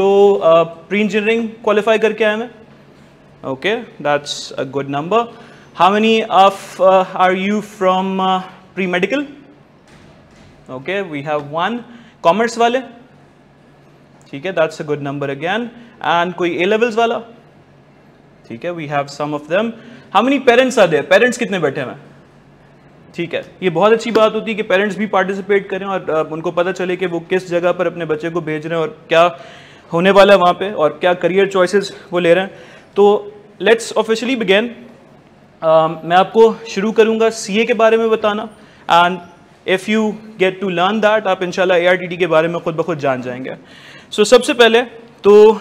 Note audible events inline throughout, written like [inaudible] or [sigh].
तो pre engineering qualify करके आए मैं okay that's a good number how many of are you from pre medical okay we have one commerce वाले ठीक है that's a good number again and कोई A levels वाला ठीक है we have some of them how many parents are there parents कितने बैठे हैं ठीक है ये बहुत अच्छी बात होती है कि पेरेंट्स भी पार्टिसिपेट करें और uh, उनको पता चले कि वो किस जगह पर अपने बच्चे को भेज रहे हैं और क्या होने वाला है वहाँ पे और क्या करियर चॉइसेस वो ले रहे हैं तो लेट्स ऑफिशियली बिगेन मैं आपको शुरू करूँगा सी के बारे में बताना and if you get to learn that आप इनशाला ए के बारे में खुद ब खुद जान जाएंगे सो so, सबसे पहले तो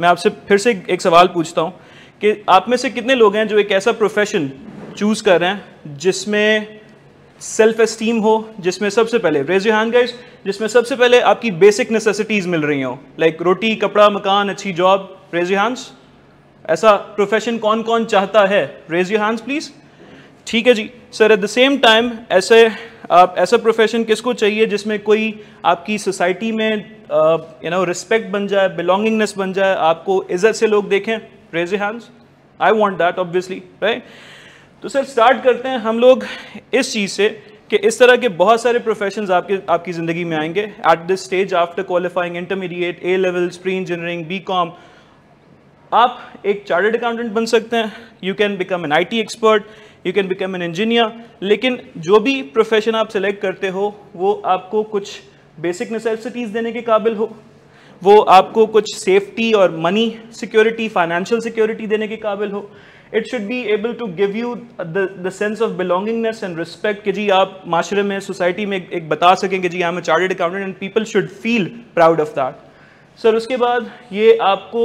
मैं आपसे फिर से एक सवाल पूछता हूँ कि आप में से कितने लोग हैं जो एक ऐसा प्रोफेशन चूज़ कर रहे हैं जिसमें सेल्फ एस्टीम हो जिसमें सबसे पहले रेज हैंड गाइस जिसमें सबसे पहले आपकी बेसिक नेसेसिटीज़ मिल रही हो लाइक रोटी कपड़ा मकान अच्छी जॉब रेज हैंड्स ऐसा प्रोफेशन कौन कौन चाहता है रेज यू हैंड्स प्लीज़ ठीक है जी sir at the same time ऐसे आप ऐसा प्रोफेशन किसको चाहिए जिसमें कोई आपकी सोसाइटी में यू नो रिस्पेक्ट बन जाए बिलोंगिंगनेस बन जाए आपको इज्जत से लोग देखें raise you hands I want that obviously right तो सर स्टार्ट करते हैं हम लोग इस चीज़ से कि इस तरह के बहुत सारे प्रोफेशंस आपके आपकी ज़िंदगी में आएंगे at this stage after qualifying intermediate A level pre engineering B com आप एक चार्टर्ड अकाउंटेंट बन सकते हैं you can become an IT expert you can become an engineer लेकिन जो भी प्रोफेशन आप सेलेक्ट करते हो वो आपको कुछ बेसिक नेसेसिटीज़ देने के काबिल हो वो आपको कुछ सेफ्टी और मनी सिक्योरिटी फाइनेंशियल सिक्योरिटी देने के काबिल हो it should be able to give you the sense of belongingness and respect कि जी आप माशरे में सोसाइटी में एक बता सकें कि जी I am chartered accountant and people should feel proud of that sir उसके बाद ये आपको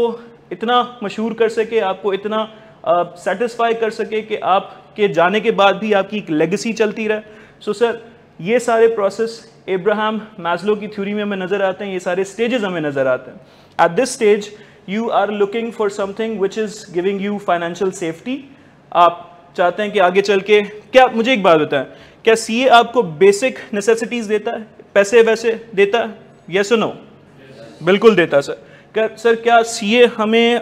इतना मशहूर कर सके आपको इतना सेटिस्फाई uh, कर सके कि आपके जाने के बाद भी आपकी एक लेगेसी चलती रहे सो so, सर ये सारे प्रोसेस एब्राहम मैजलो की थ्योरी में हमें नज़र आते हैं ये सारे स्टेजेस हमें नज़र आते हैं at this stage you are looking for something which is giving you financial safety आप चाहते हैं कि आगे चल के क्या मुझे एक बात बताएं क्या सी ए आपको बेसिक नेसेसिटीज़ देता है पैसे वैसे देता है यस नो बिल्कुल देता सर क्या सर क्या सी ए हमें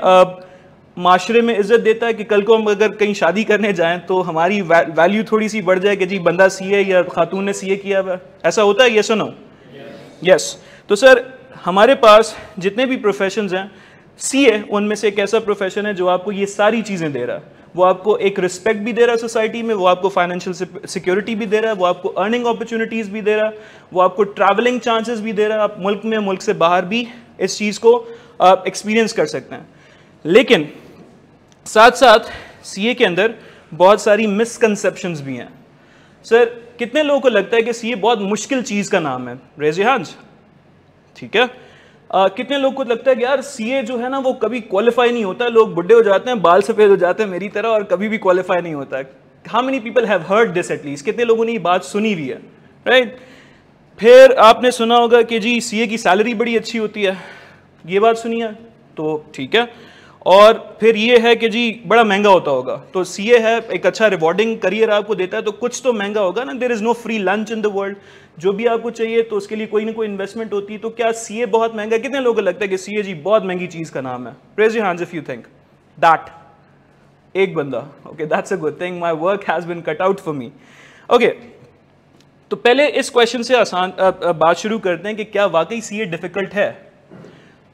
माशरे में इज्जत देता है कि कल को हम अगर कहीं शादी करने जाएं तो हमारी वै, वैल्यू थोड़ी सी बढ़ जाए कि जी बंदा सी ए या खातून ने सी ए किया हुआ ऐसा होता है यस नो यस तो सर हमारे पास जितने भी प्रोफेशंस हैं सी ए उनमें से एक ऐसा प्रोफेशन है जो आपको ये सारी चीज़ें दे रहा है वो आपको एक रिस्पेक्ट भी दे रहा है सोसाइटी में वो आपको फाइनेंशियल सिक्योरिटी भी दे रहा है वो आपको अर्निंग अपॉर्चुनिटीज़ भी दे रहा है वो आपको ट्रैवलिंग चांसेस भी दे रहा है आप मुल्क में मुल्क से बाहर भी इस चीज़ को आप एक्सपीरियंस कर सकते हैं लेकिन साथ साथ सी के अंदर बहुत सारी मिसकनसेप्शन भी हैं सर कितने लोगों को लगता है कि सी बहुत मुश्किल चीज़ का नाम है रेजिहाज ठीक है आ, कितने लोग को लगता है कि यार सीए जो है ना वो कभी क्वालिफाई नहीं होता लोग बुढ़े हो जाते हैं बाल सफेद हो जाते हैं मेरी तरह और कभी भी क्वालिफाई नहीं होता how many people have heard this at least कितने लोगों ने ये बात सुनी हुई है राइट फिर आपने सुना होगा कि जी सीए की सैलरी बड़ी अच्छी होती है ये बात सुनी है तो ठीक है और फिर ये है कि जी बड़ा महंगा होता होगा तो सीए है एक अच्छा रिवॉर्डिंग करियर आपको देता है तो कुछ तो महंगा होगा ना there is no free lunch in the world जो भी आपको चाहिए तो उसके लिए कोई ना कोई इन्वेस्टमेंट होती है तो क्या सीए बहुत महंगा है कितने लोगों को लगता है कि सीए जी बहुत महंगी चीज़ का नाम है raise you hands if you think that एक बंदा okay that's a good thing my work has been cut out for me okay तो पहले इस क्वेश्चन से आसान बात शुरू करते हैं कि क्या वाकई सीए डिफ़िकल्ट है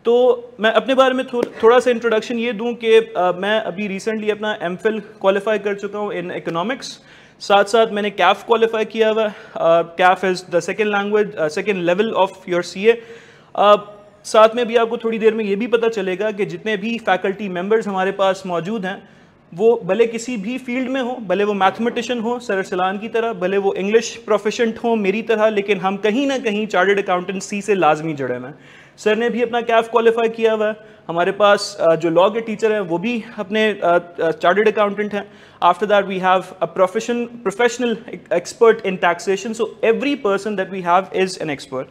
तो मैं अपने बारे में थो, थोड़ा सा इंट्रोडक्शन ये दूं कि आ, मैं अभी रिसेंटली अपना एम क्वालिफाई कर चुका हूँ इन इकोनॉमिक्स साथ साथ मैंने कैफ क्वालिफाई किया हुआ uh, CAF is the second language second level of your C A साथ में भी आपको थोड़ी देर में ये भी पता चलेगा कि जितने भी फैकल्टी मेम्बर्स हमारे पास मौजूद हैं वो भले किसी भी फील्ड में हो भले वो मैथमेटिशियन हो सर सलान की तरह भले वो इंग्लिश प्रोफेशेंट हो मेरी तरह लेकिन हम कहीं ना कहीं चार्टर्ड अकाउंटेंसी से लाजमी जुड़े हुए हैं सर ने भी अपना कैफ क्वालिफाई किया हुआ है हमारे पास जो लॉ के टीचर हैं वो भी अपने चार्टेड अकाउंटेंट हैं after that we have a profession professional expert in taxation so every person that we have is an expert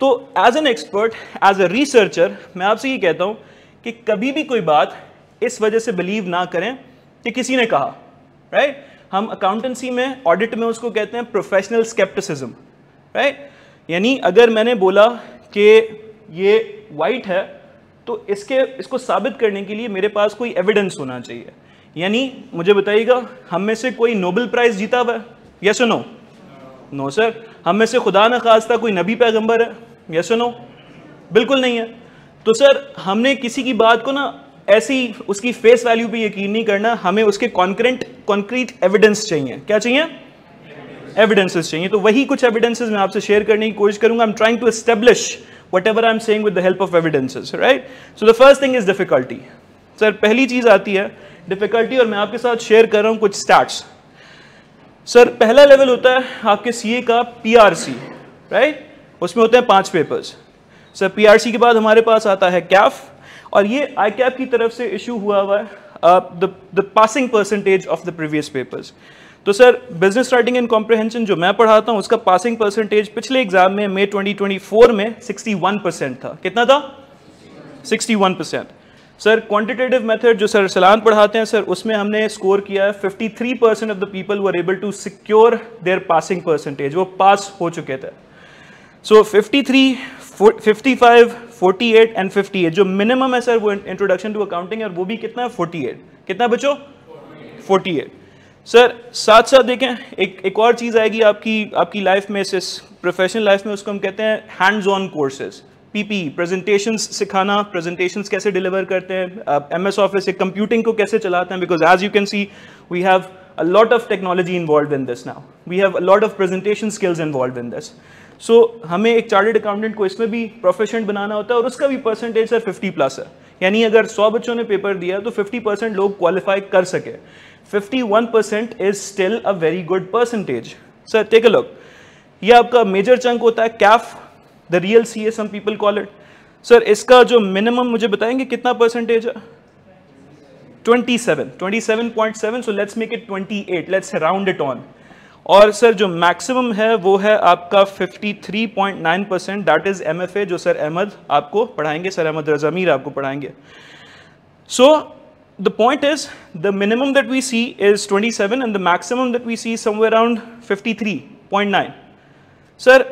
तो as an expert as a researcher मैं आपसे ये कहता हूँ कि कभी भी कोई बात इस वजह से बिलीव ना करें कि किसी ने कहा राइट right? हम अकाउंटेंसी में ऑडिट में उसको कहते हैं प्रोफेशनल स्केप्टिसिज्म राइट यानी अगर मैंने बोला कि ये वाइट है तो इसके इसको साबित करने के लिए मेरे पास कोई एविडेंस होना चाहिए यानी मुझे बताइएगा हम में से कोई नोबल प्राइज़ जीता हुआ है यस नो नो सर हम में से खुदा न खास्ता कोई नबी पैगंबर है यस नो बिल्कुल नहीं है तो सर हमने किसी की बात को ना ऐसी उसकी फेस वैल्यू पे यकीन नहीं करना हमें उसके कॉन्क्रेंट कॉन्क्रीट एविडेंस चाहिए क्या चाहिए एविडेंसेस चाहिए तो वही कुछ एविडेंसेस मैं आपसे शेयर करने की कोशिश करूंगा I am trying to establish whatever I'm saying with the help of evidences, right? So the first thing is difficulty. Sir पहली चीज़ आती है डिफ़िकल्टी और मैं आपके साथ शेयर कर रहा हूँ कुछ स्टैट्स सर पहला लेवल होता है आपके सीए का पीआरसी राइट उसमें होते हैं पांच पेपर्स सर पीआरसी के बाद हमारे पास आता है कैफ और ये आई कैफ की तरफ से इशू हुआ हुआ है the passing percentage of the previous papers तो sir business writing and comprehension जो मैं पढ़ाता हूँ उसका पासिंग परसेंटेज पिछले एग्जाम में मई 2024 में 61 परसेंट था कितना था 61 परसेंट सर क्वांटिटेटिव मेथड जो सर सलान पढ़ाते हैं सर उसमें हमने स्कोर किया है fifty three percent of the people were able to secure their passing percentage वो पास हो चुके थे so fifty three fifty five forty eight and fifty eight जो मिनिमम है सर वो इंट्रोडक्शन टू अकाउंटिंग और वो भी कितना है फोर्टी एट कितना बचो फोर्टी एट सर साथ साथ देखें एक एक और चीज़ आएगी आपकी आपकी लाइफ में से प्रोफेशनल लाइफ में उसको हम कहते हैं hands on courses PP presentation सिखाना प्रेजेंटेशन कैसे डिलीवर करते हैं एम एस ऑफिस से कंप्यूटिंग को कैसे चलाते हैं because as you can see we have a lot of technology involve in this now we have a lot of presentation skills involve in this so हमें एक chartered accountant को इसमें भी प्रोफेशन बनाना होता है और उसका भी परसेंटेज सर फिफ्टी प्लस है यानी अगर 100 बच्चों ने पेपर दिया तो 50 परसेंट लोग क्वालिफाई कर सके 51 percent is still a very good percentage sir take a look ये आपका मेजर चंक होता है CAF the real C A some people call it sir इसका जो मिनिमम मुझे बताएंगे कितना परसेंटेज है 27 27.7 so let's make it 28 let's round it on और सर जो मैक्सिमम है वो है आपका 53.9 percent that is M F A जो सर अहमद आपको पढ़ाएंगे सर अहमद रजामीर आपको पढ़ाएंगे so the point is the minimum that we see is 27 and the maximum that we see somewhere around nine sir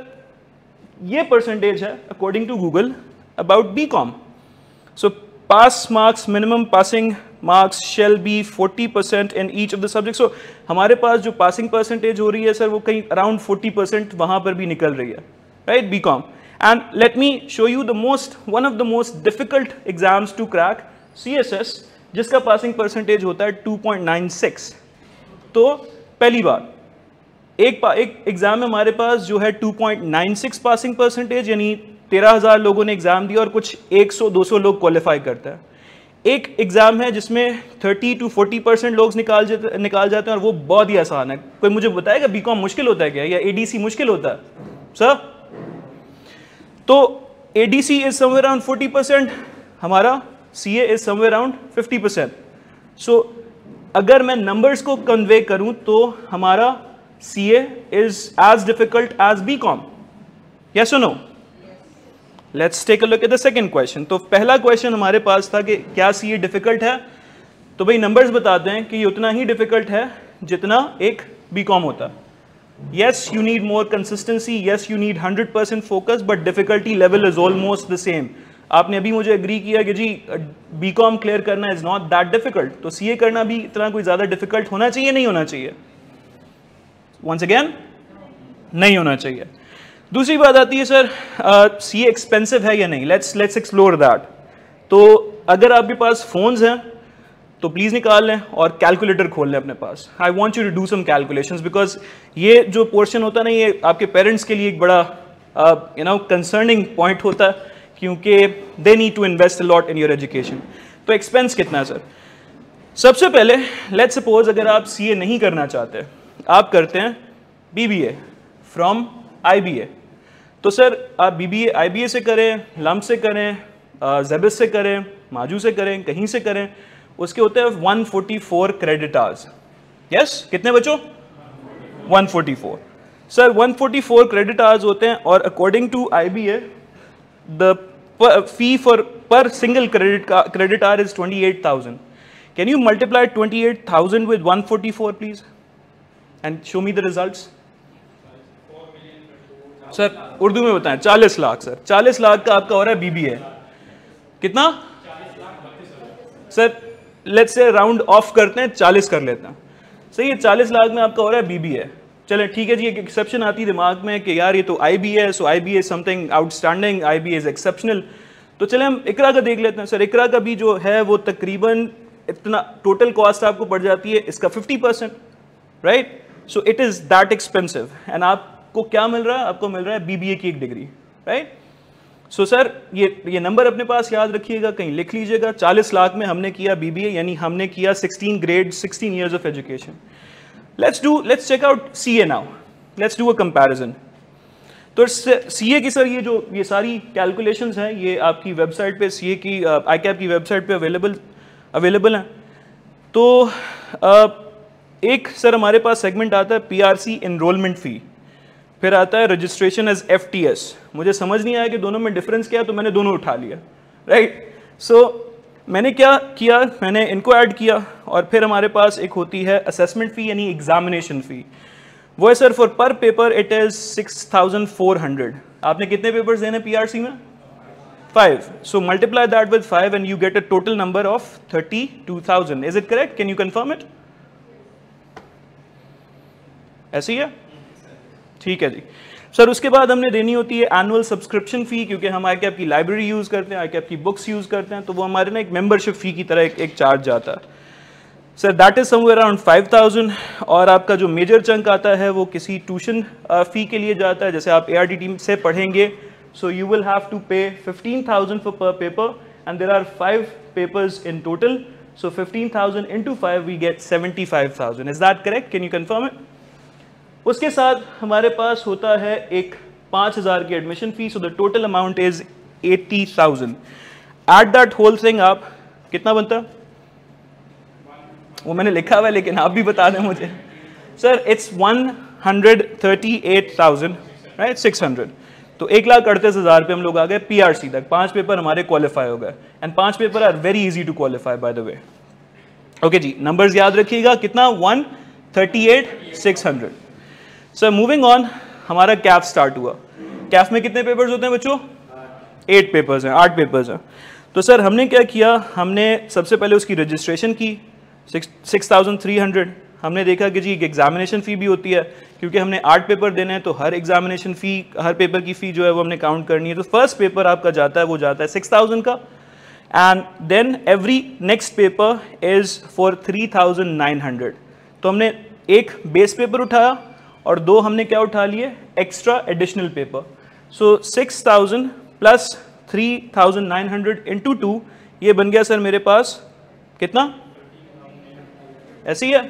ये परसेंटेज है according to Google about B com so pass marks minimum passing marks shall be 40 percent in each of the subject so हमारे पास जो passing percentage हो रही है sir वो कहीं अराउंड 40 परसेंट वहां पर भी निकल रही है right B com and let me show you the most one of the most difficult exams to crack C S S जिसका पासिंग परसेंटेज होता है 2.96 तो पहली बार एक एक एग्ज़ाम में हमारे पास जो है 2.96 पासिंग परसेंटेज यानी 13,000 लोगों ने एग्ज़ाम दिया और कुछ 100-200 लोग क्वालिफाई करते हैं एक एग्ज़ाम है जिसमें 30 टू 40 परसेंट लोग निकाल जाते निकाल जाते हैं और वो बहुत ही आसान है कोई मुझे बताएगा बी कॉम मुश्किल होता है क्या या ए मुश्किल होता है सर तो ADC is somewhere around forty percent हमारा C A is somewhere around fifty percent so अगर मैं नंबर्स को कन्वे करूं तो हमारा C A is as difficult as B com yes no let's take a look at the second question तो पहला question हमारे पास था कि क्या सी ए डिफिकल्ट है तो भाई नंबर्स बताते हैं कि ये उतना ही डिफिकल्ट है जितना एक बी कॉम होता you need more consistency yes you need hundred percent focus but difficulty level is almost the same आपने अभी मुझे एग्री किया कि जी बी कॉम क्लियर करना इज नॉट दैट डिफिकल्ट तो सी ए करना भी इतना कोई ज़्यादा डिफिकल्ट होना चाहिए नहीं होना चाहिए वंस अगेन नहीं होना चाहिए दूसरी बात आती है सर सी एक्सपेंसिव है या नहीं लेट्स लेट्स एक्सप्लोर दैट तो अगर आपके पास फ़ोन्स हैं तो प्लीज़ निकाल लें और कैलकुलेटर खोल लें अपने पास I want you to do some calculation because ये जो पोर्शन होता है ना ये आपके पेरेंट्स के लिए एक बड़ा यू नो कंसर्निंग पॉइंट होता है क्योंकि they need to invest lot in your education तो एक्सपेंस कितना है सर सबसे पहले लेट सपोज अगर आप सी नहीं करना चाहते आप करते हैं B B A from I B A तो सर आप बी बी आई से करें लम्ब से करें जेबिस से करें माजू से करें कहीं से करें उसके होते हैं 144 क्रेडिट आवर्स यस कितने बच्चों 144 सर 144 क्रेडिट आवर्स होते हैं और according to I B A the fee for per single credit credit hour is 28,000 can you multiply 28,000 with 144 please and show me the results sir Urdu में बताएं चालीस lakh sir चालीस लाख का आपका हो रहा है बीबी है कितना sir let's say round off करते हैं चालीस कर लेते हैं सही है चालीस लाख में आपका हो रहा है बीबी है चले ठीक है जी एक एक्सेप्शन आती है दिमाग में कि यार ये तो आई बी है so I B as something outstanding I B as exceptional तो चले हम इकरा का देख लेते हैं सर इकरा का भी जो है वो तकरीबन इतना टोटल कॉस्ट आपको पड़ जाती है इसका fifty percent right so it is that expensive and आप आपको क्या मिल रहा है आपको मिल रहा है बीबीए की एक डिग्री राइट सो सर ये ये नंबर अपने पास याद रखिएगा कहीं लिख लीजिएगा 40 लाख में हमने किया बीबीए यानी हमने किया 16 grade 16 years of education let's do let's check out C A now let's do a comparison तो सीए की सर ये जो ये सारी कैलकुलेशन हैं ये आपकी वेबसाइट पे सीए की आई uh, कैप की वेबसाइट पे अवेलेबल अवेलेबल हैं तो uh, एक सर हमारे पास सेगमेंट आता है P R C enrolment fee फिर आता है रजिस्ट्रेशन एज एफ मुझे समझ नहीं आया कि दोनों में डिफरेंस क्या है तो मैंने दोनों उठा लिया राइट सो so, मैंने क्या किया मैंने इनको ऐड किया और फिर हमारे पास एक होती है असेसमेंट फ़ी यानी एग्जामिनेशन फ़ी वो है sir for per paper it is six thousand four hundred आपने कितने पेपर्स देने पीआरसी में five so multiply that with five and you get a total number of thirty two thousand is it correct can you confirm it ऐसी है ठीक है जी sir उसके बाद हमने देनी होती है एनुअल सब्सक्रिप्शन फ़ी क्योंकि हम आई कैप की लाइब्रेरी यूज़ करते हैं आई कैप की बुक्स यूज़ करते हैं तो वो हमारे ना एक मेंबरशिप फ़ी की तरह एक, एक चार्ज जाता है sir that is somewhere around five thousand और आपका जो मेजर चंक आता है वो किसी ट्यूशन फ़ी के लिए जाता है जैसे आप ए आर टी टीम से पढ़ेंगे so you will have to pay fifteen thousand for per paper and there are five papers in total so fifteen thousand into five we get seventy five thousand is that correct can you confirm it उसके साथ हमारे पास होता है एक पांच हज़ार की admission fees the total amount is eighty thousand at that whole thing आप कितना बनता वो मैंने लिखा हुआ है लेकिन आप भी बता दें मुझे sir it's one hundred thirty eight thousand right six hundred तो एक लाख अड़तीस हज़ार पे हम लोग आ गए पीआरसी तक पांच पेपर हमारे क्वालिफाई हो गए एंड पांच paper are very easy to qualify by the way okay जी नंबर्स याद रखिएगा कितना one thirty eight six hundred so moving on हमारा कैफ स्टार्ट हुआ कैफ में कितने पेपर्स होते हैं बच्चों एट पेपर्स हैं आठ पेपर्स हैं तो सर हमने क्या किया हमने सबसे पहले उसकी रजिस्ट्रेशन की सिक्स थाउजेंड थ्री हंड्रेड हमने देखा कि जी एक एग्जामिनेशन फ़ी भी होती है क्योंकि हमने आठ पेपर देने हैं तो हर एग्जामिनेशन फ़ी हर पेपर की फ़ी जो है वो हमने काउंट करनी है तो फर्स्ट पेपर आपका जाता है वो जाता है सिक्स थाउजेंड का and then every next paper is for three thousand nine hundred तो हमने एक बेस पेपर उठाया और दो हमने क्या उठा लिए extra additional paper so six thousand plus three thousand nine hundred into two ये बन गया सर मेरे पास कितना ऐसे ही है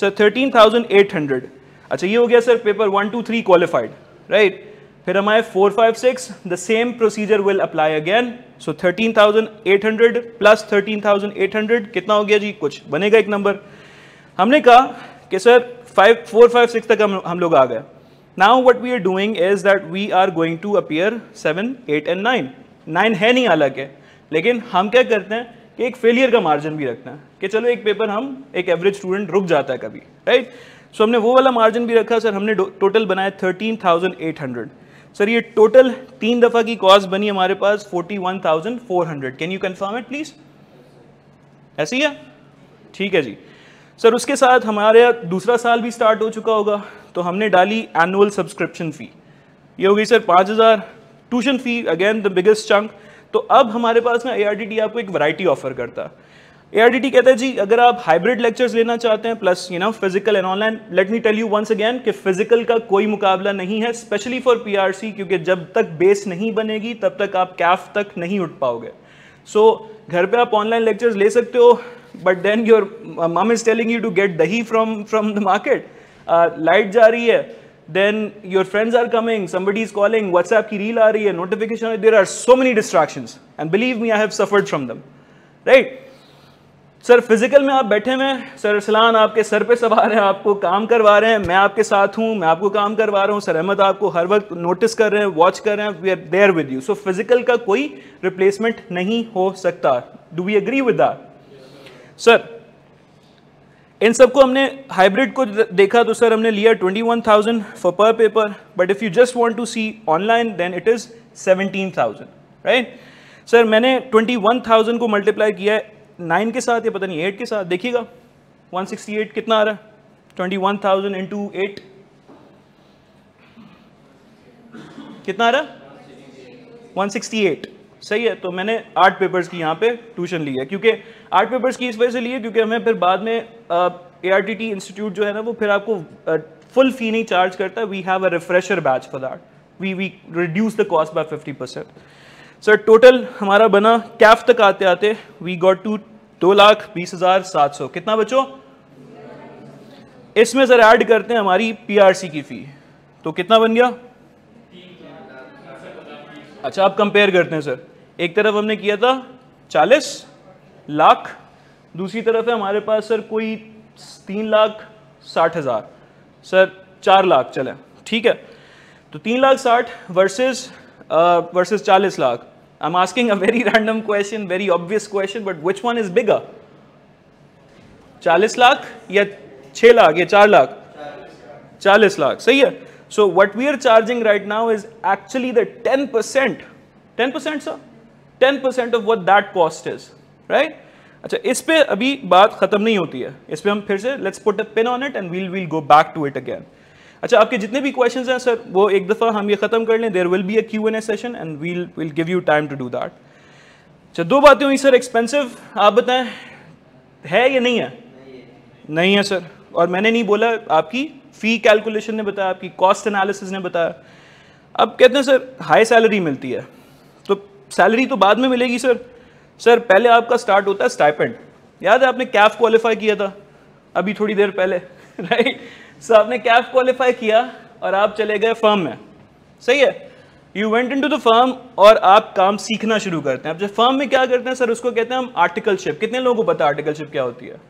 sir thirteen thousand eight hundred अच्छा ये हो गया sir paper one two three qualified right फिर हमारे four five six the same procedure will apply again so thirteen thousand eight hundred plus thirteen thousand eight hundred कितना हो गया जी कुछ बनेगा एक नंबर हमने कहा कि sir five four five six तक हम हम लोग आ गए now what we are doing is that we are going to appear seven eight and nine nine है नहीं है लेकिन हम क्या करते हैं कि एक फेलियर का मार्जिन भी रखना है कि चलो एक पेपर हम एक एवरेज स्टूडेंट रुक जाता है कभी राइट right? सो so, हमने वो वाला मार्जिन भी रखा सर हमने टोटल बनाया thirteen thousand eight hundred sir ये टोटल तीन दफ़ा की कॉस्ट बनी हमारे पास forty one thousand four hundred can you confirm it please ऐसी है ठीक है जी सर उसके साथ हमारे दूसरा साल भी स्टार्ट हो चुका होगा तो हमने डाली एनुअल सब्सक्रिप्शन फ़ी ये होगी सर पाँच हज़ार tuition fee again the biggest chunk तो अब हमारे पास ना ए आपको एक वैरायटी ऑफर करता ए कहता है जी अगर आप हाइब्रिड लेक्चर्स लेना चाहते हैं plus you know physical and online let me tell you once again कि फिजिकल का कोई मुकाबला नहीं है स्पेशली फॉर सी क्योंकि जब तक बेस नहीं बनेगी तब तक आप कैफ तक नहीं उठ पाओगे सो so, घर पे आप ऑनलाइन लेक्चर्स ले सकते हो but then your mum is telling you to get dahi from from the market light जा रही है then your friends are coming somebody is calling WhatsApp की रील आ रही है notification there are so many distraction and believe me I have suffered from them right sir physical में आप बैठे हुए हैं सर सलान आपके सर पे सवार हैं आपको काम करवा रहे हैं मैं आपके साथ हूं मैं आपको काम करवा रहा हूं सर अहमद आपको हर वक्त नोटिस कर रहे हैं वॉच कर रहे हैं we are there with you so physical का कोई रिप्लेसमेंट नहीं हो सकता do we agree with that sir इन सबको हमने हाइब्रिड को देखा तो सर हमने लिया 21,000 for per paper but if you just want to see online then it is 17,000 right sir मैंने 21,000 को मल्टीप्लाई किया है नाइन के साथ या पता नहीं एट के साथ देखिएगा 168 कितना आ रहा है twenty one thousand into eight कितना आ रहा वन सिक्सटी एट सही है तो मैंने आठ पेपर्स की यहाँ पे ट्यूशन ली है क्योंकि आर्ट पेपर्स की इस वजह से लिए क्योंकि हमें फिर बाद में A R T T institute जो है ना वो फिर आपको फुल फी नहीं चार्ज करता we have a refresher batch for that we we reduce the cost by fifty percent sir total हमारा बना कैफ तक आते आते वी गॉट टू दो लाख बीस हजार सात सौ कितना बचो इसमें सर ऐड करते हैं हमारी पीआरसी की फी तो कितना बन गया अच्छा आप कंपेयर करते हैं सर एक तरफ हमने किया था चालीस लाख दूसरी तरफ है हमारे पास सर कोई तीन लाख साठ हज़ार सर चार लाख चले ठीक है तो तीन लाख साठ वर्सेज वर्सेज चालीस lakh I am asking a very random question very obvious question but which one is bigger चालीस लाख या छह लाख या चार लाख चालीस लाख सही है so what we are charging right now is actually the ten percent ten percent sir ten percent of what that cost is right अच्छा इस पे अभी बात खत्म नहीं होती है इस पे हम फिर से let's put a pin on it and we'll we'll go back to it again अच्छा आपके जितने भी क्वेश्चन हैं सर वो एक दफ़ा हम ये ख़त्म कर लें there will be a Q N A session and we'll will give you time to do that अच्छा दो बातें हुई सर एक्सपेंसिव आप बताएं है या नहीं है नहीं है सर और मैंने नहीं बोला आपकी फ़ी कैलकुलेशन ने बताया आपकी कॉस्ट एनालिसिस ने बताया अब कहते हैं सर हाई सैलरी मिलती है तो सैलरी तो बाद में मिलेगी सर सर पहले आपका स्टार्ट होता है स्टाइपेंड याद है आपने कैफ क्वालिफाई किया था अभी थोड़ी देर पहले राइट [laughs] सो so, आपने कैफ क्वालिफाई किया और आप चले गए फर्म में सही है you went into the firm और आप काम सीखना शुरू करते हैं अब जब फर्म में क्या करते हैं सर उसको कहते हैं हम आर्टिकलशिप कितने लोगों को पता आर्टिकलशिप क्या होती है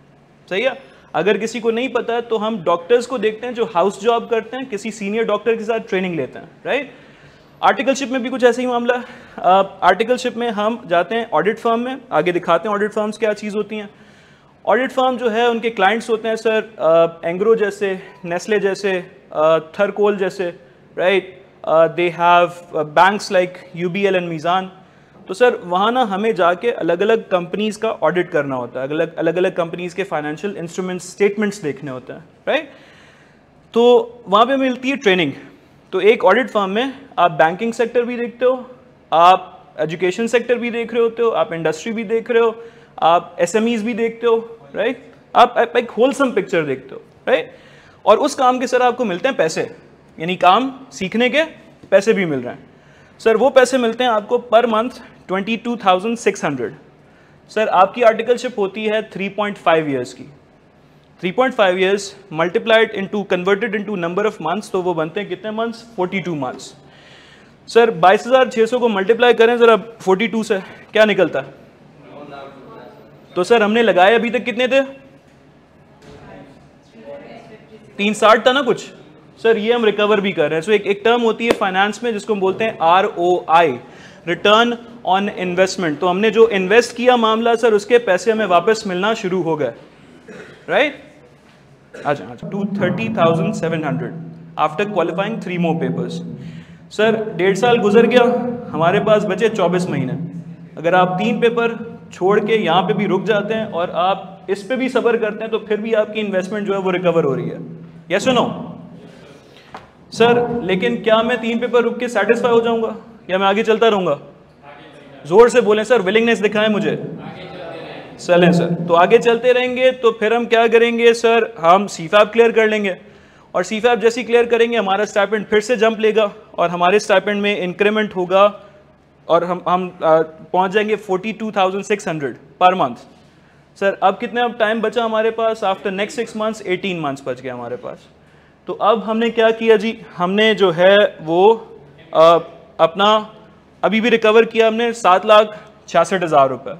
सही है अगर किसी को नहीं पता है तो हम डॉक्टर्स को देखते हैं जो हाउस जॉब करते हैं किसी सीनियर डॉक्टर के साथ ट्रेनिंग लेते हैं राइट आर्टिकलशिप में भी कुछ ऐसे ही मामला आर्टिकलशिप में हम जाते हैं ऑडिट फर्म में आगे दिखाते हैं ऑडिट फर्म्स क्या चीज़ होती हैं ऑडिट फर्म जो है उनके क्लाइंट्स होते हैं सर एंग्रो जैसे नेस्ले जैसे थरकोल जैसे right they have banks like U B L and Meezan तो सर वहाँ ना हमें जाके अलग अलग कंपनीज़ का ऑडिट करना होता है अलग अलग अलग कंपनीज़ के फाइनेंशियल इंस्ट्रूमेंट स्टेटमेंट्स देखने होते हैं राइट तो वहाँ पे मिलती है ट्रेनिंग तो एक ऑडिट फर्म में आप बैंकिंग सेक्टर भी देखते हो आप एजुकेशन सेक्टर भी देख रहे होते हो आप इंडस्ट्री भी देख रहे हो आप एस भी देखते हो राइट आप, एक होलसम पिक्चर देखते हो राइट और उस काम के सर आपको मिलते हैं पैसे यानी काम सीखने के पैसे भी मिल रहे हैं सर वो पैसे मिलते हैं आपको पर मंथ हंड्रेड सर आपकी आर्टिकलशिप होती है 3.5 पॉइंट ईयर्स की multiplied into converted into number of months तो वो बनते हैं कितने मंथ्स टू मंथ्स सर सौ को मल्टीप्लाई करें ज़रा टू से क्या निकलता है तो सर हमने लगाए अभी तक कितने थे तीन साठ था ना कुछ सर ये हम रिकवर भी कर रहे हैं सो so, एक एक टर्म होती है फाइनेंस में जिसको हम बोलते हैं R O I return on investment तो हमने जो इन्वेस्ट किया मामला सर उसके पैसे हमें वापस मिलना शुरू हो गए राइट right? अच्छा अच्छा two thirty thousand seven hundred after qualifying three more papers sir डेढ़ साल गुजर गया हमारे पास बचे चौबीस महीने अगर आप तीन पेपर छोड़ के यहाँ पे भी रुक जाते हैं और आप इस पे भी सबर करते हैं तो फिर भी आपकी इन्वेस्टमेंट जो है वो रिकवर हो रही है यस नो सर लेकिन क्या मैं तीन पेपर रुक के सेटिस्फाई हो जाऊंगा या मैं आगे चलता रहूंगा जोर से बोलें सर विलिंगनेस दिखाएं मुझे चले सर तो आगे चलते रहेंगे तो फिर हम क्या करेंगे सर हम सीफैब क्लियर कर लेंगे और सीफैब जैसे ही क्लियर करेंगे हमारा स्टाइपेंट फिर से जंप लेगा और हमारे स्टाइपेंट में इंक्रीमेंट होगा और हम हम पहुंच जाएंगे 42,600 पर मंथ सर अब कितने अब टाइम बचा हमारे पास after next six months 18 months बच गया हमारे पास तो अब हमने क्या किया जी हमने जो है वो आ, अपना अभी भी रिकवर किया हमने सात लाख छियासठ हज़ार रुपये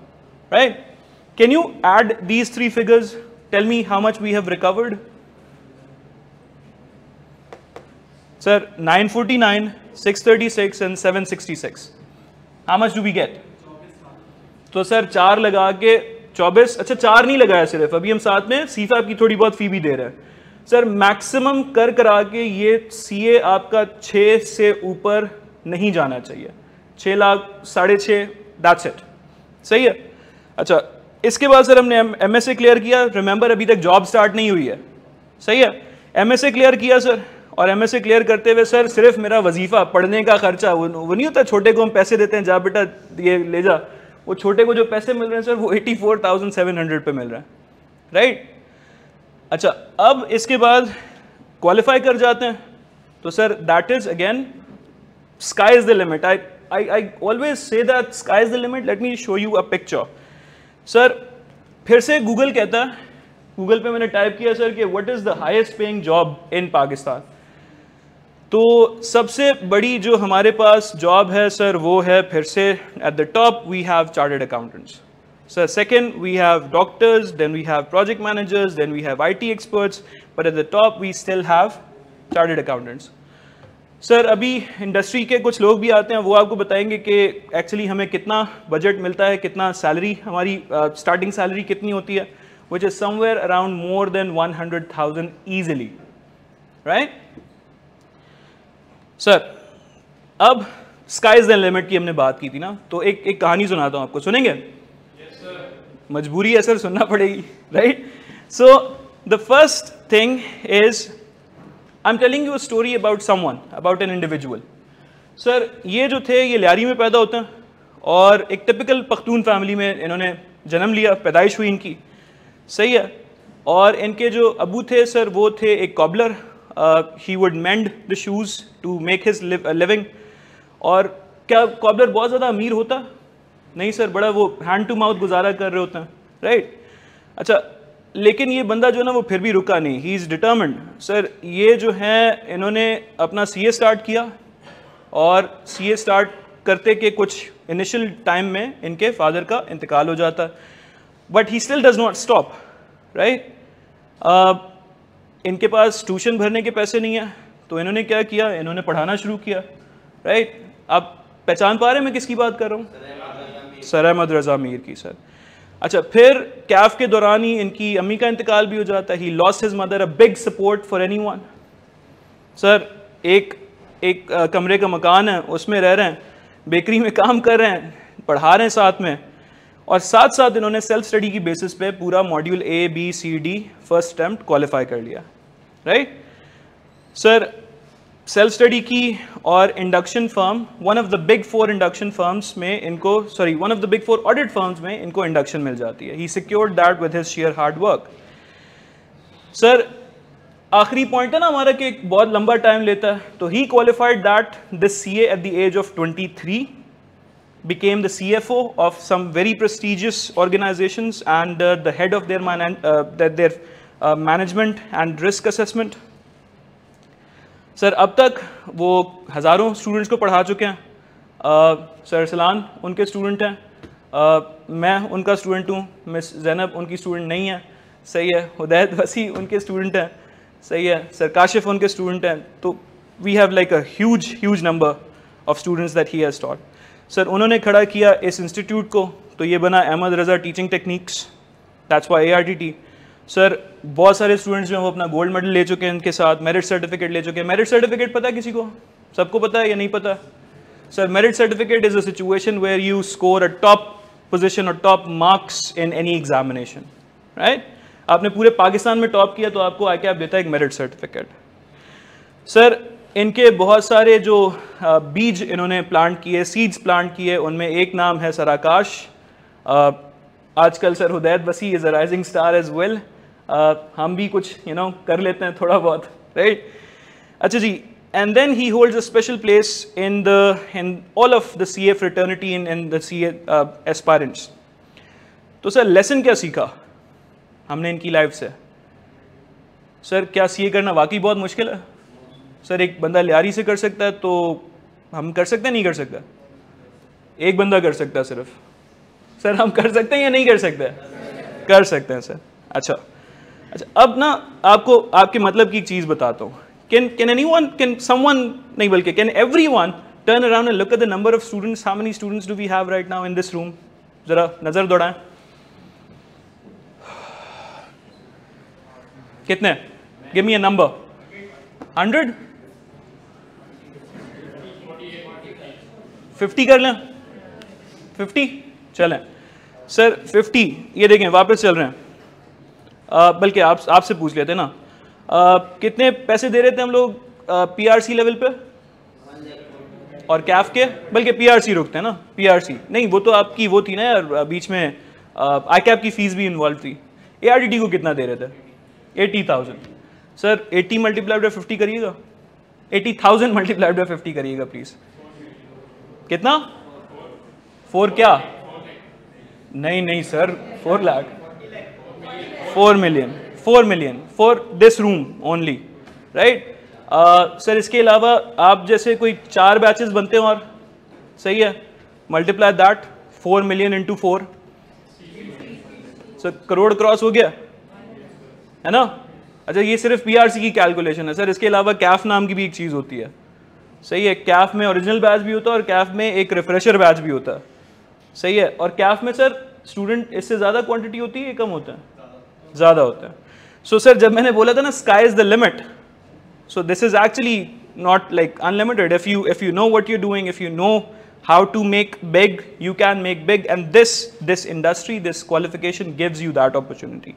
right Can you add these three figures? Tell me how much we have recovered. Sir, 949, 636 and 766. How much do we get? तो सर चार लगा के चौबीस अच्छा चार नहीं लगाया सिर्फ अभी हम साथ में सीफैप की थोड़ी बहुत फी भी दे रहे हैं सर मैक्सिमम कर करा के ये सीए आपका छः से ऊपर नहीं जाना चाहिए छः लाख साढ़े छः दैट्स इट सही है अच्छा इसके बाद सर हमने एम एस क्लियर किया रिमेंबर अभी तक जॉब स्टार्ट नहीं हुई है सही है एम एस क्लियर किया सर और एम एस क्लियर करते हुए सर सिर्फ मेरा वजीफा पढ़ने का खर्चा वो, वो नहीं होता छोटे को हम पैसे देते हैं जा बेटा ये ले जा वो छोटे को जो पैसे मिल रहे हैं सर वो eighty four thousand seven hundred पर मिल रहा है राइट अच्छा अब इसके बाद क्वालिफाई कर जाते हैं तो sir that is again sky is the limit I I I always say that sky is the limit let me show you a picture sir फिर से गूगल कहता है गूगल पे मैंने टाइप किया सर कि what is the highest paying job in Pakistan तो सबसे बड़ी जो हमारे पास जॉब है सर वो है फिर से at the top we have chartered accountants sir second we have doctors then we have project managers then we have IT experts but at the top we still have chartered accountants sir अभी industry के कुछ लोग भी आते हैं वो आपको बताएंगे कि एक्चुअली हमें कितना बजट मिलता है कितना सैलरी हमारी स्टार्टिंग uh, सैलरी कितनी होती है which is somewhere around more than one hundred thousand easily right sir अब स्काईज द लिमिट की हमने बात की थी ना तो एक एक कहानी सुनाता हूँ आपको सुनेंगे yes, मजबूरी है सर सुनना पड़ेगी right so the first thing is I am telling you story about some one about an individual sir ये जो थे ये लियारी में पैदा होते हैं और एक टिपिकल पख्तून फैमिली में इन्होंने जन्म लिया पैदाइश हुई इनकी सही है और इनके जो अबू थे सर वो थे एक cobbler he would mend the shoes to make his living और क्या कॉबलर बहुत ज़्यादा अमीर होता नहीं सर बड़ा वो हैंड टू माउथ गुजारा कर रहे होते हैं राइट अच्छा लेकिन ये बंदा जो है ना वो फिर भी रुका नहीं ही इज़ डिटर्मेंड सर ये जो है इन्होंने अपना सी ए स्टार्ट किया और सी ए स्टार्ट करते के कुछ इनिशियल टाइम में इनके फादर का इंतकाल हो जाता है but he still does not stop right इनके पास ट्यूशन भरने के पैसे नहीं है तो इन्होंने क्या किया इन्होंने पढ़ाना शुरू किया राइट आप पहचान पा रहे हैं मैं किसकी बात कर रहा हूँ सर अहमद रज़ा मीर की सर अच्छा फिर कैफ के दौरान ही इनकी अम्मी का इंतकाल भी हो जाता है he loss his mother a big support for any one sir एक एक आ, कमरे का मकान है उसमें रह रहे हैं बेकरी में काम कर रहे हैं पढ़ा रहे हैं साथ में और साथ साथ इन्होंने सेल्फ स्टडी की बेसिस पे पूरा module A B C D first attempt qualify कर लिया राइट सर सेल्फ स्टडी की और induction firm one of the big four induction firms में इनको sorry one of the big four audit firms में इनको इंडक्शन मिल जाती है he secured that with his sheer hard work sir आखिरी पॉइंट है ना हमारा कि बहुत लंबा टाइम लेता है तो he qualified that this C at the age of twenty three became the C F O of some very prestigious organization and the head of their their, their uh, management sir अब तक वो हज़ारों students को पढ़ा चुके हैं sir सलान उनके student हैं मैं उनका स्टूडेंट हूँ मिस जैनब उनकी स्टूडेंट नहीं है सही है हदायत वसी उनके स्टूडेंट हैं सही है सर काशिफ उनके स्टूडेंट हैं तो we have like a huge huge number of students that he has taught sir उन्होंने खड़ा किया इस इंस्टीट्यूट को तो ये बना Ahmed Raza teaching techniques that's why A R T T sir बहुत सारे स्टूडेंट्स जो हैं वो अपना गोल्ड मेडल ले चुके हैं इनके साथ मेरिट सर्टिफिकेट ले चुके हैं मेरिट सर्टिफिकेट पता है किसी को सबको पता है या नहीं पता sir merit certificate is a situation where you score a top position और top marks in any examination right आपने पूरे पाकिस्तान में टॉप किया तो आपको आके आप देता है एक मेरिट सर्टिफिकेट सर इनके बहुत सारे जो बीज इन्होंने प्लांट किए सीड्स प्लांट किए उनमें एक नाम है सर आकाश आजकल sir Hudait Basi is a rising star as well हम भी कुछ यू you नो know, कर लेते हैं थोड़ा बहुत राइट अच्छा जी and then he holds a special place in the in all of the C fraternity and, in in the C aspirants तो सर लेसन क्या सीखा हमने इनकी लाइफ से सर क्या सीए करना वाकई बहुत मुश्किल है सर एक बंदा लियारी से कर सकता है तो हम कर सकते हैं नहीं कर सकता एक बंदा कर सकता है सिर्फ सर हम कर सकते हैं या नहीं कर सकते कर सकते हैं सर अच्छा अच्छा अब ना आपको आपके मतलब की चीज़ बताता हूँ can can any one can one नहीं बल्कि can every one turn around and look at the number of students how many students do we have right now in this room ज़रा नज़र दौड़ाएं कितने give me a number hundred fifty कर लें fifty चलें sir fifty ये देखें वापस चल रहे हैं बल्कि आप आपसे पूछ लेते ना आ, कितने पैसे दे रहे थे हम लोग पीआरसी लेवल पे और कैफ के बल्कि पीआरसी रुकते हैं ना पीआरसी नहीं वो तो आपकी वो थी ना यार बीच में आई कैप की फीस भी इन्वॉल्व थी ए को कितना दे रहे थे eighty thousand sir eighty multiplied by fifty करिएगा eighty thousand multiplied by fifty करिएगा प्लीज़ कितना फोर क्या नहीं नहीं sir four lakh four million four million for this room only right sir इसके अलावा आप जैसे कोई चार बैचेस बनते हो और सही है multiply that four million into four sir crore cross हो गया है ना अच्छा ये सिर्फ पीआरसी की कैलकुलेशन है सर इसके अलावा कैफ नाम की भी एक चीज़ होती है सही है कैफ में ओरिजिनल बैच भी होता है और कैफ में एक रिफ्रेशर बैच भी होता है सही है और कैफ में सर स्टूडेंट इससे ज़्यादा क्वांटिटी होती है कम होता है ज़्यादा होता है सो so, सर जब मैंने बोला था ना sky is the limit so this is actually not like unlimited if you if you know what you doing if you know how to make big you can make big and this this industry this qualification gives you that opportunity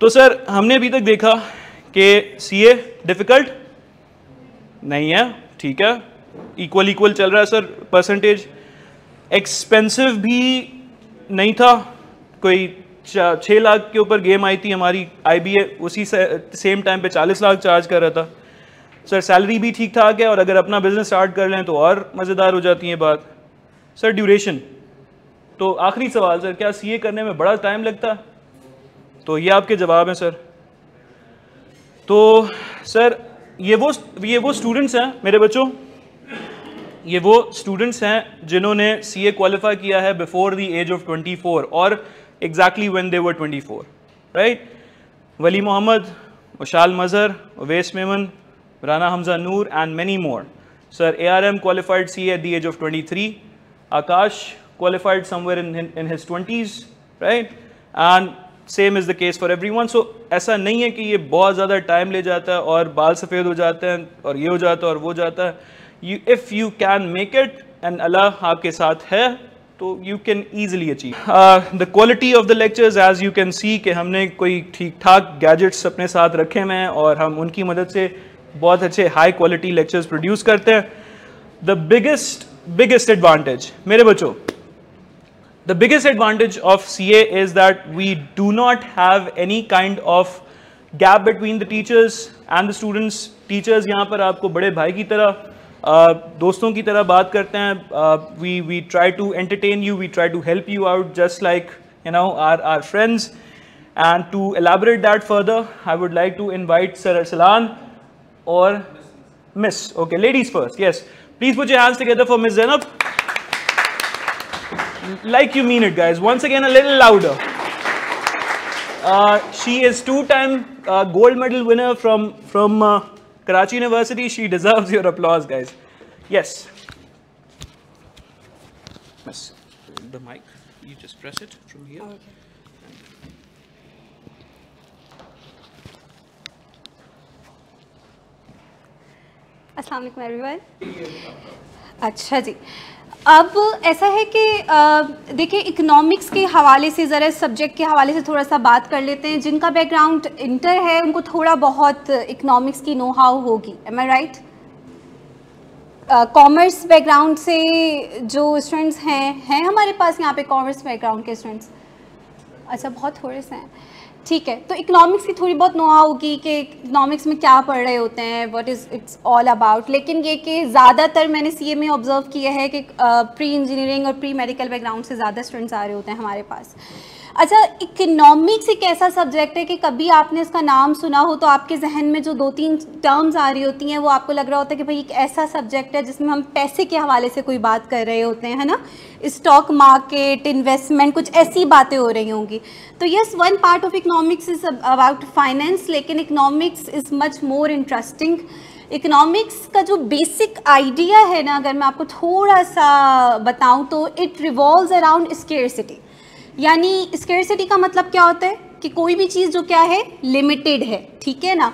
तो sir हमने अभी तक देखा कि सी a difficult नहीं है ठीक है इक्वल इक्वल चल रहा है सर परसेंटेज एक्सपेंसिव भी नहीं था कोई छः लाख के ऊपर गेम आई थी हमारी आई उसी से सेम टाइम पे चालीस लाख चार्ज कर रहा था सर सैलरी भी ठीक ठाक है और अगर अपना बिज़नेस स्टार्ट कर लें तो और मज़ेदार हो जाती है बात सर ड्यूरेशन तो आखिरी सवाल सर क्या सीए करने में बड़ा टाइम लगता तो ये आपके जवाब हैं सर तो सर ये वो ये वो स्टूडेंट्स हैं मेरे बच्चों ये वो स्टूडेंट्स हैं जिन्होंने सीए क्वालिफाई किया है बिफोर द एज ऑफ 24 और exactly when they were 24, right? Wali Muhammad, Ushal Mazhar, Uwais Memon, Rana Hamza Noor and many more. Sir ARM qualified CA at the age of 23. Akash qualified somewhere in, in, his 20s, right? And same is the case for every one so ऐसा नहीं है कि ये बहुत ज़्यादा time ले जाता है और बाल सफ़ेद हो जाते हैं और ये हो जाता है और वो जाता है you if you can make it and Allah आपके साथ है तो you can easily achieve the quality of the lectures as you can see कि हमने कोई ठीक ठाक गैजेट्स अपने साथ रखे हुए हैं और हम उनकी मदद से बहुत अच्छे हाई क्वालिटी लेक्चर्स प्रोड्यूस करते हैं द बिगेस्ट बिगेस्ट एडवांटेज मेरे बच्चों the biggest advantage of C as that we do not have any kind of gap between the teachers and the students teachers यहाँ पर आपको बड़े भाई की तरह Uh, दोस्तों की तरह बात करते हैं we we try to entertain you we try to help you out just like you know are are friends and to elaborate that further I would like to invite sir Arsalan और miss okay ladies first yes please put your hands together for miss Zainab like you mean it guys once again a little louder she is two time gold medal winner from from Karachi University, she deserves your applause, guys. Yes. Miss, the mic, you just press it from here. Oh, okay. अस्सलाम वालेकुम अच्छा जी अब ऐसा है कि देखिए economics के हवाले से ज़रा सब्जेक्ट के हवाले से थोड़ा सा बात कर लेते हैं जिनका बैकग्राउंड इंटर है उनको थोड़ा बहुत इकोनॉमिक्स की नो हाउ होगी am I right commerce background से जो स्टूडेंट्स हैं हैं हमारे पास यहाँ पे कॉमर्स बैकग्राउंड के स्टूडेंट्स अच्छा बहुत थोड़े से हैं ठीक है तो इकोनॉमिक्स की थोड़ी बहुत नुआ होगी कि इकोनॉमिक्स में क्या पढ़ रहे होते हैं what is it's all about लेकिन ये कि ज़्यादातर मैंने सी में ऑब्जर्व किया है कि प्री इंजीनियरिंग और प्री मेडिकल बैकग्राउंड से ज़्यादा स्टूडेंट्स आ रहे होते हैं हमारे पास अच्छा इकोनॉमिक्स एक ऐसा सब्जेक्ट है कि कभी आपने इसका नाम सुना हो तो आपके जहन में जो दो तीन टर्म्स आ रही होती हैं वो आपको लग रहा होता है कि भाई एक ऐसा सब्जेक्ट है जिसमें हम पैसे के हवाले से कोई बात कर रहे होते हैं है ना स्टॉक मार्केट इन्वेस्टमेंट कुछ ऐसी बातें हो रही होंगी तो yes one part of economics is about finance लेकिन economics is much more interesting economics का जो बेसिक आइडिया है ना अगर मैं आपको थोड़ा सा बताऊं तो it revolve around scarcity यानी स्केरसिटी का मतलब क्या होता है कि कोई भी चीज़ जो क्या है लिमिटेड है ठीक है ना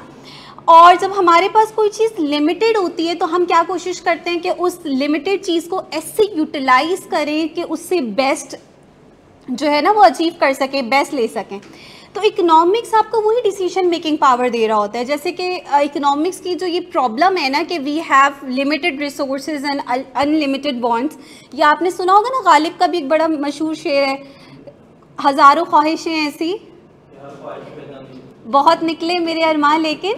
और जब हमारे पास कोई चीज़ लिमिटेड होती है तो हम क्या कोशिश करते हैं कि उस लिमिटेड चीज़ को ऐसे यूटिलाइज करें कि उससे बेस्ट जो है ना वो अचीव कर सकें बेस्ट ले सकें तो इकोनॉमिक्स आपको वही डिसीजन मेकिंग पावर दे रहा होता है जैसे कि इकोनॉमिक्स की जो ये प्रॉब्लम है ना कि we have limited resources and unlimited bonds या आपने सुना होगा ना गालिब का भी एक बड़ा मशहूर शेर है हजारों ख्वाहिशें ऐसी बहुत निकले मेरे अरमान लेकिन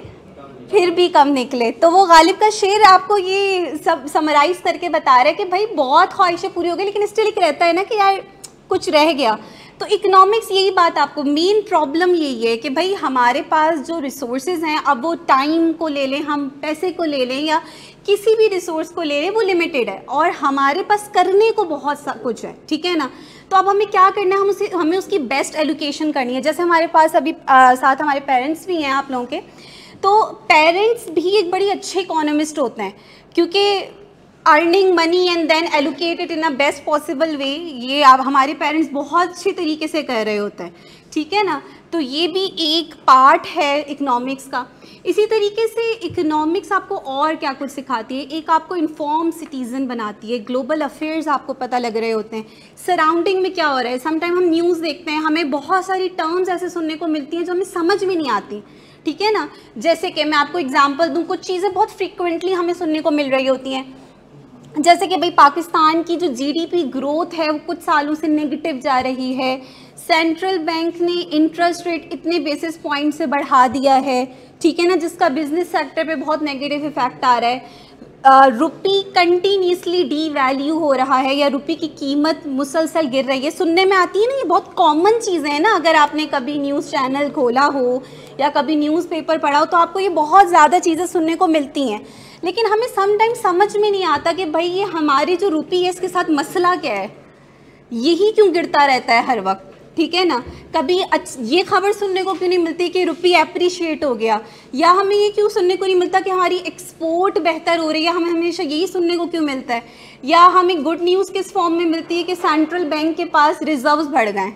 फिर भी कम निकले तो वो गालिब का शेर आपको ये सब समराइज करके बता रहा है कि भाई बहुत ख्वाहिशें पूरी हो गई लेकिन स्टिल एक रहता है ना कि यार कुछ रह गया तो इकोनॉमिक्स यही बात आपको मेन प्रॉब्लम यही है कि भाई हमारे पास जो रिसोर्सेज हैं अब वो टाइम को ले लें हम पैसे को ले लें या किसी भी रिसोर्स को ले रहे वो लिमिटेड है और हमारे पास करने को बहुत सा कुछ है ठीक है ना तो अब हमें क्या करना है हम उसे हमें उसकी बेस्ट एलोकेशन करनी है जैसे हमारे पास अभी आ, साथ हमारे पेरेंट्स भी हैं आप लोगों के तो पेरेंट्स भी एक बड़ी अच्छे इकोनॉमिस्ट होते हैं क्योंकि earning money and then allocated in a best possible way ये आप हमारे पेरेंट्स बहुत अच्छी तरीके से कर रहे होते हैं ठीक है ना तो ये भी एक पार्ट है इकोनॉमिक्स का इसी तरीके से इकोनॉमिक्स आपको और क्या कुछ सिखाती है एक आपको इन्फॉर्म सिटीज़न बनाती है ग्लोबल अफेयर्स आपको पता लग रहे होते हैं सराउंडिंग में क्या हो रहा है समटाइम हम न्यूज़ देखते हैं हमें बहुत सारी टर्म्स ऐसे सुनने को मिलती हैं जो हमें समझ में नहीं आती ठीक है ना जैसे कि मैं आपको एग्जाम्पल दूँ कुछ चीज़ें बहुत फ्रिक्वेंटली हमें सुनने को मिल रही होती हैं जैसे कि भाई पाकिस्तान की जो जीडीपी ग्रोथ है वो कुछ सालों से नेगेटिव जा रही है सेंट्रल बैंक ने इंटरेस्ट रेट इतने बेसिस पॉइंट से बढ़ा दिया है ठीक है ना जिसका बिजनेस सेक्टर पे बहुत नेगेटिव इफेक्ट आ रहा है रुपी कंटिन्यूसली डी वैल्यू हो रहा है या रुपी की कीमत मुसलसल गिर रही है सुनने में आती है ना ये बहुत कॉमन चीज़ है ना अगर आपने कभी न्यूज़ चैनल खोला हो या कभी न्यूज़पेपर पढ़ा हो तो आपको ये बहुत ज़्यादा चीज़ें सुनने को मिलती हैं लेकिन हमें समटाइम समझ में नहीं आता कि भाई ये हमारी जो रुपी है इसके साथ मसला क्या है यही क्यों गिरता रहता है हर वक्त ठीक है ना कभी ये खबर सुनने को क्यों नहीं मिलती कि रुपी अप्रिशिएट हो गया या हमें ये क्यों सुनने को नहीं मिलता कि हमारी एक्सपोर्ट बेहतर हो रही है हमें हमेशा यही सुनने को क्यों मिलता है या हमें गुड न्यूज़ किस फॉर्म में मिलती है कि सेंट्रल बैंक के पास रिजर्व बढ़ गए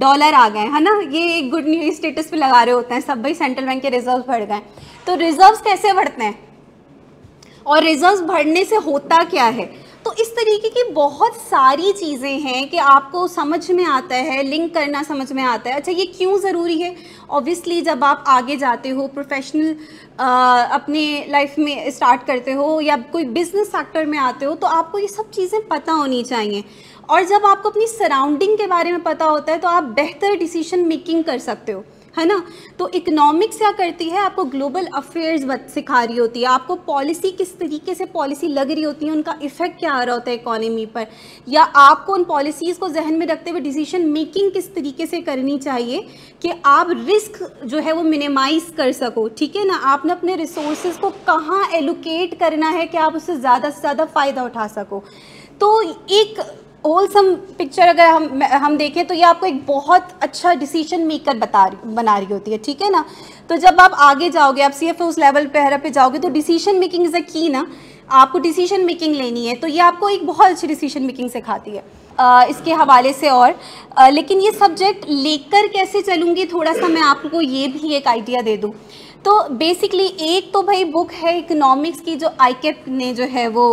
डॉलर आ गए है ना ये एक गुड न्यूज स्टेटस पे लगा रहे होते हैं सब भाई सेंट्रल बैंक के रिजर्व बढ़ गए तो रिजर्व कैसे बढ़ते हैं और रिजर्व बढ़ने से होता क्या है तो इस तरीके की बहुत सारी चीज़ें हैं कि आपको समझ में आता है लिंक करना समझ में आता है अच्छा ये क्यों ज़रूरी है ऑब्वियसली जब आप आगे जाते हो प्रोफेशनल अपने लाइफ में स्टार्ट करते हो या कोई बिज़नेस सेक्टर में आते हो तो आपको ये सब चीज़ें पता होनी चाहिए और जब आपको अपनी सराउंडिंग के बारे में पता होता है तो आप बेहतर डिसीजन मेकिंग कर सकते हो है ना तो इकोनॉमिक्स क्या करती है आपको ग्लोबल अफेयर्स सिखा रही होती है आपको पॉलिसी किस तरीके से पॉलिसी लग रही होती है उनका इफेक्ट क्या आ रहा होता है इकोनॉमी पर या आपको उन पॉलिसीज़ को जहन में रखते हुए डिसीजन मेकिंग किस तरीके से करनी चाहिए कि आप रिस्क जो है वो मिनिमाइज कर सको ठीक है ना आपने अपने रिसोर्स को कहाँ एलोकेट करना है कि आप उससे ज़्यादा से ज़्यादा फ़ायदा उठा सको तो एक होलसम पिक्चर अगर हम हम देखें तो ये आपको एक बहुत अच्छा डिसीजन मेकर बता बना रही होती है ठीक है ना तो जब आप आगे जाओगे आप सी एफ उस लेवल पे हर पे जाओगे तो डिसीजन मेकिंग इज़ अ की ना आपको डिसीजन मेकिंग लेनी है तो ये आपको एक बहुत अच्छी डिसीजन मेकिंग सिखाती है आ, इसके हवाले से और आ, लेकिन ये सब्जेक्ट लेकर कैसे चलूँगी थोड़ा सा मैं आपको ये भी एक आइडिया दे दूँ तो बेसिकली एक तो भाई बुक है इकोनॉमिक्स की जो आई e ने जो है वो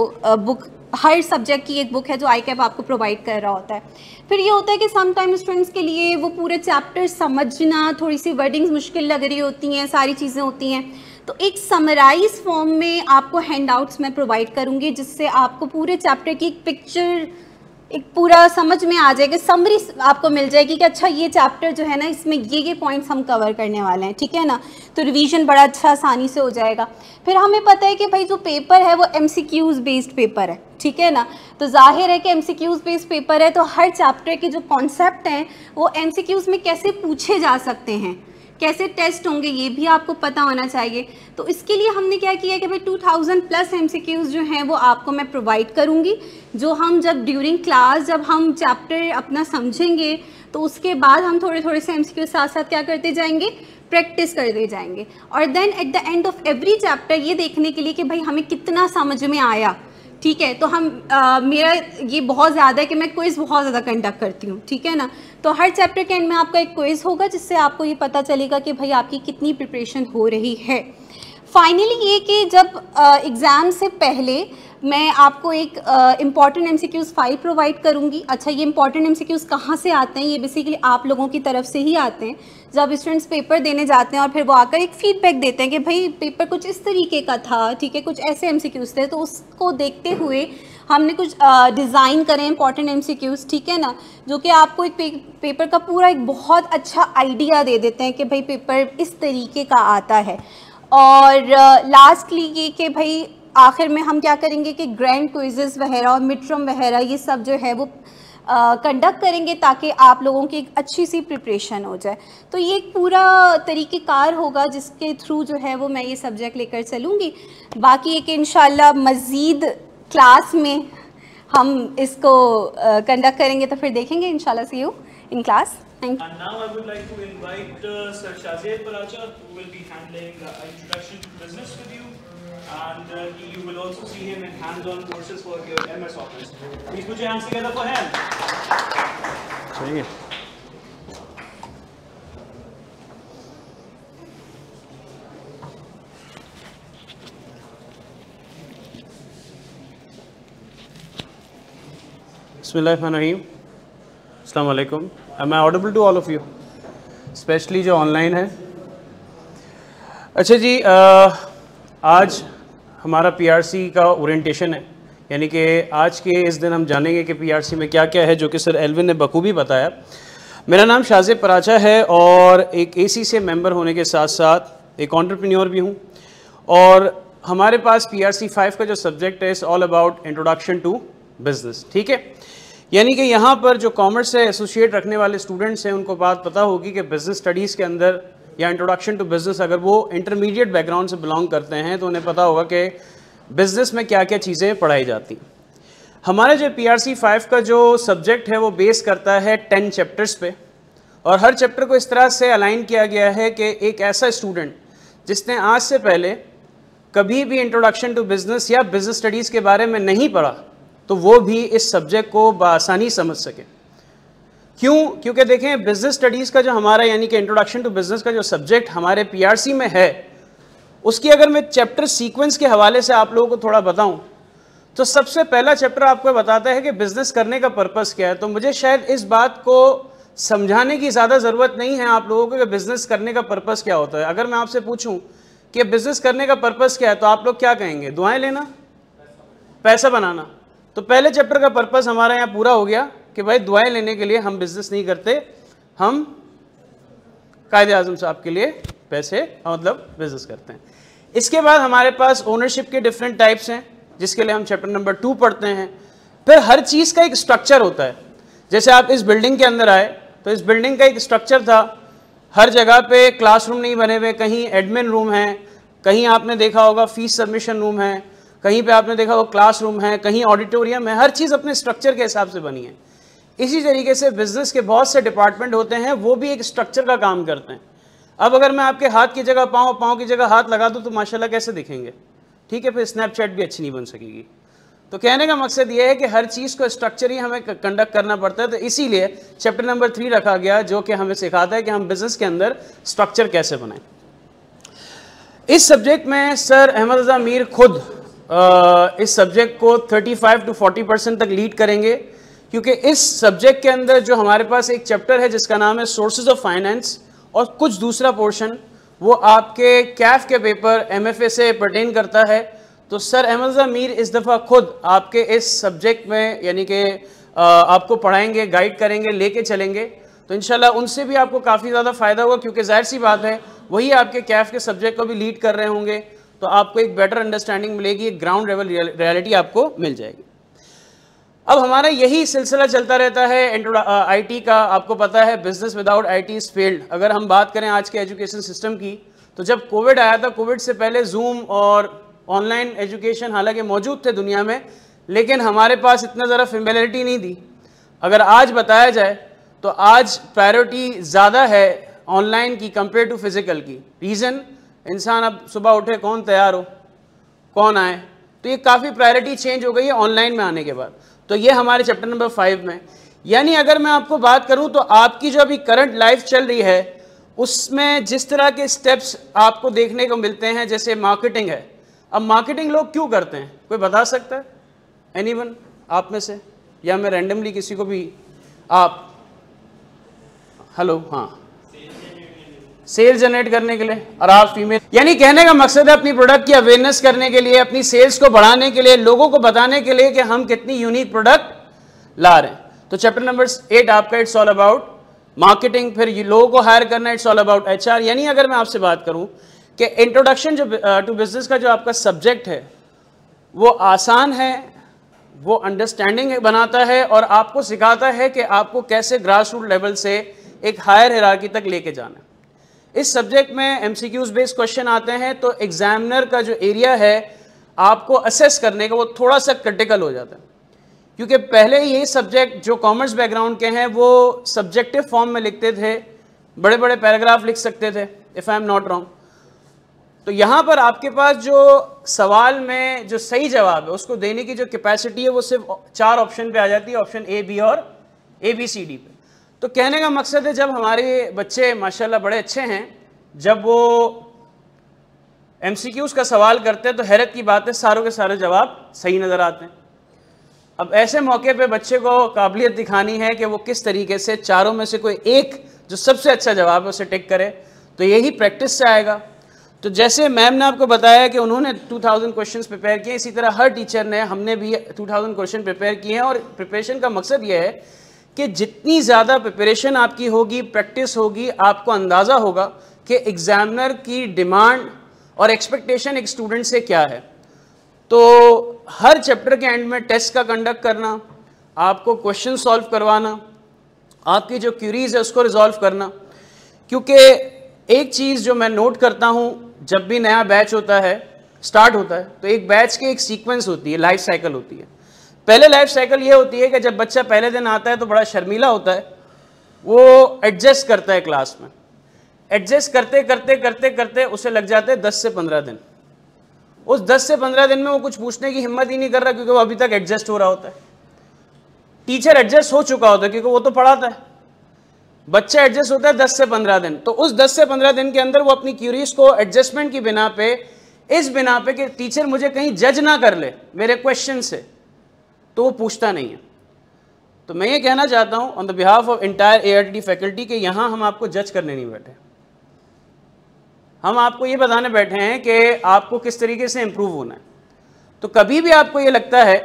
बुक हर सब्जेक्ट की एक बुक है जो आई कैप आपको प्रोवाइड कर रहा होता है फिर ये होता है कि सम टाइम स्टूडेंट्स के लिए वो पूरे चैप्टर समझना थोड़ी सी वर्डिंग्स मुश्किल लग रही होती हैं सारी चीज़ें होती हैं तो एक समराइज फॉर्म में आपको हैंड आउट्स मैं प्रोवाइड करूँगी जिससे आपको पूरे चैप्टर की एक पिक्चर एक पूरा समझ में आ जाएगा समरी आपको मिल जाएगी कि अच्छा ये चैप्टर जो है ना इसमें ये ये पॉइंट्स हम कवर करने वाले हैं ठीक है ना तो रिवीजन बड़ा अच्छा आसानी से हो जाएगा फिर हमें पता है कि भाई जो पेपर है वो एम बेस्ड पेपर है ठीक है ना तो जाहिर है कि एम बेस्ड पेपर है तो हर चैप्टर के जो कॉन्सेप्ट हैं वो एम में कैसे पूछे जा सकते हैं कैसे टेस्ट होंगे ये भी आपको पता होना चाहिए तो इसके लिए हमने क्या किया कि भाई 2000 प्लस एम जो हैं वो आपको मैं प्रोवाइड करूँगी जो हम जब ड्यूरिंग क्लास जब हम चैप्टर अपना समझेंगे तो उसके बाद हम थोड़े थोड़े से एम साथ साथ क्या करते जाएंगे प्रैक्टिस करते जाएंगे और then at the end of every chapter ये देखने के लिए कि भाई हमें कितना समझ में आया ठीक है तो हम आ, मेरा ये बहुत ज़्यादा है कि मैं क्विज़ बहुत ज़्यादा कंडक्ट करती हूँ ठीक है ना तो हर चैप्टर के एंड में आपका एक क्विज़ होगा जिससे आपको ये पता चलेगा कि भाई आपकी कितनी प्रिपरेशन हो रही है फाइनली ये कि जब एग्ज़ाम से पहले मैं आपको एक important M C Qs file provide करूँगी अच्छा ये इम्पॉर्टेंट एम सी क्यूज़ कहाँ से आते हैं ये बेसिकली आप लोगों की तरफ से ही आते हैं जब स्टूडेंट्स पेपर देने जाते हैं और फिर वो आकर एक फीडबैक देते हैं कि भाई पेपर कुछ इस तरीके का था ठीक है कुछ ऐसे एम थे तो उसको देखते हुए हमने कुछ डिज़ाइन करें इंपॉर्टेंट एम ठीक है ना जो कि आपको एक पे, पेपर का पूरा एक बहुत अच्छा आइडिया दे देते हैं कि भाई पेपर इस तरीके का आता है और लास्टली ये कि भाई आखिर में हम क्या करेंगे कि ग्रैंड क्विजेज़ वगैरह और मिट्रम वगैरह ये सब जो है वो कंडक्ट करेंगे ताकि आप लोगों की एक अच्छी सी प्रिपरेशन हो जाए तो ये एक पूरा तरीक़ेकार होगा जिसके थ्रू जो है वो मैं ये सब्जेक्ट लेकर चलूँगी बाकी एक इन मज़ीद क्लास में हम इसको कंडक्ट करेंगे तो फिर देखेंगे in see you in class thank you And now I would like to invite uh, Sir who will be handling uh, introduction to business with you. and uh, you will also see him in hands-on courses for your MS Office. Please put your hands together for him. Thank you. अल्लाम I audible to all of you especially जो online है अच्छा जी आ, आज हमारा PRC का orientation है यानी कि आज के इस दिन हम जानेंगे कि पीआरसी में क्या क्या है जो कि सर एलविन ने बखूबी बताया मेरा नाम शाजे पराचा है और एक एसी से मेंबर होने के साथ साथ एक ऑन्टरप्रीनियोर भी हूँ और हमारे पास पी आर सी फाइव का जो सब्जेक्ट है is all about introduction to business ठीक है यानी कि यहाँ पर जो कॉमर्स से एसोसिएट रखने वाले स्टूडेंट्स हैं उनको बात पता होगी कि बिज़नेस स्टडीज़ के अंदर या इंट्रोडक्शन टू बिज़नेस अगर वो इंटरमीडिएट बैकग्राउंड से बिलोंग करते हैं तो उन्हें पता होगा कि बिज़नेस में क्या क्या चीज़ें पढ़ाई जाती हमारे जो पी आर सी फाइव का जो सब्जेक्ट है वो बेस करता है टेन चैप्टर्स पे और हर चैप्टर को इस तरह से अलाइन किया गया है कि एक ऐसा स्टूडेंट जिसने आज से पहले कभी भी इंट्रोडक्शन टू बिज़नेस या बिज़नेस स्टडीज़ के बारे में नहीं पढ़ा तो वो भी इस सब्जेक्ट को बसानी समझ सके क्यों क्योंकि देखें बिजनेस स्टडीज़ का जो हमारा यानी कि इंट्रोडक्शन टू बिजनेस का जो सब्जेक्ट हमारे पीआरसी में है उसकी अगर मैं चैप्टर सीक्वेंस के हवाले से आप लोगों को थोड़ा बताऊं तो सबसे पहला चैप्टर आपको बताता है कि बिज़नेस करने का पर्पस क्या है तो मुझे शायद इस बात को समझाने की ज़्यादा ज़रूरत नहीं है आप लोगों को कि बिज़नेस करने का पर्पस क्या होता है अगर मैं आपसे पूछूं कि बिज़नेस करने का पर्पस क्या है तो आप लोग क्या कहेंगे दुआएं लेना पैसा बनाना तो पहले चैप्टर का पर्पस हमारा यहाँ पूरा हो गया कि भाई दुआएं लेने के लिए हम बिज़नेस नहीं करते हम कायद आजम साहब के लिए पैसे मतलब बिज़नेस करते हैं इसके बाद हमारे पास ओनरशिप के डिफरेंट टाइप्स हैं जिसके लिए हम चैप्टर नंबर टू पढ़ते हैं फिर हर चीज़ का एक स्ट्रक्चर होता है जैसे आप इस बिल्डिंग के अंदर आए तो इस बिल्डिंग का एक स्ट्रक्चर था हर जगह पे क्लासरूम नहीं बने हुए कहीं एडमिन रूम है कहीं आपने देखा होगा फीस सबमिशन रूम है कहीं पे आपने देखा होगा क्लासरूम है कहीं ऑडिटोरियम है हर चीज़ अपने स्ट्रक्चर के हिसाब से बनी है इसी तरीके से बिज़नेस के बहुत से डिपार्टमेंट होते हैं वो भी एक स्ट्रक्चर का काम करते हैं अब अगर मैं आपके हाथ की जगह पाँव पाँव की जगह हाथ लगा दूँ तो माशाला कैसे दिखेंगे ठीक है फिर स्नैपचैट भी अच्छी नहीं बन सकेगी तो कहने का मकसद ये है कि हर चीज़ को स्ट्रक्चर ही हमें कंडक्ट करना पड़ता है तो इसीलिए चैप्टर नंबर थ्री रखा गया जो कि हमें सिखाता है कि हम बिज़नेस के अंदर स्ट्रक्चर कैसे बनाएं इस सब्जेक्ट में सर अहमद रजा मीर खुद आ, इस सब्जेक्ट को 35 टू 40 परसेंट तक लीड करेंगे क्योंकि इस सब्जेक्ट के अंदर जो हमारे पास एक चैप्टर है जिसका नाम है सोर्सेज ऑफ फाइनेंस और कुछ दूसरा पोर्शन वो आपके कैफ के पेपर एम से प्रटेन करता है तो सर अहमद मीर इस दफ़ा खुद आपके इस सब्जेक्ट में यानी कि आपको पढ़ाएंगे गाइड करेंगे लेके चलेंगे तो इन उनसे भी आपको काफ़ी ज़्यादा फ़ायदा होगा क्योंकि जाहिर सी बात है वही आपके कैफ के सब्जेक्ट को भी लीड कर रहे होंगे तो आपको एक बेटर अंडरस्टैंडिंग मिलेगी एक ग्राउंड लेवल रियलिटी आपको मिल जाएगी अब हमारा यही सिलसिला चलता रहता है आईटी का आपको पता है business without IT is failed अगर हम बात करें आज के एजुकेशन सिस्टम की तो जब कोविड आया था कोविड से पहले जूम और ऑनलाइन एजुकेशन हालांकि मौजूद थे दुनिया में लेकिन हमारे पास इतना ज़रा फेमिलिटी नहीं थी अगर आज बताया जाए तो आज प्रायोरिटी ज़्यादा है ऑनलाइन की कंपेयर टू फिज़िकल की रीज़न इंसान अब सुबह उठे कौन तैयार हो कौन आए तो ये काफ़ी प्रायोरिटी चेंज हो गई है ऑनलाइन में आने के बाद तो ये हमारे चैप्टर नंबर फाइव में यानी अगर मैं आपको बात करूं तो आपकी जो अभी करंट लाइफ चल रही है उसमें जिस तरह के स्टेप्स आपको देखने को मिलते हैं जैसे मार्केटिंग है अब मार्केटिंग लोग क्यों करते हैं कोई बता सकता है एनी आप में से या मैं रैंडमली किसी को भी आप हेलो हाँ सेल जनरेट करने के लिए और आप फीमेल यानी कहने का मकसद है अपनी प्रोडक्ट की अवेयरनेस करने के लिए अपनी सेल्स को बढ़ाने के लिए लोगों को बताने के लिए कि हम कितनी यूनिक प्रोडक्ट ला रहे हैं तो चैप्टर नंबर एट आपका इट्स ऑल अबाउट मार्केटिंग फिर लोगों को हायर करना इट्स ऑल अबाउट एच यानी अगर मैं आपसे बात करूँ कि इंट्रोडक्शन जो टू uh, बिजनेस का जो आपका सब्जेक्ट है वो आसान है वो अंडरस्टैंडिंग बनाता है और आपको सिखाता है कि आपको कैसे ग्रास रूट लेवल से एक हायर हिराकी तक लेके जाना है इस सब्जेक्ट में एम क्यूज बेस्ड क्वेश्चन आते हैं तो एग्जामिनर का जो एरिया है आपको असेस करने का वो थोड़ा सा क्रिटिकल हो जाता है क्योंकि पहले ये सब्जेक्ट जो कॉमर्स बैकग्राउंड के हैं वो सब्जेक्टिव फॉर्म में लिखते थे बड़े बड़े पैराग्राफ लिख सकते थे if I am not wrong तो यहाँ पर आपके पास जो सवाल में जो सही जवाब है उसको देने की जो कैपेसिटी है वो सिर्फ चार ऑप्शन पे आ जाती है ऑप्शन ए बी और ए बी सी डी पे तो कहने का मकसद है जब हमारे बच्चे माशाल्लाह बड़े अच्छे हैं जब वो एम का सवाल करते हैं तो हैरत की बात है सारों के सारे जवाब सही नज़र आते हैं अब ऐसे मौके पे बच्चे को काबिलियत दिखानी है कि वो किस तरीके से चारों में से कोई एक जो सबसे अच्छा जवाब है उसे टिक करे तो यही प्रैक्टिस से आएगा तो जैसे मैम ने आपको बताया कि उन्होंने 2000 क्वेश्चंस प्रिपेयर किए इसी तरह हर टीचर ने हमने भी 2000 क्वेश्चन प्रिपेयर किए हैं और प्रिपरेशन का मकसद ये है कि जितनी ज़्यादा प्रिपरेशन आपकी होगी प्रैक्टिस होगी आपको अंदाज़ा होगा कि एग्ज़ामिनर की डिमांड और एक्सपेक्टेशन एक स्टूडेंट से क्या है तो हर चैप्टर के एंड में टेस्ट का कंडक्ट करना आपको क्वेश्चन सॉल्व करवाना आपकी जो क्यूरीज है उसको रिजॉल्व करना क्योंकि एक चीज़ जो मैं नोट करता हूँ जब भी नया बैच होता है स्टार्ट होता है तो एक बैच की एक सीक्वेंस होती है लाइफ साइकिल होती है पहले लाइफ साइकिल ये होती है कि जब बच्चा पहले दिन आता है तो बड़ा शर्मीला होता है वो एडजस्ट करता है क्लास में एडजस्ट करते करते करते करते उसे लग जाते हैं दस से पंद्रह दिन उस दस से पंद्रह दिन में वो कुछ पूछने की हिम्मत ही नहीं कर रहा क्योंकि वो अभी तक एडजस्ट हो रहा होता है टीचर एडजस्ट हो चुका होता है क्योंकि वो तो पढ़ाता है बच्चा एडजस्ट होता है दस से पंद्रह दिन तो उस दस से पंद्रह दिन के अंदर वो अपनी क्यूरीज को एडजस्टमेंट की बिना पे इस बिना पे कि टीचर मुझे कहीं जज ना कर ले मेरे क्वेश्चन से तो वो पूछता नहीं है तो मैं ये कहना चाहता हूँ on the behalf of entire a faculty के यहाँ हम आपको जज करने नहीं बैठे हम आपको ये बताने बैठे हैं कि आपको किस तरीके से इम्प्रूव होना है तो कभी भी आपको ये लगता है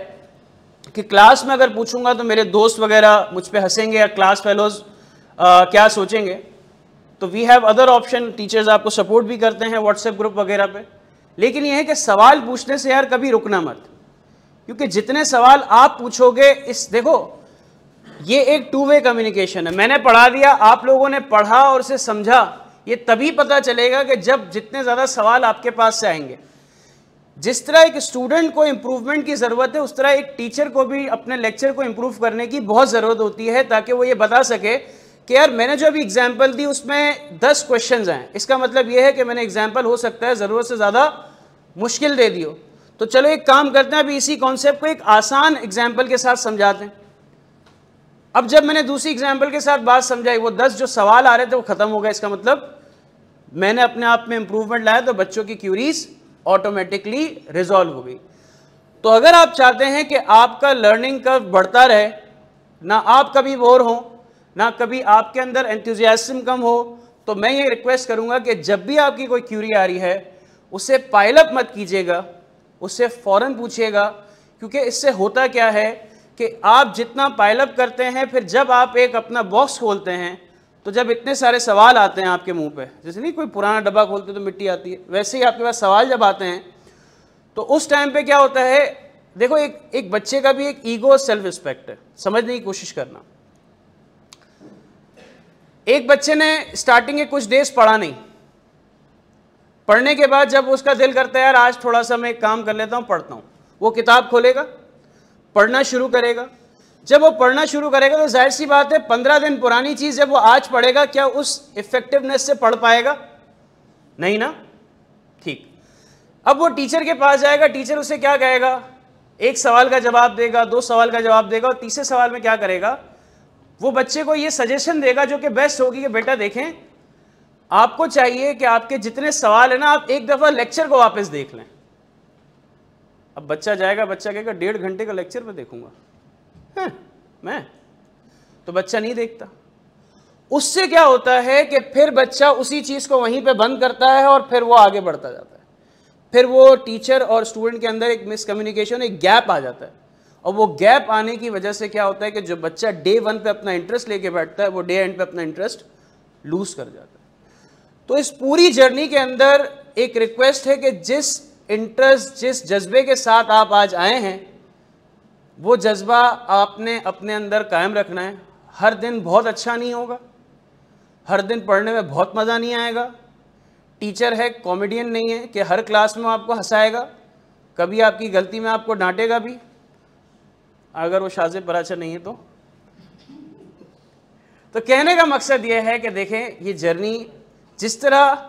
कि क्लास में अगर पूछूंगा तो मेरे दोस्त वगैरह मुझ पर हंसेंगे या क्लास फेलोज़ क्या सोचेंगे तो we have other option teachers आपको सपोर्ट भी करते हैं व्हाट्सएप ग्रुप वगैरह पे लेकिन यह है कि सवाल पूछने से यार कभी रुकना मत क्योंकि जितने सवाल आप पूछोगे इस देखो ये एक टू वे कम्युनिकेशन है मैंने पढ़ा दिया आप लोगों ने पढ़ा और उसे समझा ये तभी पता चलेगा कि जब जितने ज़्यादा सवाल आपके पास से आएंगे जिस तरह एक स्टूडेंट को इम्प्रूवमेंट की ज़रूरत है उस तरह एक टीचर को भी अपने लेक्चर को इम्प्रूव करने की बहुत ज़रूरत होती है ताकि वो ये बता सके कि यार मैंने जो अभी एग्जाम्पल दी उसमें दस क्वेश्चन हैं इसका मतलब यह है कि मैंने एग्जाम्पल हो सकता है ज़रूरत से ज़्यादा मुश्किल दे दी तो चलो एक काम करते हैं अभी इसी कॉन्सेप्ट को एक आसान एग्जाम्पल के साथ समझाते हैं अब जब मैंने दूसरी एग्जाम्पल के साथ बात समझाई वो दस जो सवाल आ रहे थे वो ख़त्म हो गए इसका मतलब मैंने अपने आप में इंप्रूवमेंट लाया तो बच्चों की क्यूरीज ऑटोमेटिकली रिजॉल्व हो गई तो अगर आप चाहते हैं कि आपका लर्निंग कर्व बढ़ता रहे ना आप कभी बोर हो ना कभी आपके अंदर एंथुजियाज्म कम हो तो मैं ये रिक्वेस्ट करूंगा कि जब भी आपकी कोई क्यूरी आ रही है उसे पाइलअप मत कीजिएगा उससे फ़ौरन पूछिएगा क्योंकि इससे होता क्या है कि आप जितना पायलअप करते हैं फिर जब आप एक अपना बॉक्स खोलते हैं तो जब इतने सारे सवाल आते हैं आपके मुंह पे जैसे नहीं कोई पुराना डब्बा खोलते तो मिट्टी आती है वैसे ही आपके पास सवाल जब आते हैं तो उस टाइम पे क्या होता है देखो एक एक बच्चे का भी एक ईगो सेल्फ रिस्पेक्ट है समझने की कोशिश करना एक बच्चे ने स्टार्टिंग के कुछ डेज पढ़ा नहीं पढ़ने के बाद जब उसका दिल करता है यार आज थोड़ा सा मैं काम कर लेता हूँ पढ़ता हूँ वो किताब खोलेगा पढ़ना शुरू करेगा जब वो पढ़ना शुरू करेगा तो जाहिर सी बात है पंद्रह दिन पुरानी चीज़ जब वो आज पढ़ेगा क्या उस इफ़ेक्टिवनेस से पढ़ पाएगा नहीं ना ठीक अब वो टीचर के पास जाएगा टीचर उसे क्या कहेगा एक सवाल का जवाब देगा दो सवाल का जवाब देगा और तीसरे सवाल में क्या करेगा वो बच्चे को ये सजेशन देगा जो कि बेस्ट होगी कि बेटा देखें आपको चाहिए कि आपके जितने सवाल है ना आप एक दफ़ा लेक्चर को वापस देख लें अब बच्चा जाएगा बच्चा कहेगा डेढ़ घंटे का लेक्चर में देखूंगा मैं तो बच्चा नहीं देखता उससे क्या होता है कि फिर बच्चा उसी चीज़ को वहीं पे बंद करता है और फिर वो आगे बढ़ता जाता है फिर वो टीचर और स्टूडेंट के अंदर एक मिसकम्युनिकेशन एक गैप आ जाता है और वो गैप आने की वजह से क्या होता है कि जो बच्चा डे वन पे अपना इंटरेस्ट लेके बैठता है वो डे एंड पे अपना इंटरेस्ट लूज कर जाता है तो इस पूरी जर्नी के अंदर एक रिक्वेस्ट है कि जिस इंटरेस्ट जिस जज्बे के साथ आप आज आए हैं वो जज्बा आपने अपने अंदर कायम रखना है हर दिन बहुत अच्छा नहीं होगा हर दिन पढ़ने में बहुत मज़ा नहीं आएगा टीचर है कॉमेडियन नहीं है कि हर क्लास में आपको हंसाएगा कभी आपकी गलती में आपको डांटेगा भी अगर वो शाज पराचा अच्छा नहीं है तो तो कहने का मकसद ये है कि देखें ये जर्नी जिस तरह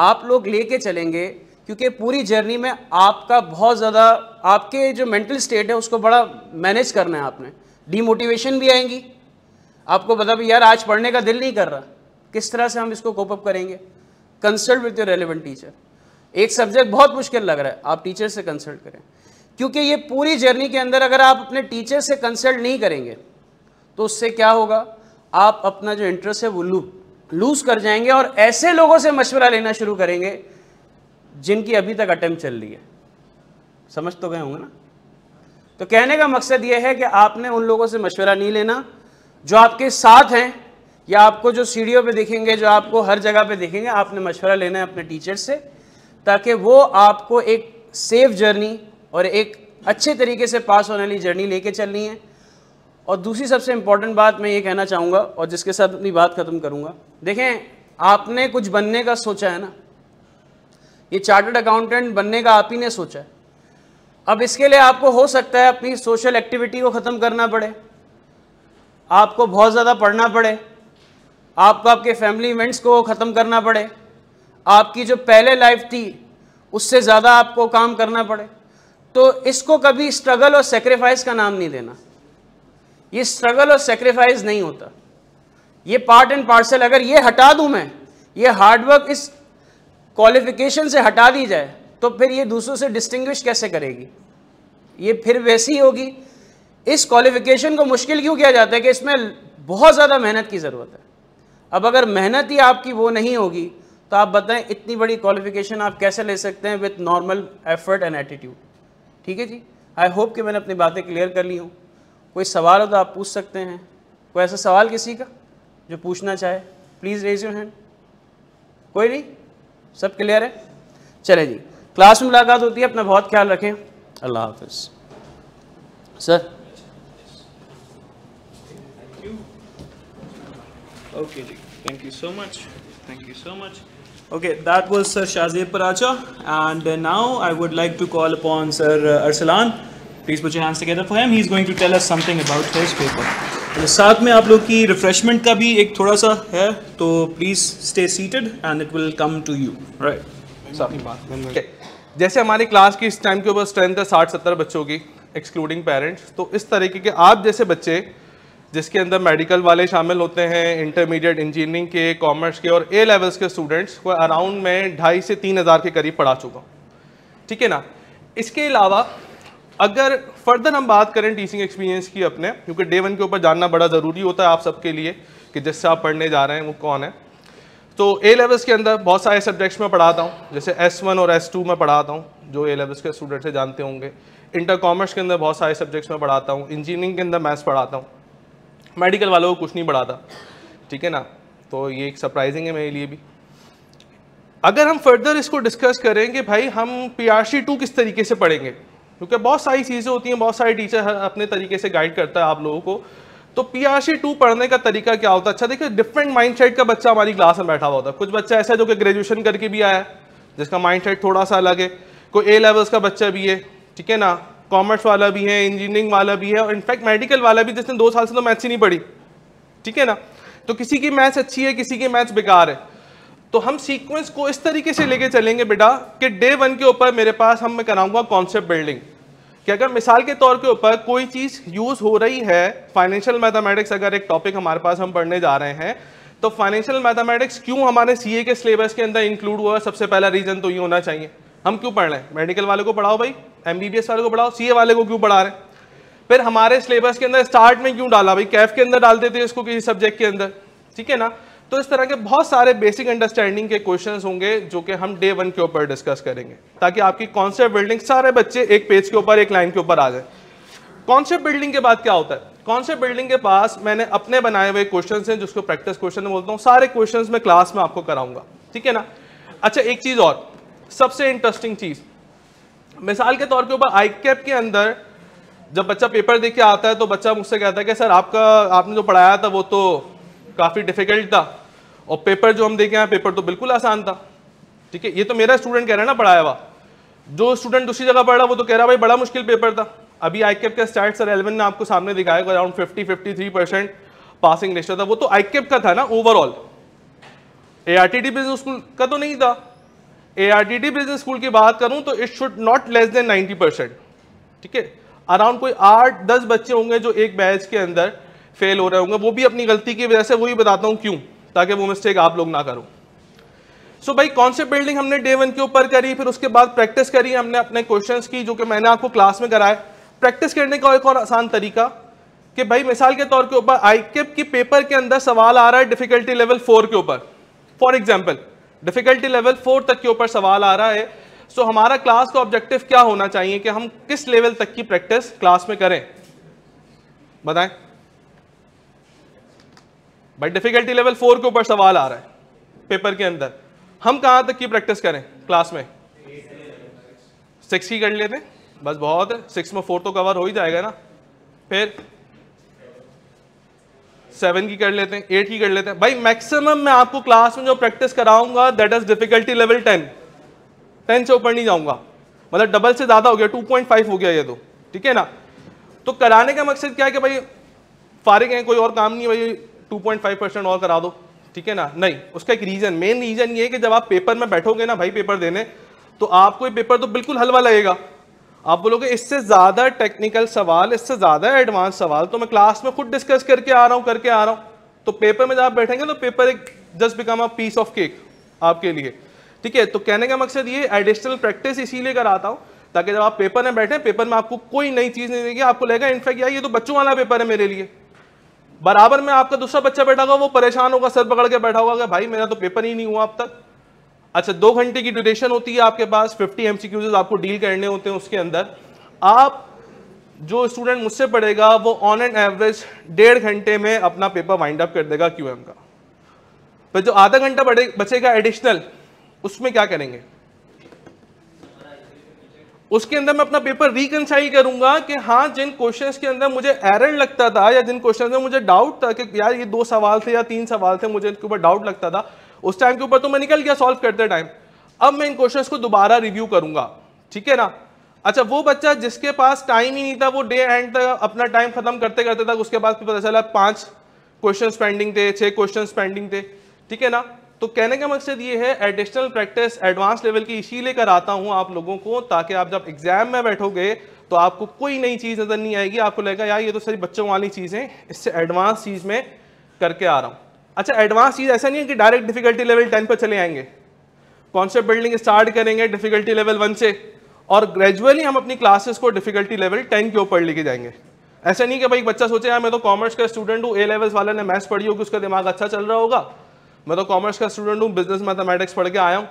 आप लोग लेके चलेंगे क्योंकि पूरी जर्नी में आपका बहुत ज़्यादा आपके जो मेंटल स्टेट है उसको बड़ा मैनेज करना है आपने डीमोटिवेशन भी आएंगी आपको पता भी यार आज पढ़ने का दिल नहीं कर रहा किस तरह से हम इसको कोप अप करेंगे consult with your relevant teacher एक सब्जेक्ट बहुत मुश्किल लग रहा है आप टीचर से कंसल्ट करें क्योंकि ये पूरी जर्नी के अंदर अगर आप अपने टीचर से कंसल्ट नहीं करेंगे तो उससे क्या होगा आप अपना जो इंटरेस्ट है वो लूप लूज कर जाएंगे और ऐसे लोगों से मशवरा लेना शुरू करेंगे जिनकी अभी तक अटैम्प्ट चल रही है समझ तो गए होंगे ना तो कहने का मकसद यह है कि आपने उन लोगों से मशवरा नहीं लेना जो आपके साथ हैं या आपको जो सीढ़ियों पे देखेंगे जो आपको हर जगह पे देखेंगे आपने मशवरा लेना है अपने टीचर से ताकि वो आपको एक सेफ जर्नी और एक अच्छे तरीके से पास होने वाली जर्नी लेके चलनी है और दूसरी सबसे इम्पॉर्टेंट बात मैं ये कहना चाहूँगा और जिसके साथ अपनी बात ख़त्म करूँगा देखें आपने कुछ बनने का सोचा है ना ये चार्टर्ड अकाउंटेंट बनने का आप ही ने सोचा है अब इसके लिए आपको हो सकता है अपनी सोशल एक्टिविटी को ख़त्म करना पड़े आपको बहुत ज़्यादा पढ़ना पड़े आपको आपके फैमिली इवेंट्स को ख़त्म करना पड़े आपकी जो पहले लाइफ थी उससे ज़्यादा आपको काम करना पड़े तो इसको कभी स्ट्रगल और सेक्रीफाइस का नाम नहीं देना ये स्ट्रगल और सेक्रीफाइस नहीं होता ये पार्ट एंड पार्सल अगर ये हटा दूं मैं ये हार्डवर्क इस क्वालिफिकेशन से हटा दी जाए तो फिर ये दूसरों से डिस्टिंग्विश कैसे करेगी ये फिर वैसी होगी इस क्वालिफिकेशन को मुश्किल क्यों किया जाता है कि इसमें बहुत ज़्यादा मेहनत की ज़रूरत है अब अगर मेहनत ही आपकी वो नहीं होगी तो आप बताएं इतनी बड़ी क्वालिफिकेशन आप कैसे ले सकते हैं with normal effort and attitude ठीक है जी आई होप कि मैंने अपनी बातें क्लियर कर ली हूँ कोई सवाल हो तो आप पूछ सकते हैं कोई ऐसा सवाल किसी का जो पूछना चाहे प्लीज़ रेज योर हैंड कोई नहीं सब क्लियर है चले जी क्लास में मुलाकात होती है अपना बहुत ख्याल रखें अल्लाह हाफिज सर ओके जी thank you so much thank you so much okay that was sir Shajeeb Paracha and now I would like to call upon sir Arsalan Please put your hands together for him. He is going to tell us something about his paper. साथ में आप लोग की refreshment का भी एक थोड़ा सा है तो please stay seated and it will come to you right जैसे हमारी क्लास की इस टाइम के ऊपर स्ट्रेंथ है साठ सत्तर बच्चों की एक्सक्लूडिंग पेरेंट्स तो इस तरीके के आप जैसे बच्चे जिसके अंदर मेडिकल वाले शामिल होते हैं इंटरमीडिएट इंजीनियरिंग के कॉमर्स के और ए लेवल्स के स्टूडेंट्स को अराउंड में ढाई से तीन हज़ार के करीब पढ़ा चुका हूँ ठीक है ना इसके अलावा अगर फर्दर हम बात करें टीचिंग एक्सपीरियंस की अपने क्योंकि डे वन के ऊपर जानना बड़ा ज़रूरी होता है आप सबके लिए कि जिससे आप पढ़ने जा रहे हैं वो कौन है तो ए लेवल्स के अंदर बहुत सारे सब्जेक्ट्स में पढ़ाता हूँ जैसे एस वन और एस टू में पढ़ाता हूँ जो ए लेवल्स के स्टूडेंट से जानते होंगे इंटर कॉमर्स के अंदर बहुत सारे सब्जेक्ट्स में पढ़ाता हूँ इंजीनियरिंग के अंदर मैथ्स पढ़ाता हूँ मेडिकल वालों को कुछ नहीं पढ़ाता ठीक है ना तो ये एक सरप्राइजिंग है मेरे लिए भी अगर हम फर्दर इसको डिस्कस करें कि भाई हम पी आर सी टू किस तरीके से पढ़ेंगे क्योंकि बहुत सारी चीज़ें होती हैं बहुत सारे टीचर अपने तरीके से गाइड करता है आप लोगों को तो पी आर सी टू पढ़ने का तरीका क्या होता है अच्छा देखिए डिफरेंट माइंड सेट का बच्चा हमारी क्लास में बैठा हुआ होता है कुछ बच्चा ऐसा है जो कि ग्रेजुएशन करके भी आया है जिसका माइंड सेट थोड़ा सा अलग है कोई ए लेवल्स का बच्चा भी है ठीक है ना कॉमर्स वाला भी है इंजीनियरिंग वाला भी है और इनफैक्ट मेडिकल वाला भी जिसने दो साल से तो मैथ्स ही नहीं पढ़ी ठीक है ना तो किसी की मैथ्स अच्छी है किसी की मैथ्स बेकार है तो हम सीक्वेंस को इस तरीके से लेके चलेंगे बेटा कि डे वन के ऊपर मेरे पास हम मैं कराऊंगा कॉन्सेप्ट बिल्डिंग कि अगर मिसाल के तौर के ऊपर कोई चीज़ यूज़ हो रही है फाइनेंशियल मैथमेटिक्स अगर एक टॉपिक हमारे पास हम पढ़ने जा रहे हैं तो फाइनेंशियल मैथमेटिक्स क्यों हमारे सीए के सिलेबस के अंदर इंक्लूड हुआ है सबसे पहला रीज़न तो ये होना चाहिए हम क्यों पढ़ रहे हैं मेडिकल वाले को पढ़ाओ भाई एम वाले को पढ़ाओ सी वाले को क्यों पढ़ा रहे हैं फिर हमारे सिलेबस के अंदर स्टार्ट में क्यों डाला भाई कैफ के अंदर डालते थे इसको किसी सब्जेक्ट के अंदर ठीक है ना तो इस तरह के बहुत सारे बेसिक अंडरस्टैंडिंग के क्वेश्चन होंगे जो कि हम डे वन के ऊपर डिस्कस करेंगे ताकि आपकी कॉन्सेप्ट बिल्डिंग सारे बच्चे एक पेज के ऊपर एक लाइन के ऊपर आ जाए कॉन्सेप्ट बिल्डिंग के बाद क्या होता है कॉन्सेप्ट बिल्डिंग के पास मैंने अपने बनाए हुए क्वेश्चन हैं जिसको प्रैक्टिस क्वेश्चन बोलता हूँ सारे क्वेश्चन में क्लास में आपको कराऊंगा ठीक है ना अच्छा एक चीज़ और सबसे इंटरेस्टिंग चीज़ मिसाल के तौर के ऊपर आई कैप के अंदर जब बच्चा पेपर देके के आता है तो बच्चा मुझसे कहता है कि सर आपका आपने जो पढ़ाया था वो तो काफ़ी डिफिकल्ट था और पेपर जो हम देखे हैं पेपर तो बिल्कुल आसान था ठीक है ये तो मेरा स्टूडेंट कह रहा है ना पढ़ाया हुआ जो स्टूडेंट दूसरी जगह पढ़ रहा वो तो कह रहा भाई बड़ा मुश्किल पेपर था अभी आई कैप का स्टार्ट सर एलेवन ने आपको सामने दिखाया around fifty fifty three percent passing ratio था वो तो आई कैप का था ना overall A R T D business school का तो नहीं था A R T D business school की बात करूँ तो it should not less than ninety percent ठीक है अराउंड कोई आठ दस बच्चे होंगे जो एक बैच के अंदर फेल हो रहे होंगे वो भी अपनी गलती की वजह से वही बताता हूँ क्यों ताकि वो मिस्टेक आप लोग ना करो सो so, भाई कॉन्सेप्ट बिल्डिंग हमने डे वन के ऊपर करी फिर उसके बाद प्रैक्टिस करी हमने अपने क्वेश्चन की जो कि मैंने आपको क्लास में कराए प्रैक्टिस करने का एक और आसान तरीका कि भाई मिसाल के तौर के ऊपर आईकेप के पेपर के अंदर सवाल आ रहा है डिफिकल्टी लेवल फोर के ऊपर for example difficulty level four तक के ऊपर सवाल आ रहा है सो so, हमारा क्लास का ऑब्जेक्टिव क्या होना चाहिए कि हम किस लेवल तक की प्रैक्टिस क्लास में करें बताएं बट डिफिकल्टी लेवल फोर के ऊपर सवाल आ रहा है पेपर के अंदर हम कहाँ तक की प्रैक्टिस करें क्लास में सिक्स की कर लेते हैं बस बहुत है सिक्स में फोर तो कवर हो ही जाएगा ना फिर सेवन की कर लेते हैं एट की कर लेते हैं भाई मैक्सिमम मैं आपको क्लास में जो प्रैक्टिस कराऊंगा that is difficulty level ten ten से ऊपर नहीं जाऊंगा मतलब डबल से ज़्यादा हो गया टू पॉइंट फाइव हो गया ये तो ठीक है ना तो कराने का मकसद क्या है कि भाई फारिग हैं कोई और काम नहीं भाई 2.5 परसेंट और करा दो ठीक है ना नहीं उसका एक रीज़न मेन रीज़न ये है कि जब आप पेपर में बैठोगे ना भाई पेपर देने तो आपको ये पेपर तो बिल्कुल हलवा लगेगा आप बोलोगे इससे ज़्यादा टेक्निकल सवाल इससे ज़्यादा एडवांस सवाल तो मैं क्लास में खुद डिस्कस करके आ रहा हूँ करके आ रहा हूँ तो पेपर में जब आप बैठेंगे तो पेपर एक just become a piece of cake आपके लिए ठीक है तो कहने का मकसद ये एडिशनल प्रैक्टिस इसीलिए कराता हूँ ताकि जब आप पेपर में बैठे पेपर में आपको कोई नई चीज़ नहीं देगी आपको लगेगा इनफैक्ट यार ये तो बच्चों वाला पेपर है मेरे लिए बराबर में आपका दूसरा बच्चा बैठा होगा वो परेशान होगा सर पकड़ के बैठा होगा भाई मेरा तो पेपर ही नहीं हुआ अब तक अच्छा दो घंटे की ड्यूरेशन होती है आपके पास फिफ्टी एम आपको डील करने होते हैं उसके अंदर आप जो स्टूडेंट मुझसे पढ़ेगा वो ऑन एंड एवरेज डेढ़ घंटे में अपना पेपर वाइंड अप कर देगा क्यूएम का पर जो आधा घंटा बचेगा एडिशनल उसमें क्या करेंगे उसके अंदर मैं अपना पेपर रिकनसाइल करूंगा कि हाँ जिन क्वेश्चंस के अंदर मुझे एरर लगता था या जिन क्वेश्चंस में मुझे डाउट था कि यार ये दो सवाल थे या तीन सवाल थे मुझे इनके ऊपर डाउट लगता था उस टाइम के ऊपर तो मैं निकल गया सॉल्व करते टाइम अब मैं इन क्वेश्चंस को दोबारा रिव्यू करूंगा ठीक है ना अच्छा वो बच्चा जिसके पास टाइम ही नहीं था वो डे एंड तक अपना टाइम खत्म करते करते तक उसके बाद पता चला पांच क्वेश्चन पेंडिंग थे छह क्वेश्चन पेंडिंग थे ठीक है ना तो कहने का मकसद ये है एडिशनल प्रैक्टिस एडवांस लेवल की लेकर आता हूँ आप लोगों को ताकि आप जब एग्जाम में बैठोगे तो आपको कोई नई चीज़ नज़र नहीं आएगी आपको लगेगा यार ये तो सारी बच्चों वाली चीज़ें इससे एडवांस चीज़ में करके आ रहा हूँ अच्छा एडवांस चीज़ ऐसा नहीं है कि डायरेक्ट डिफिकल्टी लेवल टेन पर चले आएंगे कॉन्सेप्ट बिल्डिंग स्टार्ट करेंगे डिफिकल्टी लेवल वन से और ग्रेजुअली हम अपनी क्लासेस को डिफिकल्टी लेवल टेन के ऊपर लेके जाएंगे ऐसा नहीं कि भाई बच्चा सोचे यार मैं तो कॉमर्स का स्टूडेंट हूँ ए लेवल्स वाले ने मैथ्स पढ़ी होगी उसका दिमाग अच्छा चल रहा होगा मैं तो कॉमर्स का स्टूडेंट हूँ बिजनेस मैथमेटिक्स पढ़ के आया हूँ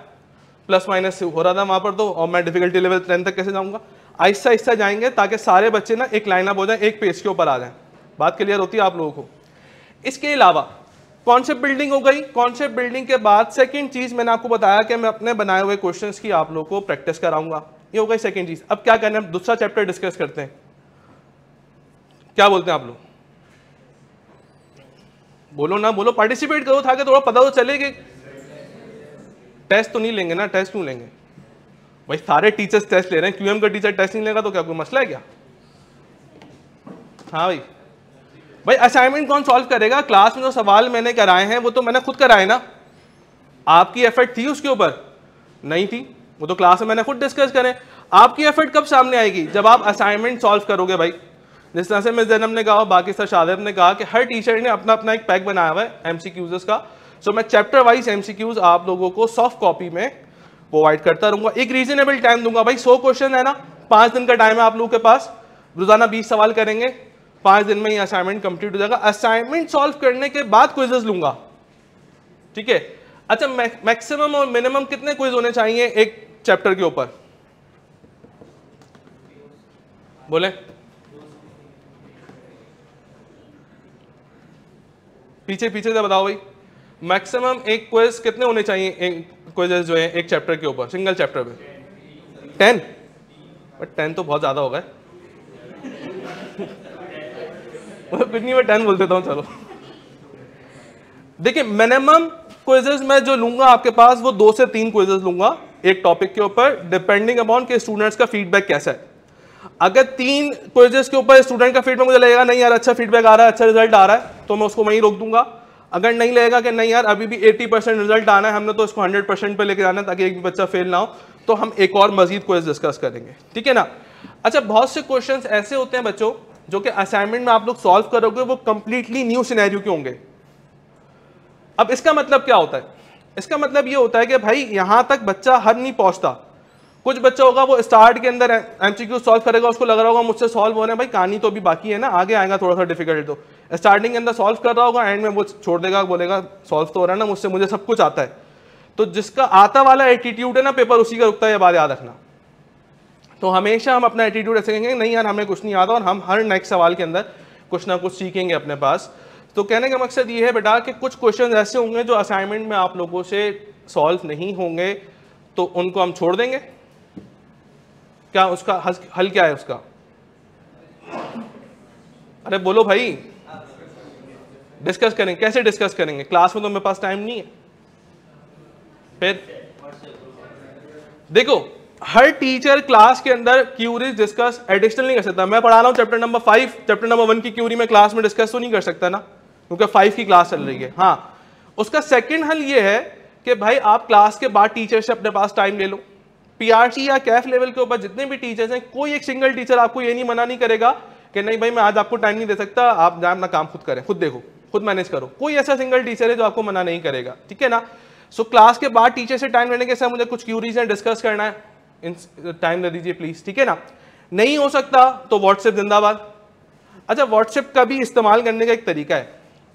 प्लस माइनस हो रहा था वहाँ पर तो और मैं डिफिकल्टी लेवल टेन तक कैसे जाऊँगा आहिस्ता आहिस्ता जाएंगे ताकि सारे बच्चे ना एक लाइन हो जाए एक पेज के ऊपर आ जाए बात क्लियर होती है आप लोगों को इसके अलावा कॉन्सेप्ट बिल्डिंग हो गई कॉन्सेप्ट बिल्डिंग के बाद सेकेंड चीज़ मैंने आपको बताया कि मैं अपने बनाए हुए क्वेश्चन की आप लोग को प्रैक्टिस कराऊंगा ये हो गई सेकेंड चीज़ अब क्या करना है दूसरा चैप्टर डिस्कस करते हैं क्या बोलते हैं आप लोग बोलो ना बोलो पार्टिसिपेट करो था कि थोड़ा पता तो चले कि टेस्ट तो नहीं लेंगे ना टेस्ट क्यों लेंगे भाई सारे टीचर्स टेस्ट ले रहे हैं क्यूएम का टीचर टेस्ट नहीं लेगा तो क्या कोई मसला है क्या हाँ भाई भाई असाइनमेंट कौन सॉल्व करेगा क्लास में जो सवाल मैंने कराए हैं वो तो मैंने खुद कराए ना आपकी एफर्ट थी उसके ऊपर नहीं थी वो तो क्लास में मैंने खुद डिस्कस करें आपकी एफर्ट कब सामने आएगी जब आप असाइनमेंट सॉल्व करोगे भाई जिस तरह से मैं जैनम ने कहा और बाकी सर शादेब ने कहा कि हर टीचर ने अपना अपना एक पैक बनाया हुआ है एम का सो so, मैं चैप्टर वाइज क्यूज आप लोगों को सॉफ्ट कॉपी में प्रोवाइड करता रहूंगा एक रीजनेबल टाइम दूंगा भाई सौ क्वेश्चन है ना पाँच दिन का टाइम है आप लोगों के पास रोजाना बीस सवाल करेंगे पाँच दिन में ही असाइनमेंट कंप्लीट हो जाएगा असाइनमेंट सॉल्व करने के बाद क्विजेज लूंगा ठीक है अच्छा मैक्सिमम और मिनिमम कितने क्विज होने चाहिए एक चैप्टर के ऊपर बोले पीछे पीछे से बताओ भाई मैक्सिमम एक क्वेज कितने होने चाहिए एक क्वेजेस जो है एक चैप्टर के ऊपर सिंगल चैप्टर में टेन बट टेन तो बहुत ज़्यादा हो गए मतलब कुछ नहीं मैं टेन बोल देता हूँ चलो देखिए मिनिमम क्वेजेस मैं जो लूंगा आपके पास वो दो से तीन क्वेजेस लूंगा एक टॉपिक के ऊपर डिपेंडिंग अपॉन के स्टूडेंट्स का फीडबैक कैसा है अगर तीन क्वेश्चन के ऊपर स्टूडेंट का फीडबैक मुझे लगेगा नहीं यार अच्छा फीडबैक आ रहा है अच्छा रिजल्ट आ रहा है तो मैं उसको वहीं रोक दूंगा अगर नहीं लगेगा कि नहीं यार अभी भी 80 परसेंट रिजल्ट आना है हमने तो इसको 100 परसेंट पर लेके जाना है ताकि एक भी बच्चा फेल ना हो तो हम एक और मजीद क्वेश्चन डिस्कस करेंगे ठीक है ना अच्छा बहुत से क्वेश्चन ऐसे होते हैं बच्चों जो कि असाइनमेंट में आप लोग सॉल्व करोगे वो कंप्लीटली न्यू सिनेरियो के होंगे अब इसका मतलब क्या होता है इसका मतलब ये होता है कि भाई यहाँ तक बच्चा हर नहीं पहुँचता कुछ बच्चा होगा वो स्टार्ट के अंदर एमसीक्यू सॉल्व करेगा उसको लग रहा होगा मुझसे सॉल्व हो रहे हैं भाई कहानी तो अभी बाकी है ना आगे आएगा थोड़ा सा डिफिकल्ट तो स्टार्टिंग के अंदर सॉल्व कर रहा होगा एंड में वो छोड़ देगा बोलेगा सॉल्व तो हो रहा है ना मुझसे मुझे सब कुछ आता है तो जिसका आता वाला एटीट्यूड है ना पेपर उसी का रुकता है बात याद रखना तो हमेशा हम अपना एटीट्यूड ऐसे कहेंगे नहीं यार हमें कुछ नहीं आता और हम हर नेक्स्ट सवाल के अंदर कुछ ना कुछ सीखेंगे अपने पास तो कहने का मकसद ये है बेटा कि कुछ क्वेश्चन ऐसे होंगे जो असाइनमेंट में आप लोगों से सॉल्व नहीं होंगे तो उनको हम छोड़ देंगे क्या उसका हल, हल क्या है उसका अरे बोलो भाई डिस्कस करेंगे कैसे डिस्कस करेंगे क्लास में तो मेरे पास टाइम नहीं है फिर देखो हर टीचर क्लास के अंदर क्यूरीज डिस्कस एडिशनल नहीं कर सकता मैं पढ़ा रहा हूं chapter number five chapter number one की क्यूरी में क्लास में डिस्कस तो नहीं कर सकता ना क्योंकि फाइव की क्लास चल रही है हाँ उसका सेकेंड हल ये है कि भाई आप क्लास के बाद टीचर से अपने पास टाइम ले लो पीआरसी या कैफ लेवल के ऊपर जितने भी टीचर्स हैं कोई एक सिंगल टीचर आपको ये नहीं मना नहीं करेगा कि नहीं भाई मैं आज आपको टाइम नहीं दे सकता आप अपना काम खुद करें खुद देखो खुद मैनेज करो कोई ऐसा सिंगल टीचर है जो आपको मना नहीं करेगा ठीक है ना सो क्लास के बाद टीचर से टाइम लेने के साथ मुझे कुछ क्यूरीज हैं डिस्कस करना है टाइम दे दीजिए प्लीज़ ठीक है ना नहीं हो सकता तो व्हाट्सएप जिंदाबाद अच्छा व्हाट्सएप का भी इस्तेमाल करने का एक तरीका है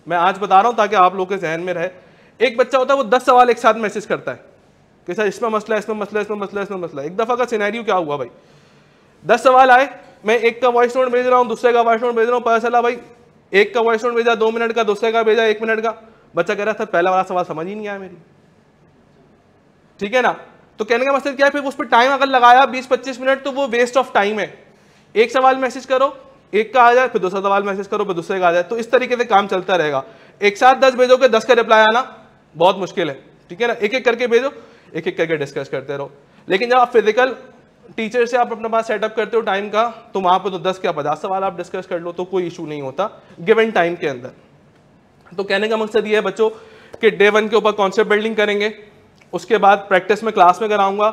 मैं आज बता रहा हूँ ताकि आप लोग के जहन में रहे एक बच्चा होता है वो दस सवाल एक साथ मैसेज करता है कि सर इसमें मसला इसमें मसला इसमें मसला इसमें मसला एक दफ़ा का सिनेरियो क्या हुआ भाई दस सवाल आए मैं एक का वॉइस नोट भेज रहा हूँ दूसरे का वॉइस नोट भेज रहा हूँ पता चला भाई एक का वॉइस नोट भेजा दो मिनट का दूसरे का भेजा एक मिनट का बच्चा कह रहा था पहला वाला सवाल समझ ही नहीं आया मेरी ठीक है ना तो कहने का मकसद मतलब क्या है फिर उस पर टाइम अगर लगाया बीस पच्चीस मिनट तो वो वेस्ट ऑफ टाइम है एक सवाल मैसेज करो एक का आ जाए फिर दूसरा सवाल मैसेज करो फिर दूसरे का आ जाए तो इस तरीके से काम चलता रहेगा एक साथ दस भेजोगे दस का रिप्लाई आना बहुत मुश्किल है ठीक है ना एक एक करके भेजो एक एक करके डिस्कस करते रहो लेकिन जब आप फिजिकल टीचर से आप अपने बात सेटअप करते हो टाइम का तो वहां पर तो दस या पचास सवाल आप डिस्कस कर लो तो कोई इशू नहीं होता गिवन टाइम के अंदर तो कहने का मकसद ये है बच्चों कि डे वन के ऊपर कॉन्सेप्ट बिल्डिंग करेंगे उसके बाद प्रैक्टिस में क्लास में कराऊंगा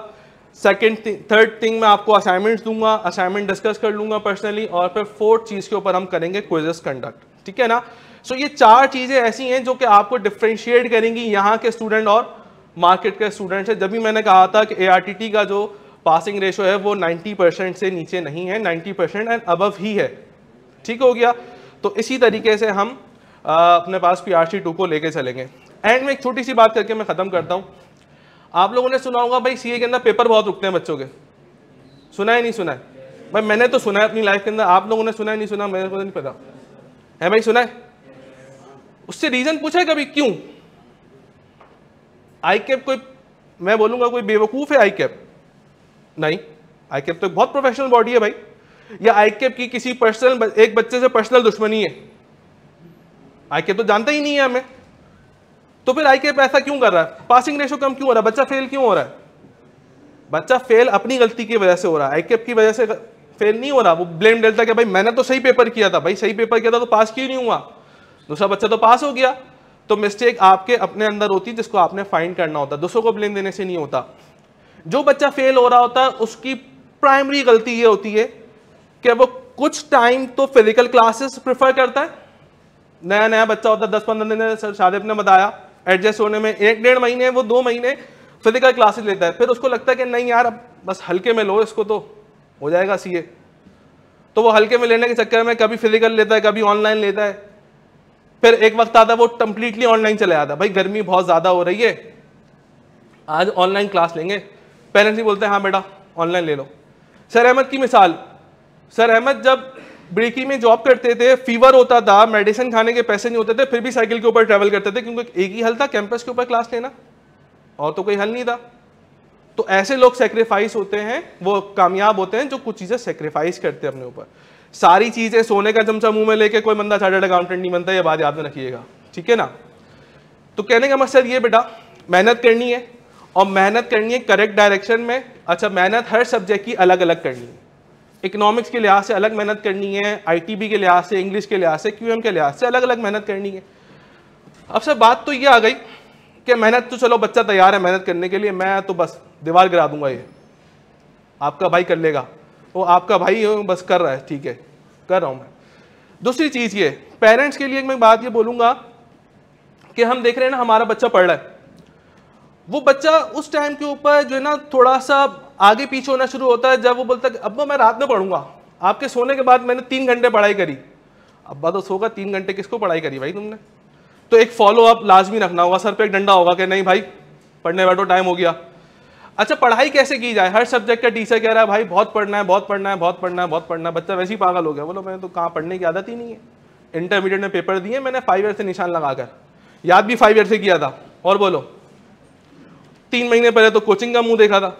सेकेंड थर्ड थिंग मैं आपको असाइनमेंट्स दूंगा असाइनमेंट डिस्कस कर लूंगा पर्सनली और फिर फोर्थ चीज़ के ऊपर हम करेंगे क्विजेस कंडक्ट ठीक है ना सो so, ये चार चीज़ें ऐसी हैं जो कि आपको डिफ्रेंशिएट करेंगी यहाँ के स्टूडेंट और मार्केट के स्टूडेंट्स हैं जब भी मैंने कहा था कि ए का जो पासिंग रेशो है वो 90 परसेंट से नीचे नहीं है 90 परसेंट एंड अबव ही है ठीक हो गया तो इसी तरीके से हम आ, अपने पास पी आर सी टू को लेके चलेंगे एंड में एक छोटी सी बात करके मैं ख़त्म करता हूँ आप लोगों ने सुना होगा भाई सी के अंदर पेपर बहुत रुकते हैं बच्चों के सुना है नहीं सुना है भाई मैंने तो सुना है अपनी लाइफ के अंदर आप लोगों ने सुना है नहीं सुना मेरे को तो नहीं पता है भाई सुना है उससे रीज़न पूछा है कभी क्यों आई कैप कोई मैं बोलूंगा कोई बेवकूफ़ है आई कैप नहीं आई कैप तो एक बहुत प्रोफेशनल बॉडी है भाई या आई कैप की किसी पर्सनल एक बच्चे से पर्सनल दुश्मनी है आई कैप तो जानता ही नहीं है हमें तो फिर आई कैप ऐसा क्यों कर रहा है पासिंग रेशो कम क्यों हो रहा है बच्चा फेल क्यों हो रहा है बच्चा फेल अपनी गलती की वजह से हो रहा है आई कैप की वजह से फेल नहीं हो रहा वो ब्लेम डेलता क्या भाई मैंने तो सही पेपर किया था भाई सही पेपर किया था तो पास क्यों नहीं हुआ दूसरा बच्चा तो पास हो गया तो मिस्टेक आपके अपने अंदर होती है जिसको आपने फाइंड करना होता है दूसरों को ब्लेम देने से नहीं होता जो बच्चा फेल हो रहा होता है उसकी प्राइमरी गलती ये होती है कि वो कुछ टाइम तो फिजिकल क्लासेस प्रेफर करता है नया नया बच्चा होता है दस पंद्रह दिन सर शादिब ने बताया एडजस्ट होने में एक डेढ़ महीने वो दो महीने फिजिकल क्लासेस लेता है फिर उसको लगता है कि नहीं यार अब बस हल्के में लो इसको तो हो जाएगा सीए तो वो हल्के में लेने के चक्कर में कभी फिजिकल लेता है कभी ऑनलाइन लेता है फिर एक वक्त आता वो कंप्लीटली ऑनलाइन चले जाता भाई गर्मी बहुत ज़्यादा हो रही है आज ऑनलाइन क्लास लेंगे पेरेंट्स भी बोलते हैं हाँ बेटा ऑनलाइन ले लो सर अहमद की मिसाल सर अहमद जब ब्रेकी में जॉब करते थे फीवर होता था मेडिसिन खाने के पैसे नहीं होते थे फिर भी साइकिल के ऊपर ट्रैवल करते थे क्योंकि एक ही हल था कैंपस के ऊपर क्लास लेना और तो कोई हल नहीं था तो ऐसे लोग सेक्रीफाइस होते हैं वो कामयाब होते हैं जो कुछ चीज़ें सेक्रीफाइस करते हैं अपने ऊपर सारी चीज़ें सोने का चमचा मुंह में लेके कोई बंदा चार्टर्ड अकाउंटेंट नहीं बनता ये बात याद में रखिएगा ठीक है ना तो कहने का मकसद ये बेटा मेहनत करनी है और मेहनत करनी है करेक्ट डायरेक्शन में अच्छा मेहनत हर सब्जेक्ट की अलग अलग करनी है इकोनॉमिक्स के लिहाज से अलग मेहनत करनी है आईटीबी के लिहाज से इंग्लिश के लिहाज से क्यूएम के लिहाज से अलग अलग मेहनत करनी है अब सर बात तो ये आ गई कि मेहनत तो चलो बच्चा तैयार है मेहनत करने के लिए मैं तो बस दीवार गिरा दूंगा ये आपका भाई कर लेगा वो आपका भाई बस कर रहा है ठीक है कर रहा हूँ मैं दूसरी चीज़ ये पेरेंट्स के लिए मैं बात ये बोलूँगा कि हम देख रहे हैं ना हमारा बच्चा पढ़ रहा है वो बच्चा उस टाइम के ऊपर जो है ना थोड़ा सा आगे पीछे होना शुरू होता है जब वो बोलता है अब मैं रात में पढ़ूंगा आपके सोने के बाद मैंने तीन घंटे पढ़ाई करी अब्बा तो सोगा तीन घंटे किसको पढ़ाई करी भाई तुमने तो एक फॉलो अप लाजमी रखना होगा सर पे एक डंडा होगा कि नहीं भाई पढ़ने बैठो टाइम हो गया अच्छा पढ़ाई कैसे की जाए हर सब्जेक्ट का टीचर कह रहा है भाई बहुत पढ़ना है बहुत पढ़ना है बहुत पढ़ना है बहुत पढ़ना है बच्चा वैसे ही पागल हो गया बोलो मैंने तो कहाँ पढ़ने की आदत ही नहीं है इंटरमीडिएट में पेपर दिए मैंने फाइव ईयर से निशान लगाकर याद भी फाइव ईयर से किया था और बोलो तीन महीने पहले तो कोचिंग का मुंह देखा था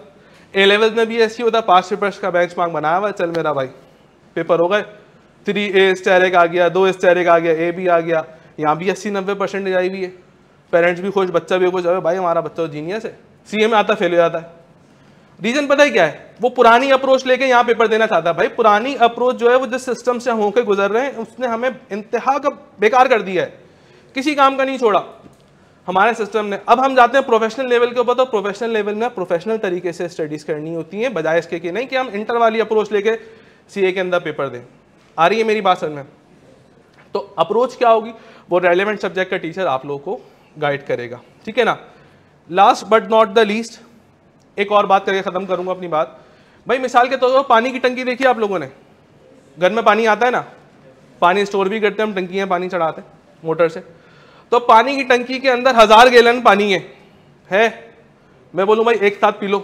ए लेवल में भी ऐसी होता पाँच पेपर्स का बेंच मार्क बनाया हुआ चल मेरा भाई पेपर हो गए थ्री ए स्टेरिक आ गया दो स्टेरिक आ गया ए भी आ गया यहाँ भी अस्सी नब्बे परसेंटेज आई हुई है पेरेंट्स भी खुश बच्चा भी खुश अरे भाई हमारा बच्चा जीनियस तो है सीएम में आता फेल हो जाता है रीजन पता ही क्या है वो पुरानी अप्रोच लेके यहाँ पेपर देना चाहता है भाई पुरानी अप्रोच जो है वो जिस सिस्टम से होकर गुजर रहे हैं उसने हमें इंतहा का बेकार कर दिया है किसी काम का नहीं छोड़ा हमारे सिस्टम ने अब हम जाते हैं प्रोफेशनल लेवल के ऊपर तो प्रोफेशनल लेवल में प्रोफेशनल तरीके से स्टडीज करनी होती है बजाय इसके कि नहीं कि हम इंटर वाली अप्रोच लेके सीए के अंदर पेपर दें आ रही है मेरी बात समझ में तो अप्रोच क्या होगी वो रेलिवेंट सब्जेक्ट का टीचर आप लोगों को गाइड करेगा ठीक है ना last but not the least एक और बात करके ख़त्म करूंगा अपनी बात भाई मिसाल के तौर तो पर पानी की टंकी देखी आप लोगों ने घर में पानी आता है ना पानी स्टोर भी करते हैं हम टंकियां में पानी चढ़ाते हैं मोटर से तो पानी की टंकी के अंदर हज़ार गैलन पानी है है मैं बोलूँ भाई एक साथ पी लो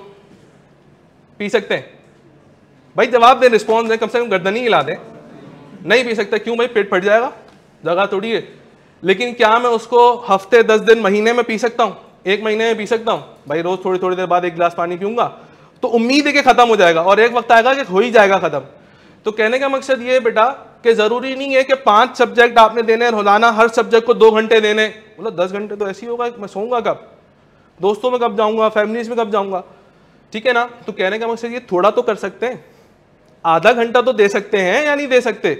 पी सकते हैं भाई जवाब दें रिस्पॉन्स दें कम से कम गर्दन ही हिला दें नहीं पी सकते क्यों भाई पेट फट जाएगा जगह थोड़ी है लेकिन क्या मैं उसको हफ्ते दस दिन महीने में पी सकता हूँ एक महीने में पी सकता हूँ भाई रोज थोड़ी थोड़ी देर बाद एक गिलास पानी पीऊंगा तो उम्मीद है कि ख़त्म हो जाएगा और एक वक्त आएगा कि हो ही जाएगा ख़त्म तो कहने का मकसद ये है बेटा कि ज़रूरी नहीं है कि पांच सब्जेक्ट आपने देने रोजाना हर सब्जेक्ट को दो घंटे देने बोला दस घंटे तो ऐसे ही होगा मैं सोऊंगा कब दोस्तों में कब जाऊंगा फैमिलीज में कब जाऊंगा ठीक है ना तो कहने का मकसद ये थोड़ा तो कर सकते हैं आधा घंटा तो दे सकते हैं या नहीं दे सकते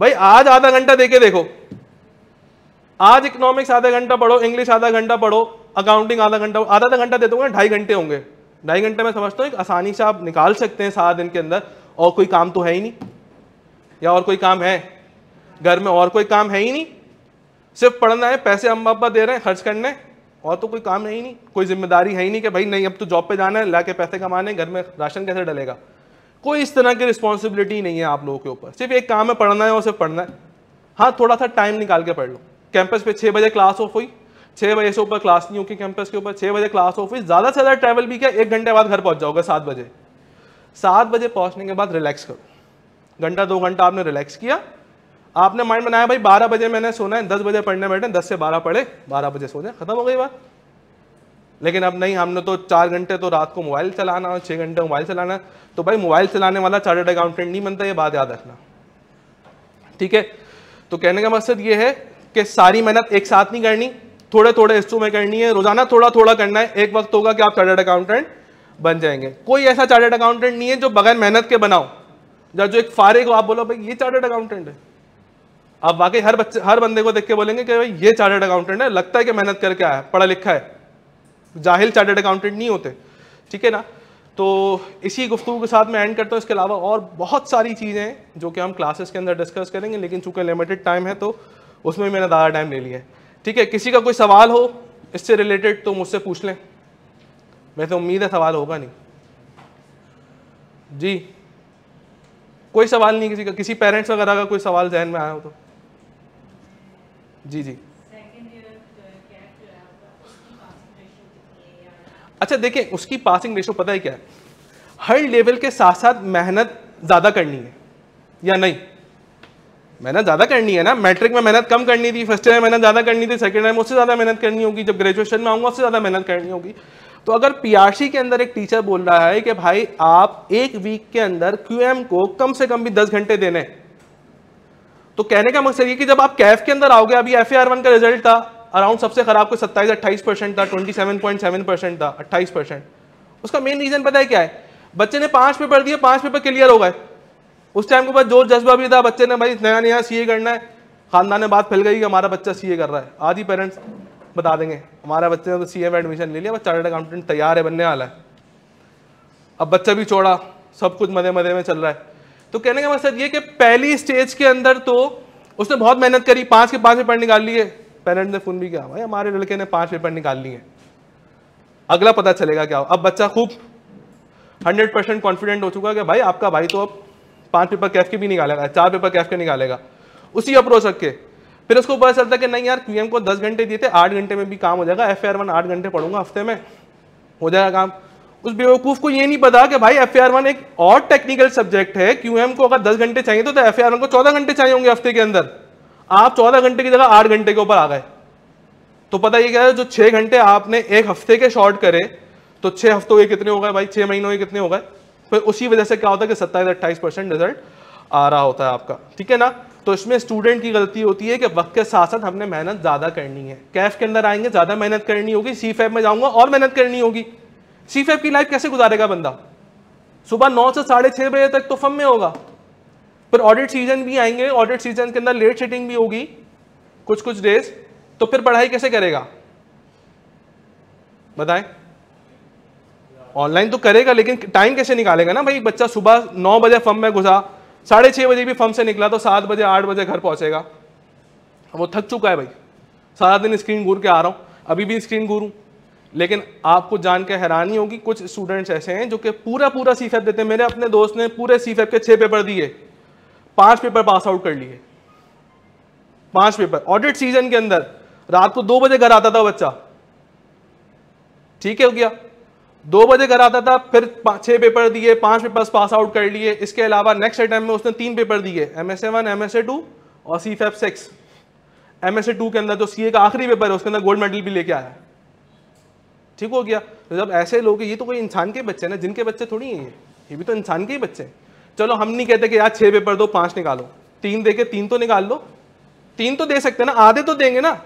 भाई आज आधा घंटा दे के देखो आज इकोनॉमिक्स आधा घंटा पढ़ो इंग्लिश आधा घंटा पढ़ो अकाउंटिंग आधा घंटा आधा आधा घंटा दे दूंगा ढाई घंटे होंगे ढाई घंटे में समझता हूँ आसानी से आप निकाल सकते हैं सारा दिन के अंदर और कोई काम तो है ही नहीं या और कोई काम है घर में और कोई काम है ही नहीं सिर्फ पढ़ना है पैसे अम्मा अब्बा दे रहे हैं खर्च करने और तो कोई काम है ही नहीं कोई जिम्मेदारी है ही नहीं कि भाई नहीं अब तो जॉब पे जाना है ला के पैसे कमाने घर में राशन कैसे डलेगा कोई इस तरह की रिस्पॉन्सिबिलिटी नहीं है आप लोगों के ऊपर सिर्फ एक काम है पढ़ना है और सिर्फ पढ़ना है हाँ थोड़ा सा टाइम निकाल के पढ़ लो कैंपस पे छः बजे क्लास ऑफ हुई छः बजे से ऊपर क्लास नहीं होगी कैंपस के ऊपर छः बजे क्लास ऑफिस ज़्यादा से ज़्यादा ट्रैवल भी किया एक घंटे बाद घर पहुँच जाओगे सात बजे सात बजे पहुँचने के बाद रिलैक्स करो घंटा दो घंटा आपने रिलैक्स किया आपने माइंड बनाया भाई बारह बजे मैंने सोना है दस बजे पढ़ने बैठे दस से बारह पढ़े बारह बजे सो जाए खत्म हो गई बात लेकिन अब नहीं हमने तो चार घंटे तो रात को मोबाइल चलाना और छः घंटे मोबाइल चलाना तो भाई मोबाइल चलाने वाला चार्टर्ड अकाउंटेंट नहीं बनता ये बात याद रखना ठीक है तो कहने का मकसद ये है कि सारी मेहनत एक साथ नहीं करनी थोड़े थोड़े हिस्सों में करनी है रोजाना थोड़ा थोड़ा करना है एक वक्त होगा कि आप चार्टर्ड अकाउंटेंट बन जाएंगे कोई ऐसा चार्टर्ड अकाउंटेंट नहीं है जो बगैर मेहनत के बनाओ या जो एक फारे को आप बोलो भाई ये चार्टर्ड अकाउंटेंट है आप वाकई हर बच्चे हर बंदे को देख के बोलेंगे कि भाई ये चार्टर्ड अकाउंटेंट है लगता है कि मेहनत करके आया पढ़ा लिखा है जाहिल चार्टर्ड अकाउंटेंट नहीं होते ठीक है ना तो इसी गुफ्तु के साथ मैं एंड करता हूँ इसके अलावा और बहुत सारी चीज़ें हैं जो कि हम क्लासेस के अंदर डिस्कस करेंगे लेकिन चूंकि लिमिटेड टाइम है तो उसमें मैंने ज़्यादा टाइम ले लिया है ठीक है किसी का कोई सवाल हो इससे रिलेटेड तो मुझसे पूछ लें वैसे उम्मीद है सवाल होगा नहीं जी कोई सवाल नहीं किसी का किसी पेरेंट्स वगैरह का कोई सवाल जहन में आया हो तो जी जी तो अच्छा देखिए उसकी पासिंग रेशो पता है क्या है हर लेवल के साथ साथ मेहनत ज़्यादा करनी है या नहीं मेहनत ज़्यादा करनी है ना मैट्रिक में मेहनत कम करनी थी फर्स्ट ईयर में मेहनत ज़्यादा करनी थी सेकेंड ईयर में उससे ज़्यादा मेहनत करनी होगी जब ग्रेजुएशन में आऊँगा उससे ज़्यादा मेहनत करनी होगी तो अगर पीआरसी के अंदर एक टीचर बोल रहा है कि भाई आप एक वीक के अंदर क्यूएम को कम से कम भी दस घंटे देने तो कहने का मकसद ये कि जब आप कैफ के अंदर आओगे अभी एफ वन का रिजल्ट था अराउंड सबसे खराब को सत्ताईस अट्ठाईस परसेंट था twenty seven point seven percent था अट्ठाईस परसेंट उसका मेन रीजन पता है क्या है बच्चे ने पांच पेपर दिए पांच पेपर क्लियर हो गए उस टाइम के बाद जो जज्बा भी था बच्चे ने भाई नया नया सी करना है खानदान में बात फैल गई कि हमारा बच्चा सी कर रहा है आज ही पेरेंट्स बता देंगे हमारा बच्चे ने तो सी में एडमिशन ले लिया बस चार्टर्ड अकाउंटेंट तैयार है बनने वाला है अब बच्चा भी छोड़ा सब कुछ मदे मदे में चल रहा है तो कहने का मकसद ये कि पहली स्टेज के अंदर तो उसने बहुत मेहनत करी पाँच के पाँच पेपर निकाल लिए पेरेंट्स ने फ़ोन भी किया भाई हमारे लड़के ने पाँच पेपर निकाल लिए अगला पता चलेगा क्या हो अब बच्चा खूब हंड्रेड परसेंट कॉन्फिडेंट हो चुका है कि भाई आपका भाई तो अब पांच पेपर कैफ के भी निकालेगा चार पेपर कैफ के निकालेगा उसी अप्रोच रख के फिर उसको पता चलता है कि नहीं यार क्यू को दस घंटे दिए थे आठ घंटे में भी काम हो जाएगा एफ वन आठ घंटे पढ़ूंगा हफ्ते में हो जाएगा काम उस बेवकूफ़ को ये नहीं पता कि भाई एफ वन एक और टेक्निकल सब्जेक्ट है क्यू को अगर दस घंटे चाहिए तो, एफ तो आई को चौदह घंटे चाहिए होंगे हफ्ते के अंदर आप चौदह घंटे की जगह आठ घंटे के ऊपर आ गए तो पता ये क्या है जो छह घंटे आपने एक हफ्ते के शॉर्ट करे तो छह हफ्तों के कितने हो गए भाई छह महीनों के कितने हो गए फिर उसी वजह से क्या होता है कि सत्ताईस अट्ठाईस परसेंट रिजल्ट आ रहा होता है आपका ठीक है ना तो इसमें स्टूडेंट की गलती होती है कि वक्त के साथ साथ हमने मेहनत ज़्यादा करनी है कैफ के अंदर आएंगे ज़्यादा मेहनत करनी होगी सी फैब में जाऊँगा और मेहनत करनी होगी सी फैफ की लाइफ कैसे गुजारेगा बंदा सुबह नौ से साढ़े छह बजे तक तो फम में होगा फिर ऑडिट सीजन भी आएंगे ऑडिट सीजन के अंदर लेट सेटिंग भी होगी कुछ कुछ डेज तो फिर पढ़ाई कैसे करेगा बताएं ऑनलाइन तो करेगा लेकिन टाइम कैसे निकालेगा ना भाई बच्चा सुबह नौ बजे फर्म में घुसा साढ़े छः बजे भी फर्म से निकला तो सात बजे आठ बजे घर पहुँचेगा वो थक चुका है भाई सारा दिन स्क्रीन घूर के आ रहा हूँ अभी भी स्क्रीन घूरूँ लेकिन आपको जान के हैरानी होगी कुछ स्टूडेंट्स ऐसे हैं जो कि पूरा पूरा सी देते हैं मेरे अपने दोस्त ने पूरे सी e के छः पेपर दिए पाँच पेपर पास आउट कर लिए पाँच पेपर ऑडिट सीजन के अंदर रात को दो बजे घर आता था बच्चा ठीक है हो गया दो बजे घर आता था फिर छः पेपर दिए पांच पेपर्स पास आउट कर लिए इसके अलावा नेक्स्ट अटैम्प में उसने तीन पेपर दिए M S A one M S A two और सी फेफ six M S A two के अंदर जो सी ए का आखिरी पेपर है उसके अंदर गोल्ड मेडल भी लेके आया ठीक हो गया तो जब ऐसे लोग ये तो कोई इंसान के बच्चे हैं ना जिनके बच्चे थोड़ी हैं ये भी तो इंसान के ही बच्चे हैं चलो हम नहीं कहते कि यार छः पेपर दो पाँच निकालो तीन दे के तीन तो निकाल लो तीन तो दे सकते हैं ना आधे तो देंगे ना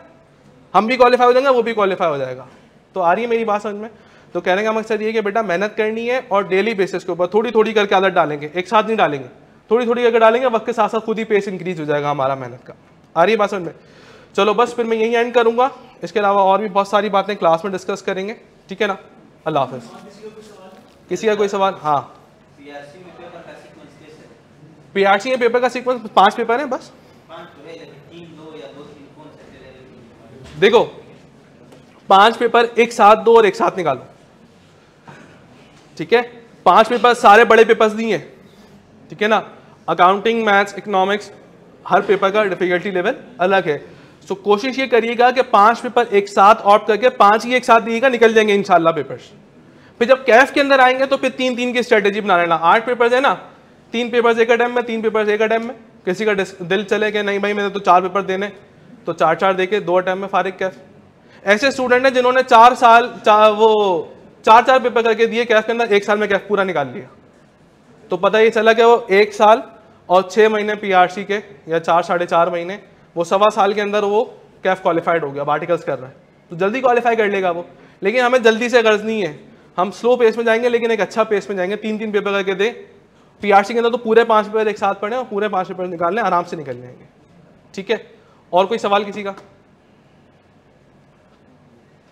हम भी क्वालिफाई हो जाएंगे वो भी क्वालिफाई हो जाएगा तो आ रही है मेरी बात समझ में तो कहने का मकसद ये कि बेटा मेहनत करनी है और डेली बेसिस के ऊपर थोड़ी थोड़ी करके आदत डालेंगे एक साथ नहीं डालेंगे थोड़ी थोड़ी करके डालेंगे वक्त के साथ साथ खुद ही पेस इंक्रीज हो जाएगा हमारा मेहनत का आ रही है बात में चलो बस फिर मैं यही एंड करूंगा इसके अलावा और भी बहुत सारी बातें क्लास में डिस्कस करेंगे ठीक है ना अल्लाह हाफ किसी का कोई सवाल हाँ पी आर सी पेपर का सीक्वेंस पांच पेपर है बस देखो पांच पेपर एक साथ दो और एक साथ निकालो ठीक है पांच पेपर सारे बड़े पेपर्स दिए ठीक है ना अकाउंटिंग मैथ्स इकोनॉमिक्स हर पेपर का डिफिकल्टी लेवल अलग है सो so, कोशिश ये करिएगा कि पांच पेपर एक साथ ऑप्ट करके पांच ही एक साथ दिएगा निकल जाएंगे इंशाल्लाह पेपर्स फिर जब कैफ के अंदर आएंगे तो फिर तीन तीन की स्ट्रेटेजी बना लेना आठ पेपर्स है ना तीन पेपर्स एक अटैम में तीन पेपर्स एक अटैम में किसी का दिल चले कि नहीं भाई मेरे तो चार पेपर देने तो चार चार दे के दो अटैम में फारिक कैफ ऐसे स्टूडेंट हैं जिन्होंने चार साल चार वो चार चार पेपर करके दिए कैफ के अंदर एक साल में कैफ पूरा निकाल लिया तो पता ये चला कि वो एक साल और छः महीने पीआरसी के या चार साढ़े चार महीने वो सवा साल के अंदर वो कैफ क्वालिफाइड हो गया अब आर्टिकल्स कर रहा है तो जल्दी क्वालिफाई कर लेगा वो लेकिन हमें जल्दी से गर्ज नहीं है हम स्लो पेस में जाएंगे लेकिन एक अच्छा पेस में जाएंगे तीन तीन पेपर करके दे पी के अंदर तो पूरे पाँच पेपर एक साथ पढ़े और पूरे पाँच पेपर निकालने आराम से निकल जाएंगे ठीक है और कोई सवाल किसी का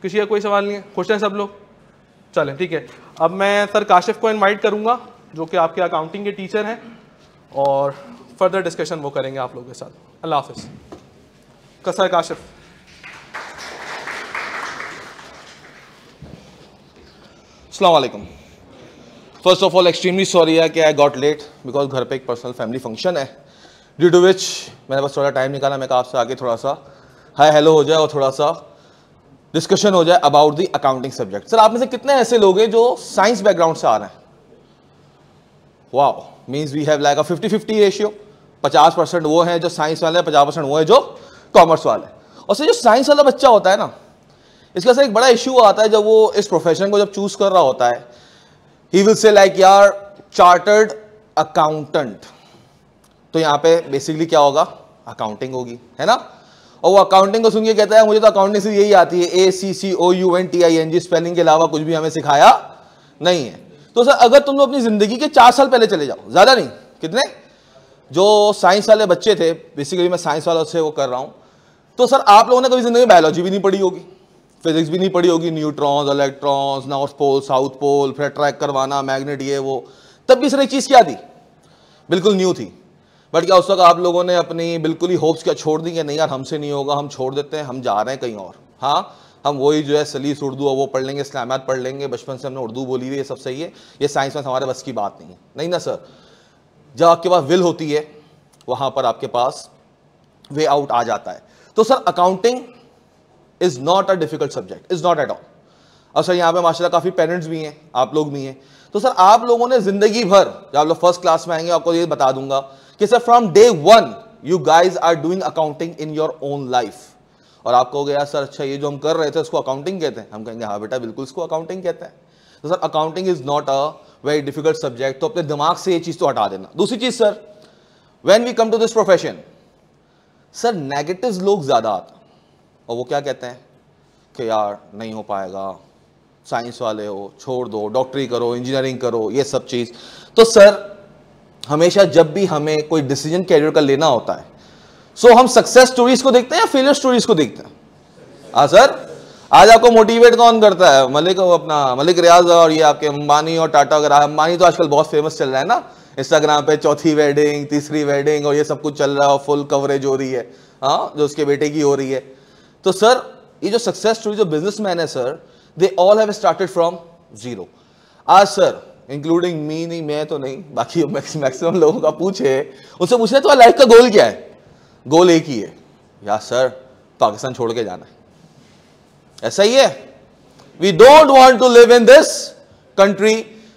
किसी का कोई सवाल नहीं है खुश हैं सब लोग चलें ठीक है अब मैं सर काशिफ को इनवाइट करूंगा जो कि आपके अकाउंटिंग के टीचर हैं और फर्दर डिस्कशन वो करेंगे आप लोगों के साथ अल्लाह हाफ कसर काशिफ अलकुम first of all extremely sorry है कि आई गॉट लेट बिकॉज घर पे एक पर्सनल फैमिली फंक्शन है ड्यू टू विच मैंने बस थोड़ा टाइम निकाला मैं कहा आपसे आगे थोड़ा सा हाय हेलो हो जाए और थोड़ा सा डिस्कशन हो जाए about the accounting subject sir आप में से कितने ऐसे लोग हैं जो साइंस बैकग्राउंड से आ रहे हैं wow means we have like a 50 50 ratio 50 percent वो हैं जो साइंस वाले पचास परसेंट वो है जो कॉमर्स वाले हैं और सर जो साइंस वाला बच्चा होता है ना इसका सर एक बड़ा इशू आता है जब वो इस प्रोफेशन को जब चूज कर रहा होता है ही विल से लाइक यार चार्टर्ड अकाउंटेंट तो यहाँ पे बेसिकली क्या होगा अकाउंटिंग होगी है ना और वो अकाउंटिंग को सुनिए कहता है मुझे तो अकाउंटिंग से यही आती है A C C O U N T I N G spelling के अलावा कुछ भी हमें सिखाया नहीं है तो सर अगर तुम लोग अपनी ज़िंदगी के चार साल पहले चले जाओ ज़्यादा नहीं कितने जो साइंस वाले बच्चे थे बेसिकली मैं साइंस वालों से वो कर रहा हूँ तो सर आप लोगों ने कभी ज़िंदगी में बायोलॉजी भी नहीं पढ़ी होगी फिजिक्स भी नहीं पढ़ी होगी neutrons electrons north pole south pole फिर ट्रैक करवाना मैग्नेट ये वो तब भी सर एक चीज़ क्या थी बिल्कुल न्यू थी बट क्या उस वक्त आप लोगों ने अपनी बिल्कुल ही होप्स क्या छोड़ दी कि नहीं यार हमसे नहीं होगा हम छोड़ देते हैं हम जा रहे हैं कहीं और हाँ हम वही जो है सलीस उर्दू वो पढ़ लेंगे इस्लामियात पढ़ लेंगे बचपन से हमने उर्दू बोली हुई ये सब सही है ये साइंस में हमारे बस की बात नहीं है नहीं ना सर जब आपके पास विल होती है वहाँ पर आपके पास वे आउट आ जाता है तो sir accounting is not a difficult subject is not at all और सर यहाँ पे माशाल्लाह काफ़ी पेरेंट्स भी हैं आप लोग भी हैं तो सर आप लोगों ने ज़िंदगी भर जब आप लोग फर्स्ट क्लास में आएंगे आपको ये बता दूंगा कि sir from day one you guys are doing accounting in your own life और आप कहोगे यार सर अच्छा ये जो हम कर रहे थे उसको अकाउंटिंग कहते हैं हम कहेंगे हाँ बेटा बिल्कुल इसको अकाउंटिंग कहते हैं तो sir accounting is not a very difficult subject तो अपने दिमाग से ये चीज़ तो हटा देना दूसरी चीज़ sir when we come to this profession sir negative लोग ज़्यादा आते हैं और वो क्या कहते हैं कि यार नहीं हो पाएगा साइंस वाले हो छोड़ दो डॉक्टरी करो इंजीनियरिंग करो ये सब चीज़ तो सर हमेशा जब भी हमें कोई डिसीजन कैरियर का लेना होता है सो so, हम सक्सेस स्टोरीज को देखते हैं या फेलियर स्टोरीज को देखते हैं हा सर आज आपको मोटिवेट कौन करता है मलिक अपना मलिक रियाज और ये आपके अंबानी और टाटा वगैरह अंबानी तो आजकल बहुत फेमस चल रहा है ना इंस्टाग्राम पे चौथी वेडिंग तीसरी वेडिंग और ये सब कुछ चल रहा है और फुल कवरेज हो रही है हाँ जो उसके बेटे की हो रही है तो सर ये जो सक्सेस स्टोरी जो बिजनेसमैन है sir they all have started from zero आज सर इंक्लूडिंग मी नहीं मैं तो नहीं बाकी मैक्सिमम लोगों का पूछे उनसे पूछना तो लाइफ का गोल क्या है गोल एक ही है यार सर पाकिस्तान छोड़ के जाना है ऐसा ही है we don't want to live in this country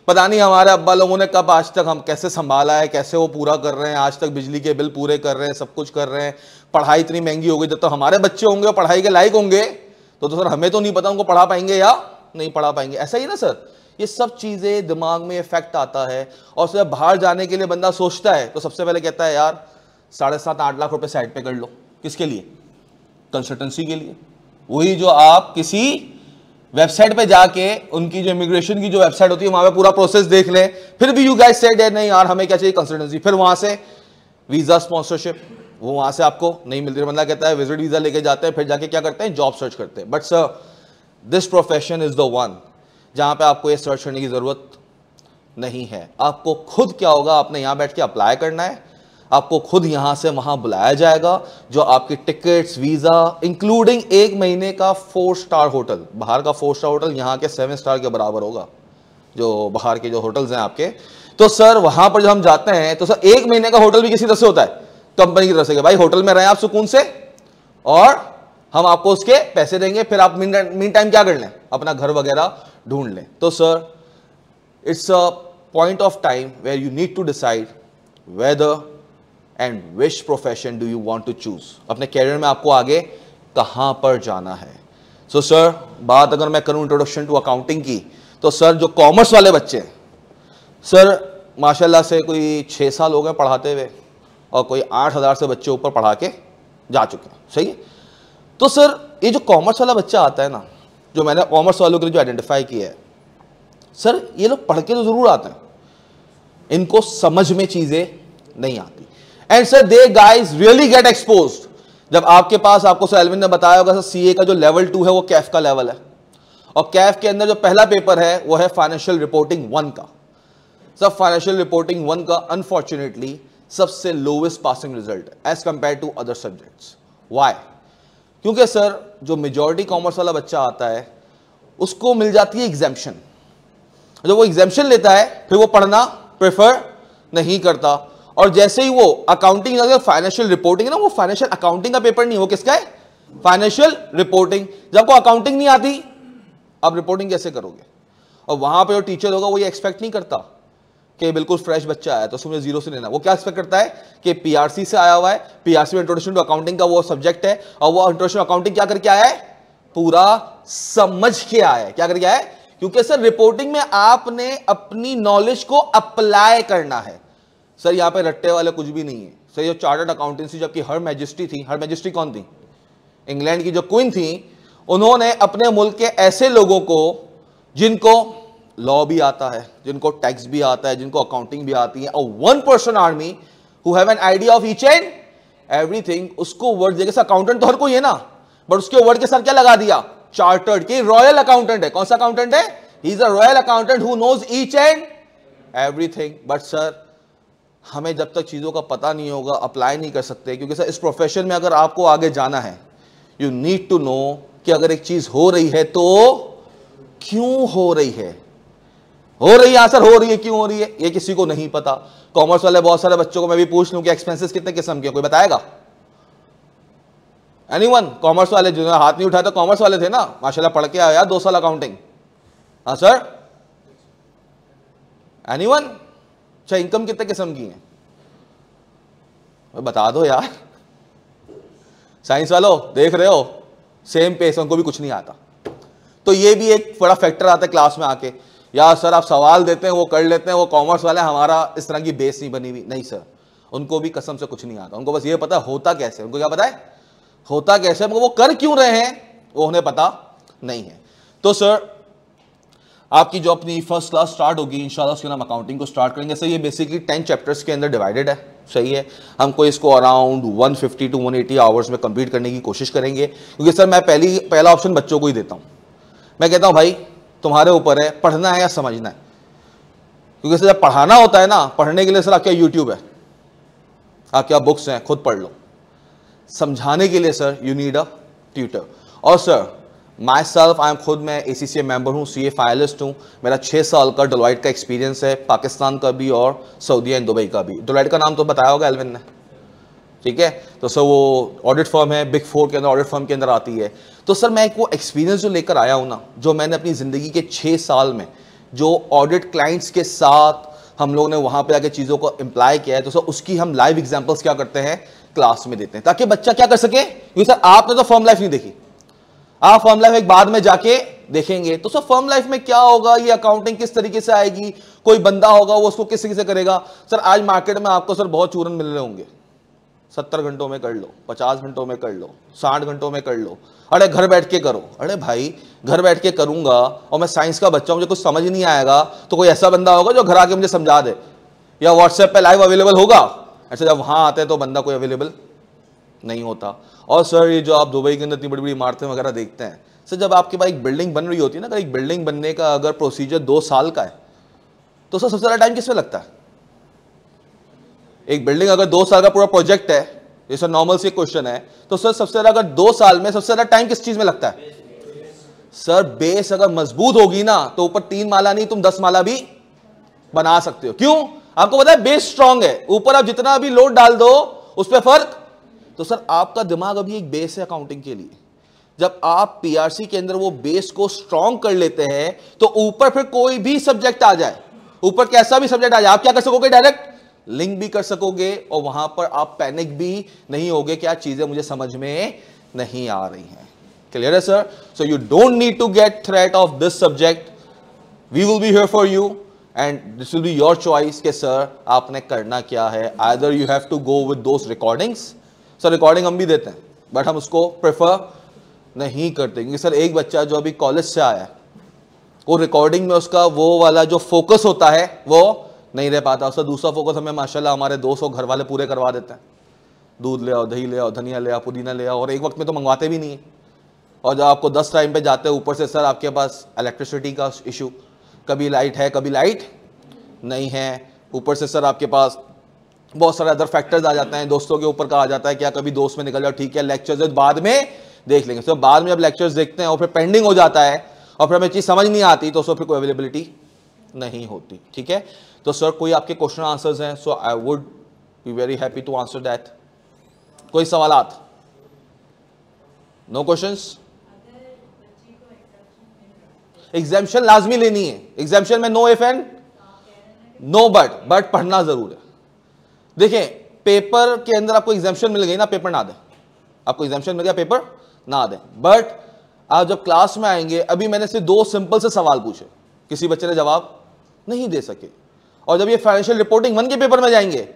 पता नहीं हमारे अब्बा लोगों ने कब आज तक हम कैसे संभाला है कैसे वो पूरा कर रहे हैं आज तक बिजली के बिल पूरे कर रहे हैं सब कुछ कर रहे हैं पढ़ाई इतनी महंगी हो गई जब तो हमारे बच्चे होंगे और पढ़ाई के लायक होंगे तो, तो सर हमें तो नहीं पता उनको पढ़ा पाएंगे या नहीं पढ़ा पाएंगे ऐसा ही ना सर ये सब चीज़ें दिमाग में इफेक्ट आता है और उसमें बाहर जाने के लिए बंदा सोचता है तो सबसे पहले कहता है यार साढ़े सात आठ लाख रुपए साइड पे कर लो किसके लिए कंसल्टेंसी के लिए वही जो आप किसी वेबसाइट पे जाके उनकी जो इमिग्रेशन की जो वेबसाइट होती है वहां पे पूरा प्रोसेस देख लें फिर भी यू गैस सेड है नहीं यार हमें क्या चाहिए कंसल्टेंसी फिर वहां से वीज़ा स्पॉन्सरशिप वो वहां से आपको नहीं मिलती बंदा कहता है विजिट वीज़ा लेके जाते हैं फिर जाके क्या करते हैं जॉब सर्च करते हैं but sir this profession is the one जहाँ पे आपको ये सर्च करने की ज़रूरत नहीं है आपको खुद क्या होगा आपने यहाँ बैठ के अप्लाई करना है आपको खुद यहां से वहां बुलाया जाएगा जो आपकी टिकट्स वीज़ा इंक्लूडिंग एक महीने का फोर स्टार होटल बाहर का फोर स्टार होटल यहाँ के सेवन स्टार के बराबर होगा जो बाहर के जो होटल्स हैं आपके तो सर वहां पर जब हम जाते हैं तो सर एक महीने का होटल भी किसी तरह से होता है कंपनी की तरफ से भाई होटल में रहें आप सुकून से और हम आपको उसके पैसे देंगे फिर आप मीन टाइम क्या कर लें अपना घर वगैरह ढूंढ लें तो sir it's a point of time where you need to decide whether and which profession do you want to choose अपने कैरियर में आपको आगे कहाँ पर जाना है सो so, सर बात अगर मैं करूँ इंट्रोडक्शन टू अकाउंटिंग की तो सर जो कॉमर्स वाले बच्चे हैं सर माशाल्लाह से कोई छः साल हो गए पढ़ाते हुए और कोई आठ हज़ार से बच्चे ऊपर पढ़ा के जा चुके हैं सही है तो सर ये जो कॉमर्स वाला बच्चा आता है ना जो मैंने कॉमर्स वालों के लिए जो आइडेंटिफाई किया है सर ये लोग पढ़ के तो ज़रूर आते हैं इनको समझ में चीज़ें नहीं आती and sir they guys really get expose जब आपके पास आपको सर एलविन ने बताया होगा सर सी का जो लेवल टू है वो कैफ का लेवल है और कैफ के अंदर जो पहला पेपर है वो है फाइनेंशियल रिपोर्टिंग वन का सर फाइनेंशियल रिपोर्टिंग वन का अनफॉर्चुनेटली सबसे lowest passing result as compare to other subjects why क्योंकि सर जो मेजॉरिटी कॉमर्स वाला बच्चा आता है उसको मिल जाती है एग्जाम्शन जब वो एग्जाम्शन लेता है फिर वो पढ़ना प्रेफर नहीं करता और जैसे ही वो अकाउंटिंग फाइनेंशियल रिपोर्टिंग है ना वो फाइनेंशियल अकाउंटिंग का पेपर नहीं वो किसका है फाइनेंशियल रिपोर्टिंग जब आपको अकाउंटिंग नहीं आती आप रिपोर्टिंग कैसे करोगे और वहां पर जो टीचर होगा वो ये एक्सपेक्ट नहीं करता कि बिल्कुल फ्रेश बच्चा आया तो उसमें जीरो से लेना वो क्या एक्सपेक्ट करता है कि पीआरसी से आया हुआ है पीआरसी में इंट्रोडक्शन टू अकाउंटिंग का वो सब्जेक्ट है और वो इंट्रोडक्शन अकाउंटिंग क्या करके आया है पूरा समझ के आया है क्या करके आया है क्योंकि सर रिपोर्टिंग में आपने अपनी नॉलेज को अप्लाई करना है सर यहाँ पे रट्टे वाले कुछ भी नहीं है सर ये चार्टर्ड अकाउंटेंसी जबकि हर मैजिस्ट्री थी हर मैजिस्ट्री कौन थी इंग्लैंड की जो क्वीन थी उन्होंने अपने मुल्क के ऐसे लोगों को जिनको लॉ भी आता है जिनको टैक्स भी आता है जिनको अकाउंटिंग भी आती है और one person army who have an idea of each and everything उसको वर्ड देखे अकाउंटेंट तो हर कोई है ना बट उसके वर्ड के साथ क्या लगा दिया चार्टर्ड की रॉयल अकाउंटेंट है कौन सा अकाउंटेंट है he is a royal accountant who knows each and everything but sir हमें जब तक चीज़ों का पता नहीं होगा अप्लाई नहीं कर सकते क्योंकि सर इस प्रोफेशन में अगर आपको आगे जाना है यू नीड टू नो कि अगर एक चीज़ हो रही है तो क्यों हो रही है हो रही है आंसर हो रही है क्यों हो रही है ये किसी को नहीं पता कॉमर्स वाले बहुत सारे बच्चों को मैं भी पूछ लू कि एक्सपेंसेस कितने किस्म के कोई बताएगा एनी वन कॉमर्स वाले जिन्होंने हाथ नहीं उठाया तो कॉमर्स वाले थे ना माशाल्लाह पढ़ के आया दो साल अकाउंटिंग हाँ सर एनी वन अच्छा इनकम कितने किस्म की है बता दो यार साइंस वालों देख रहे हो सेम पेस उनको भी कुछ नहीं आता तो ये भी एक बड़ा फैक्टर आता है क्लास में आके या सर आप सवाल देते हैं वो कर लेते हैं वो कॉमर्स वाले हमारा इस तरह की बेस नहीं बनी हुई नहीं सर उनको भी कसम से कुछ नहीं आता उनको बस ये पता होता कैसे उनको क्या पता है होता कैसे वो कर क्यों रहे हैं वो उन्हें पता नहीं है तो सर आपकी जो अपनी फर्स्ट क्लास स्टार्ट होगी इंशाल्लाह उसके नाम अकाउंटिंग को स्टार्ट करेंगे सर ये बेसिकली टेन चैप्टर्स के अंदर डिवाइडेड है सही है हमको इसको अराउंड 150 टू 180 आवर्स में कंप्लीट करने की कोशिश करेंगे क्योंकि सर मैं पहली पहला ऑप्शन बच्चों को ही देता हूँ मैं कहता हूँ भाई तुम्हारे ऊपर है पढ़ना है या समझना है क्योंकि सर जब पढ़ाना होता है ना पढ़ने के लिए सर आपके यूट्यूब है आपके आप बुक्स हैं खुद पढ़ लो समझाने के लिए sir you need a tutor और sir myself I am खुद मैं ए सी सी ए मेम्बर हूँ सी ए फाइनलिस्ट हूँ मेरा छः साल का डोलाइट का एक्सपीरियंस है पाकिस्तान का भी और सऊदी एंड दुबई का भी डोलाइट का नाम तो बताया होगा एलविन ने ठीक है तो सर वो ऑडिट फर्म है बिग फोर के अंदर ऑडिट फर्म के अंदर आती है तो सर मैं एक वो एक्सपीरियंस जो लेकर आया हूँ ना जो मैंने अपनी ज़िंदगी के छः साल में जो ऑडिट क्लाइंट्स के साथ हम लोगों ने वहाँ पे आके चीज़ों को इम्प्लाई किया है तो सर उसकी हम लाइव एग्जाम्पल्स क्या करते हैं क्लास में देते हैं ताकि बच्चा क्या कर सके क्योंकि सर आपने तो फर्म लाइफ नहीं देखी आप फर्म लाइफ एक बाद में जाके देखेंगे तो सर फर्म लाइफ में क्या होगा ये अकाउंटिंग किस तरीके से आएगी कोई बंदा होगा वो उसको किस तरीके से करेगा सर आज मार्केट में आपको सर बहुत चूरन मिल रहे होंगे सत्तर घंटों में कर लो पचास घंटों में कर लो साठ घंटों में कर लो अरे घर बैठ के करो अरे भाई घर बैठ के करूंगा और मैं साइंस का बच्चा हूँ मुझे कुछ समझ नहीं आएगा तो कोई ऐसा बंदा होगा जो घर आके मुझे समझा दे या व्हाट्सएप पे लाइव अवेलेबल होगा अच्छा जब वहाँ आते हैं तो बंदा कोई अवेलेबल नहीं होता और सर ये जो आप दुबई के अंदर इतनी बड़ी बड़ी इमारतें वगैरह देखते हैं सर जब आपके पास एक बिल्डिंग बन रही होती है ना अगर एक बिल्डिंग बनने का अगर प्रोसीजर दो साल का है तो सर सबसे ज़्यादा टाइम किस में लगता है एक बिल्डिंग अगर दो साल का पूरा प्रोजेक्ट है सर नॉर्मल से क्वेश्चन है तो सर सबसे ज़्यादा अगर दो साल में सबसे ज़्यादा टाइम किस चीज़ में लगता है सर बेस अगर मजबूत होगी ना तो ऊपर तीन माला नहीं तुम दस माला भी बना सकते हो क्यों आपको पता है बेस स्ट्रांग है ऊपर आप जितना भी लोड डाल दो उस पर फर्क तो सर आपका दिमाग अभी एक बेस है अकाउंटिंग के लिए जब आप पीआरसी के अंदर वो बेस को स्ट्रांग कर लेते हैं तो ऊपर फिर कोई भी सब्जेक्ट आ जाए ऊपर कैसा भी सब्जेक्ट आ जाए आप क्या कर सकोगे डायरेक्ट लिंक भी कर सकोगे और वहां पर आप पैनिक भी नहीं होगे क्या चीजें मुझे समझ में नहीं आ रही हैं क्लियर है sir so you don't need to get threat of this subject we will be here for you and this will be your choice के सर आपने करना क्या है other you have to go with the recordings sir recording हम भी देते हैं but हम उसको प्रेफर नहीं करते क्योंकि सर एक बच्चा जो अभी कॉलेज से आया वो रिकॉर्डिंग में उसका वो वाला जो फोकस होता है वो नहीं रह पाता उसका दूसरा फोकस हमें माशाल्लाह हमारे दोस्त और घर वाले पूरे करवा देते हैं दूध ले आओ दही ले आओ धनिया ले आओ पुदीना ले आओ और एक वक्त में तो मंगवाते भी नहीं है और जब आपको दस टाइम पे जाते हैं ऊपर से सर आपके पास इलेक्ट्रिसिटी का इशू कभी लाइट है कभी लाइट नहीं है ऊपर से सर आपके पास बहुत सारे अदर फैक्टर्स आ जाते हैं दोस्तों के ऊपर कहा जाता है क्या कभी दोस्त में निकल जाओ ठीक है लेक्चर बाद में देख लेंगे सर तो बाद में अब लेक्चर्स देखते हैं और फिर पेंडिंग हो जाता है और फिर हमें चीज़ समझ नहीं आती तो उसको फिर कोई अवेलेबिलिटी नहीं होती ठीक है तो सर कोई आपके क्वेश्चन आंसर्स हैं so I would be very happy to answer that कोई सवाल नो क्वेश्चन एग्जामेशन लाजमी लेनी है एग्जामेशन में no if and no but but पढ़ना जरूर है देखें पेपर के अंदर आपको एग्जामेशन मिल गई ना पेपर ना दें आपको एग्जामेशन मिल गया पेपर ना दें बट आप जब क्लास में आएंगे अभी मैंने सिर्फ दो सिंपल से सवाल पूछे किसी बच्चे ने जवाब नहीं दे सके और जब ये फाइनेंशियल रिपोर्टिंग वन के पेपर में जाएंगे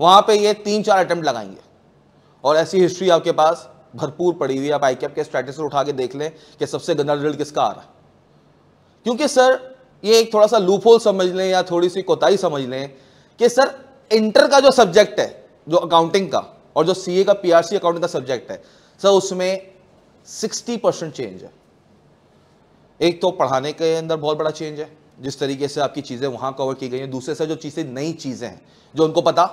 वहां पे ये तीन चार अटेम्प्ट लगाएंगे और ऐसी हिस्ट्री आपके पास भरपूर पड़ी हुई है आप आई के स्ट्रैटिस्ट उठा के देख लें कि सबसे गंदा रिजल्ट किसका आ रहा है क्योंकि सर ये एक थोड़ा सा लूप समझ लें या थोड़ी सी कोताही समझ लें कि सर इंटर का जो सब्जेक्ट है जो अकाउंटिंग का और जो सीए का पीआरसी अकाउंटिंग का सब्जेक्ट है सर उसमें 60 परसेंट चेंज है एक तो पढ़ाने के अंदर बहुत बड़ा चेंज है जिस तरीके से आपकी चीज़ें वहाँ कवर की गई हैं दूसरे से जो चीज़ें नई चीज़ें हैं जो उनको पता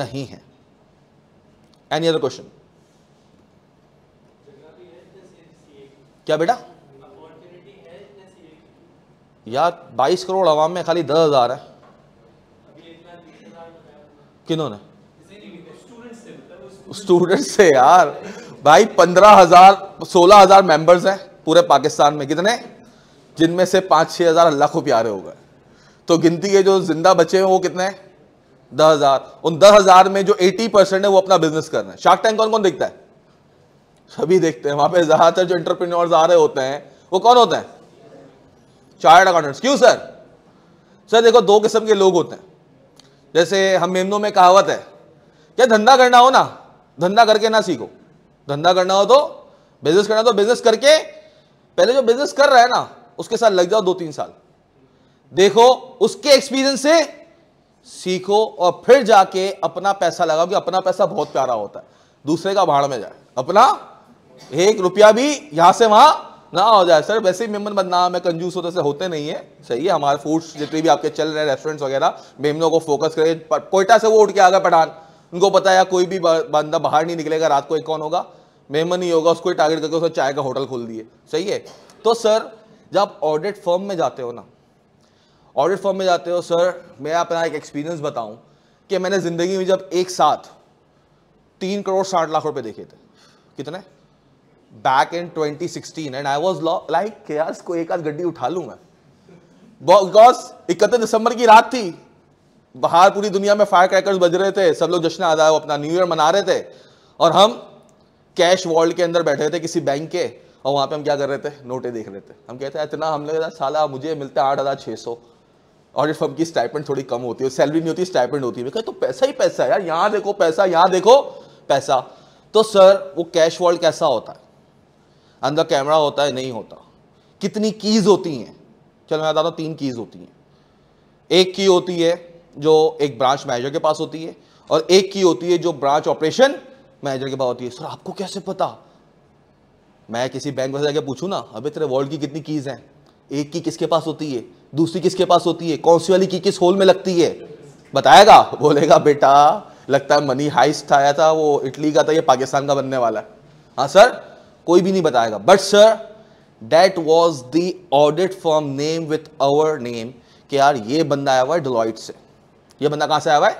नहीं है एनी अदर क्वेश्चन क्या बेटा यार 22 करोड़ आवाम में खाली दस हज़ार है किन्होंने स्टूडेंट से यार भाई पंद्रह हज़ार सोलह हज़ार मेंबर्स हैं पूरे पाकिस्तान में कितने जिनमें से पाँच छः हज़ार अल्लाह आ प्यारे हो गए तो गिनती के जो ज़िंदा बचे हैं वो कितने हैं दस हज़ार उन दस हज़ार में जो एटी परसेंट है वो अपना बिजनेस कर रहे हैं शार्क टैंक कौन कौन देखता है सभी देखते हैं वहाँ पे ज़्यादातर जो इंटरप्रेन्योर्स आ रहे होते हैं वो कौन होते हैं चार्ट अकाउंटेंट्स क्यों सर सर देखो दो किस्म के लोग होते हैं जैसे हम मेमनों में कहावत है क्या धंधा करना हो ना धंधा करके ना सीखो धंधा करना हो तो बिजनेस करना तो बिजनेस करके पहले जो बिजनेस कर रहा है ना उसके साथ लग जाओ दो तीन साल देखो उसके एक्सपीरियंस से सीखो और फिर जाके अपना पैसा लगाओ कि अपना पैसा बहुत प्यारा होता है दूसरे का भाड़ में जाए अपना एक रुपया भी यहां से वहां ना हो जाए सर वैसे ही मेमन बदनाम है कंजूस होते से होते नहीं है सही है हमारे फूड्स जितने भी आपके चल रहे रेस्टोरेंट्स वगैरह मेमनों को फोकस करें कोयटा से वो उठ के आ गए पठान उनको पता है कोई भी बंदा बाहर नहीं निकलेगा रात को एक कौन होगा मेहमान ही होगा उसको ही टारगेट करके उसने चाय का होटल खोल दिए सही है तो सर जब आप ऑडिट फर्म में जाते हो ना ऑडिट फर्म में जाते हो सर मैं अपना एक एक्सपीरियंस बताऊं कि मैंने ज़िंदगी में जब एक साथ तीन करोड़ साठ लाख रुपए देखे थे कितने back in 2016 and I was like के यार इसको एक आध गड्डी उठा लूँ मैं बिकॉज इकतीस दिसंबर की रात थी बाहर पूरी दुनिया में फायर क्रैकर्स बज रहे थे सब लोग जश्न आदा अपना न्यू ईयर मना रहे थे और हम कैश वर्ल्ड के अंदर बैठे थे किसी बैंक के और वहाँ पे हम क्या कर रहे थे नोटें देख रहे थे हम कहते हैं इतना हमने कहा साला मुझे मिलता है आठ हज़ार छः सौ और फर्म की स्टाइपेंट थोड़ी कम होती है सैलरी नहीं होती स्टाइपेंट होती है मैं तो पैसा ही पैसा है यार यहाँ देखो पैसा यहाँ देखो पैसा तो सर वो कैश वॉल्ड कैसा होता है अंदर कैमरा होता है नहीं होता कितनी कीज़ होती हैं चलो मैं बताता हूँ तीन कीज़ होती हैं एक की होती है जो एक ब्रांच मैनेजर के पास होती है और एक की होती है जो ब्रांच ऑपरेशन मैनेजर के पास होती है सर आपको कैसे पता मैं किसी बैंक में जाके पूछूँ ना अभी तेरे वर्ल्ड की कितनी कीज़ हैं एक की किसके पास होती है दूसरी किसके पास होती है कौन सी वाली की किस होल में लगती है बताएगा बोलेगा बेटा लगता है मनी हाइस्ट आया था वो इटली का था ये पाकिस्तान का बनने वाला है हाँ सर कोई भी नहीं बताएगा but sir that was the audit firm name with our name कि यार ये बंदा आया हुआ है डलॉइट से ये बंदा कहाँ से आया हुआ है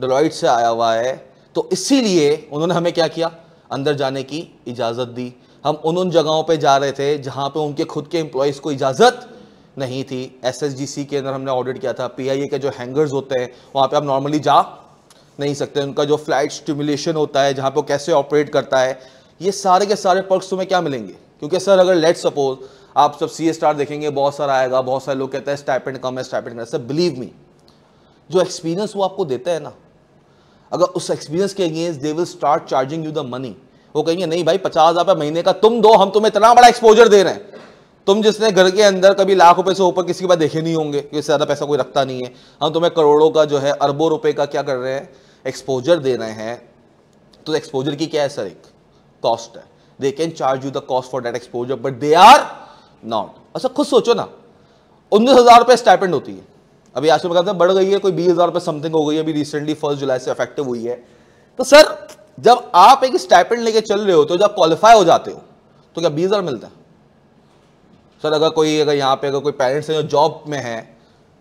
डलॉइट से आया हुआ है तो इसीलिए उन्होंने हमें क्या किया अंदर जाने की इजाज़त दी हम उन उन जगहों पे जा रहे थे जहाँ पे उनके खुद के एम्प्लॉयज़ को इजाज़त नहीं थी एसएसजीसी के अंदर हमने ऑडिट किया था पीआईए के जो हैंगर्स होते हैं वहाँ पे आप नॉर्मली जा नहीं सकते उनका जो फ्लाइट स्टिमुलेशन होता है जहाँ पे कैसे ऑपरेट करता है ये सारे के सारे पर्क्स तुम्हें क्या मिलेंगे क्योंकि सर अगर लेट सपोज आप सब सी स्टार देखेंगे बहुत सारा आएगा बहुत सारे लोग कहते हैं स्टैपेंड कम है स्टैपेंड कम है सर बिलीव मी जो एक्सपीरियंस वो आपको देता है ना अगर उस एक्सपीरियंस के against they will start charging you the money वो कहेंगे नहीं भाई पचास हज़ार महीने का तुम दो हम तुम्हें इतना बड़ा एक्सपोजर दे रहे हैं तुम जिसने घर के अंदर कभी लाख रुपए से ऊपर किसी के पास देखे नहीं होंगे क्योंकि इससे ज़्यादा पैसा कोई रखता नहीं है हम तुम्हें करोड़ों का जो है अरबों रुपए का क्या कर रहे हैं एक्सपोजर दे रहे हैं तो एक्सपोजर की क्या है सर एक कॉस्ट है they can charge you the cost for that exposure but they are not अच्छा खुद सोचो ना उन्नीस हज़ार रुपये स्टाइपेंड होती है अभी आज तो में बढ़ गई है कोई बीस हज़ार रुपये समथिंग हो गई है अभी रिसेंटली फर्स्ट जुलाई से अफेक्टिव हुई है तो सर जब आप एक स्टाइपेंड लेके चल रहे हो तो जब क्वालिफाई हो जाते हो तो क्या बीस हज़ार मिलता है सर अगर कोई अगर यहाँ पे अगर कोई पेरेंट्स हैं जो जॉब में है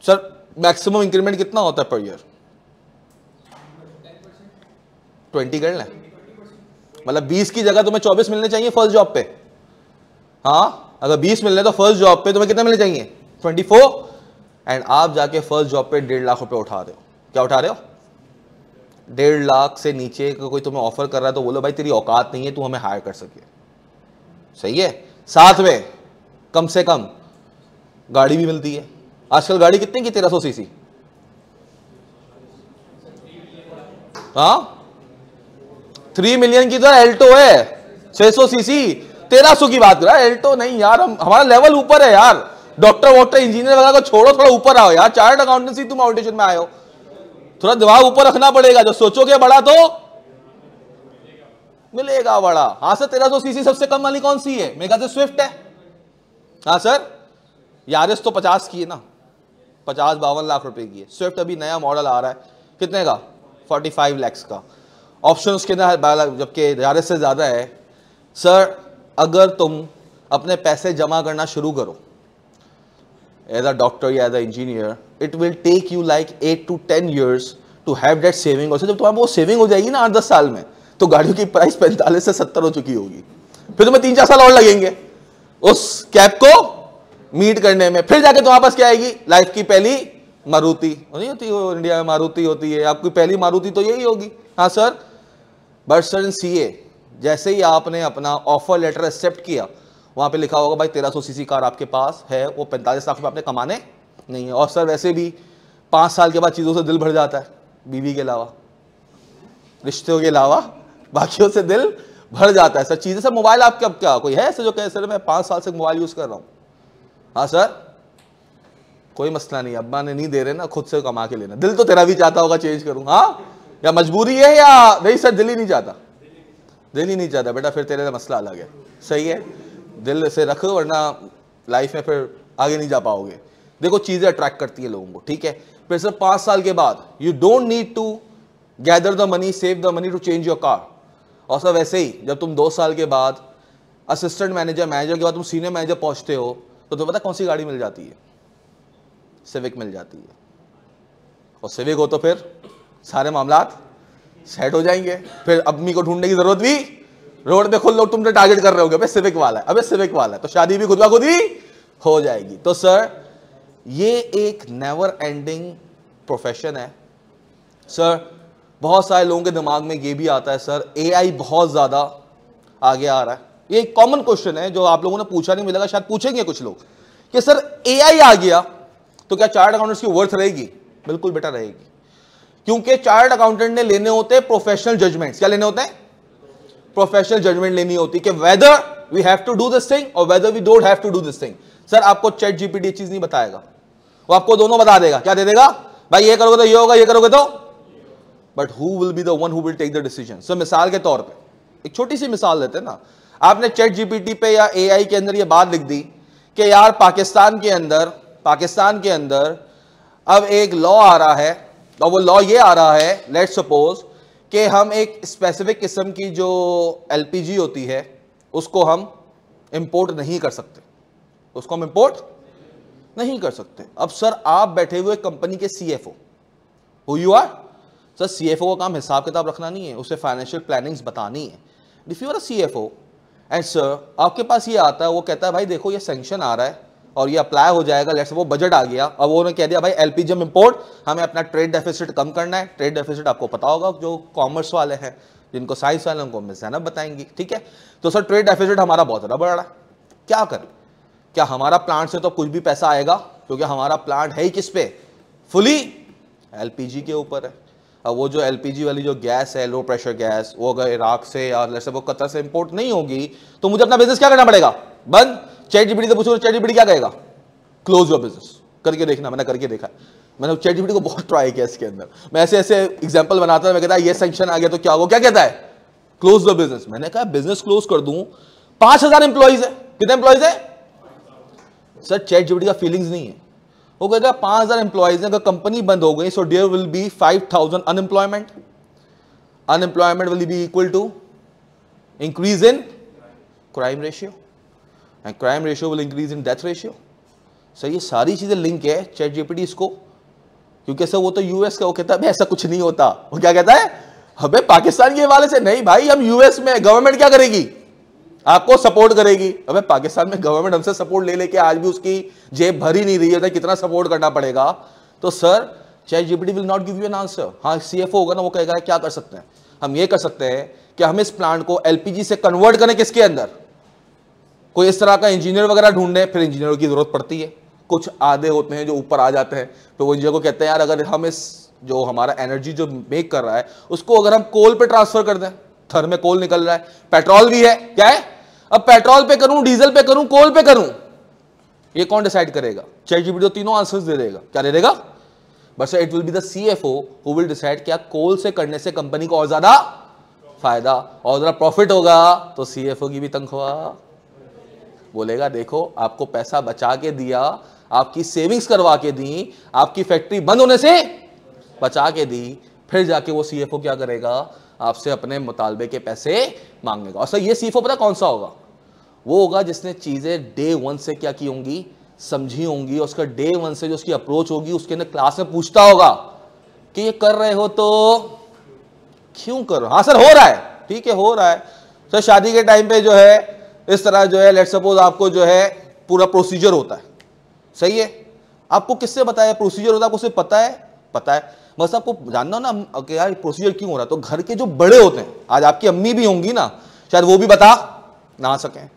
सर मैक्सिमम इंक्रीमेंट कितना होता है पर ईयर ट्वेंटी कर लें मतलब बीस की जगह तुम्हें चौबीस मिलने चाहिए फर्स्ट जॉब पे हाँ अगर बीस मिलने तो फर्स्ट जॉब पे तुम्हें कितने मिलने चाहिए ट्वेंटी फोर एंड आप जाके फर्स्ट जॉब पे डेढ़ लाख रुपए उठा रहे हो क्या उठा रहे हो डेढ़ लाख से नीचे को कोई तुम्हें ऑफर कर रहा है तो बोलो भाई तेरी औकात नहीं है तू हमें हायर कर सके सही है साथ में कम से कम गाड़ी भी मिलती है आजकल गाड़ी कितने की तेरह सौ सी सी हाँ थ्री मिलियन की तो एल्टो है छह सौ सी सी तेरह सौ की बात कर रहा है एल्टो नहीं यार हम हमारा लेवल ऊपर है यार डॉक्टर वॉक्टर इंजीनियर वगैरह को छोड़ो थोड़ा ऊपर आओ यार चार्ट अकाउंटेंसी तुम ऑडिशन में आए हो थोड़ा दिमाग ऊपर रखना पड़ेगा जब सोचोगे बड़ा तो मिलेगा बड़ा हाँ सर तेरह सौ सीसी सबसे कम वाली कौन सी है मेगा से स्विफ्ट है हाँ सर यारिस तो पचास की है ना पचास बावन लाख रुपए की है स्विफ्ट अभी नया मॉडल आ रहा है कितने का फोर्टी फाइव लैक्स का ऑप्शन उसके अंदर जबकि यारिस से ज़्यादा है सर अगर तुम अपने पैसे जमा करना शुरू करो as a डॉक्टर या as a engineer it will take you like eight to ten years to have that saving also जब तुम्हारी वो सेविंग हो जाएगी ना आठ दस साल में तो गाड़ियों की प्राइस पैंतालीस से सत्तर हो चुकी होगी फिर तुम्हें तीन चार साल और लगेंगे उस कैब को मीट करने में फिर जाके तुम्हारे पास क्या आएगी लाइफ की पहली मारुति नहीं होती हो इंडिया में मारुति होती है आपकी पहली मारुति तो यही होगी हाँ सर बर्सन सी ए जैसे ही आपने अपना ऑफर लेटर एक्सेप्ट किया वहाँ पे लिखा होगा भाई 1300 सीसी कार आपके पास है वो पैंतालीस लाख रुपये आपने कमाने नहीं है और सर वैसे भी पाँच साल के बाद चीज़ों से दिल भर जाता है बीवी के अलावा रिश्तों के अलावा बाकियों से दिल भर जाता है सर चीज़ें सर मोबाइल आपके अब क्या कोई है ऐसे जो कहे सर मैं पाँच साल से मोबाइल यूज़ कर रहा हूँ हाँ सर कोई मसला नहीं अब्बा ने नहीं दे रहे ना खुद से कमा के लेना दिल तो तेरा भी चाहता होगा चेंज करूँ हाँ या मजबूरी है या नहीं सर दिल ही नहीं चाहता दिल ही नहीं चाहता बेटा फिर तेरे मसला अलग है सही है दिल से रखो वरना लाइफ में फिर आगे नहीं जा पाओगे देखो चीज़ें अट्रैक्ट करती है लोगों को ठीक है फिर सर पाँच साल के बाद you don't need to gather the money save the money to change your car और सर वैसे ही जब तुम दो साल के बाद असिस्टेंट मैनेजर मैनेजर के बाद तुम सीनियर मैनेजर पहुंचते हो तो तुम्हें पता कौन सी गाड़ी मिल जाती है सिविक मिल जाती है और सिविक हो तो फिर सारे मामला सेट हो जाएंगे फिर अम्मी को ढूंढने की ज़रूरत भी रोड पे खुद लोग तुम टारगेट कर रहे होगे सिविक वाला है अबे सिविक वाला है तो शादी भी खुद का खुद ही हो जाएगी तो सर ये एक नेवर एंडिंग प्रोफेशन है सर बहुत सारे लोगों के दिमाग में ये भी आता है सर एआई बहुत ज़्यादा आगे आ रहा है ये एक कॉमन क्वेश्चन है जो आप लोगों ने पूछा नहीं मिलेगा शायद पूछेंगे कुछ लोग कि सर एआई आ गया तो क्या चार्ट अकाउंटेंट्स की वर्थ रहेगी बिल्कुल बेटा रहेगी क्योंकि चार्ट अकाउंटेंट ने लेने होते हैं प्रोफेशनल जजमेंट्स क्या लेने होते हैं प्रोफेशनल जजमेंट लेनी होती कि whether we have to do this thing और whether we don't have to do this thing sir आपको चैट जीपीटी चीज नहीं बताएगा वो आपको दोनों बता देगा क्या दे देगा भाई ये करोगे तो ये होगा ये करोगे तो but who will be the one who will take the decision so मिसाल के तौर पे एक छोटी सी मिसाल देते हैं ना आपने चैट जीपीटी पे या एआई के अंदर ये बात लिख दी कि यार पाकिस्तान के अंदर पाकिस्तान के अंदर अब एक लॉ आ रहा है और वो लॉ ये आ रहा है लेट सपोज कि हम एक स्पेसिफिक किस्म की जो एलपीजी होती है उसको हम इंपोर्ट नहीं कर सकते उसको हम इंपोर्ट नहीं कर सकते अब सर आप बैठे हुए कंपनी के CFO who you are sir CFO का काम हिसाब किताब रखना नहीं है उसे फाइनेंशियल प्लानिंग्स बतानी है if you are F O and sir आपके पास ये आता है वो कहता है भाई देखो ये सेंक्शन आ रहा है और ये अप्लाई हो जाएगा लेट्स वो बजट आ गया अब उन्होंने कह दिया भाई एलपीजी हम इम्पोर्ट हमें अपना ट्रेड डेफिसिट कम करना है ट्रेड डेफिसिट आपको पता होगा जो कॉमर्स वाले हैं जिनको साइंस वाले उनको मिस जैनब बताएंगी ठीक है तो सर ट्रेड डेफिसिट हमारा बहुत ज़्यादा बढ़ रहा है क्या करें क्या हमारा प्लांट से तो कुछ भी पैसा आएगा क्योंकि हमारा प्लांट है ही किस पे फुली एल के ऊपर है अब वो जो एल वाली जो गैस है लो प्रेशर गैस वो अगर इराक से या जैसे वो कतर से इम्पोर्ट नहीं होगी तो मुझे अपना बिजनेस क्या करना पड़ेगा बंद चैट जीपीटी से पूछो चैट जीपीटी क्या कहेगा क्लोज योर बिजनेस करके देखना मैंने करके देखा मैंने चैट जीपीटी को बहुत ट्राई किया इसके अंदर मैं ऐसे ऐसे एग्जाम्पल बनाता था मैं कहता ये सेंक्शन आ गया तो क्या होगा क्या कहता है क्लोज द बिजनेस मैंने कहा बिजनेस क्लोज कर दू पांच हजार एम्प्लॉयज है कितने एम्प्लॉयज है सर चैट जीपीटी का फीलिंग नहीं है वो कहेगा पांच हजार एम्प्लॉयज अगर कंपनी बंद हो गई so there will be five thousand unemployment unemployment will be equal to increase in crime ratio and crime ratio will increase in death ratio sir ये सारी चीज़ें लिंक है चैट जीपीटी इसको क्योंकि सर वो तो यूएस का वो कहता है ऐसा कुछ नहीं होता वो क्या कहता है हमें पाकिस्तान के हवाले से नहीं भाई हम यूएस में गवर्नमेंट क्या करेगी आपको सपोर्ट करेगी अब पाकिस्तान में गवर्नमेंट हमसे सपोर्ट ले लेके आज भी उसकी जेब भरी नहीं रही है कितना सपोर्ट करना पड़ेगा तो sir chat GPT will not give you an answer हाँ सीएफओ होगा ना वो कहेगा क्या कर सकते हैं हम ये कर सकते हैं कि हम इस प्लांट को एलपीजी से कन्वर्ट करें किसके अंदर कोई इस तरह का इंजीनियर वगैरह ढूंढने फिर इंजीनियरों की ज़रूरत पड़ती है कुछ आधे होते हैं जो ऊपर आ जाते हैं तो वो इंजीनियर को कहते हैं यार अगर हम इस जो हमारा एनर्जी जो मेक कर रहा है उसको अगर हम कोल पे ट्रांसफर कर दें थर में कोल निकल रहा है पेट्रोल भी है क्या है अब पेट्रोल पे करूं डीजल पे करूं कोल पे करूं ये कौन डिसाइड करेगा चैट जीपीटी तो तीनों आंसर्स दे देगा क्या दे देगा बस it will be the O who will decide क्या कोल से करने से कंपनी को और ज्यादा फायदा और ज्यादा प्रॉफिट होगा तो ओ की भी तनख्वाह बोलेगा देखो आपको पैसा बचा के दिया आपकी सेविंग्स करवा के दी आपकी फैक्ट्री बंद होने से बचा के दी फिर जाके वो सीएफओ क्या करेगा आपसे अपने मुतालबे के पैसे मांगेगा और सर ये सीएफओ पता कौन सा होगा वो होगा जिसने चीज़ें डे वन से क्या की होंगी समझी होंगी उसका डे वन से जो उसकी अप्रोच होगी उसके अंदर क्लास में पूछता होगा कि ये कर रहे हो तो क्यों कर रहे हो हाँ सर हो रहा है ठीक है हो रहा है सर शादी के टाइम पे जो है इस तरह जो है लेट सपोज आपको जो है पूरा प्रोसीजर होता है सही है आपको किससे बताया प्रोसीजर होता है आपको पता है पता है बस आपको जानना हो ना कि यार प्रोसीजर क्यों हो रहा है तो घर के जो बड़े होते हैं आज आपकी अम्मी भी होंगी ना शायद वो भी बता ना सकें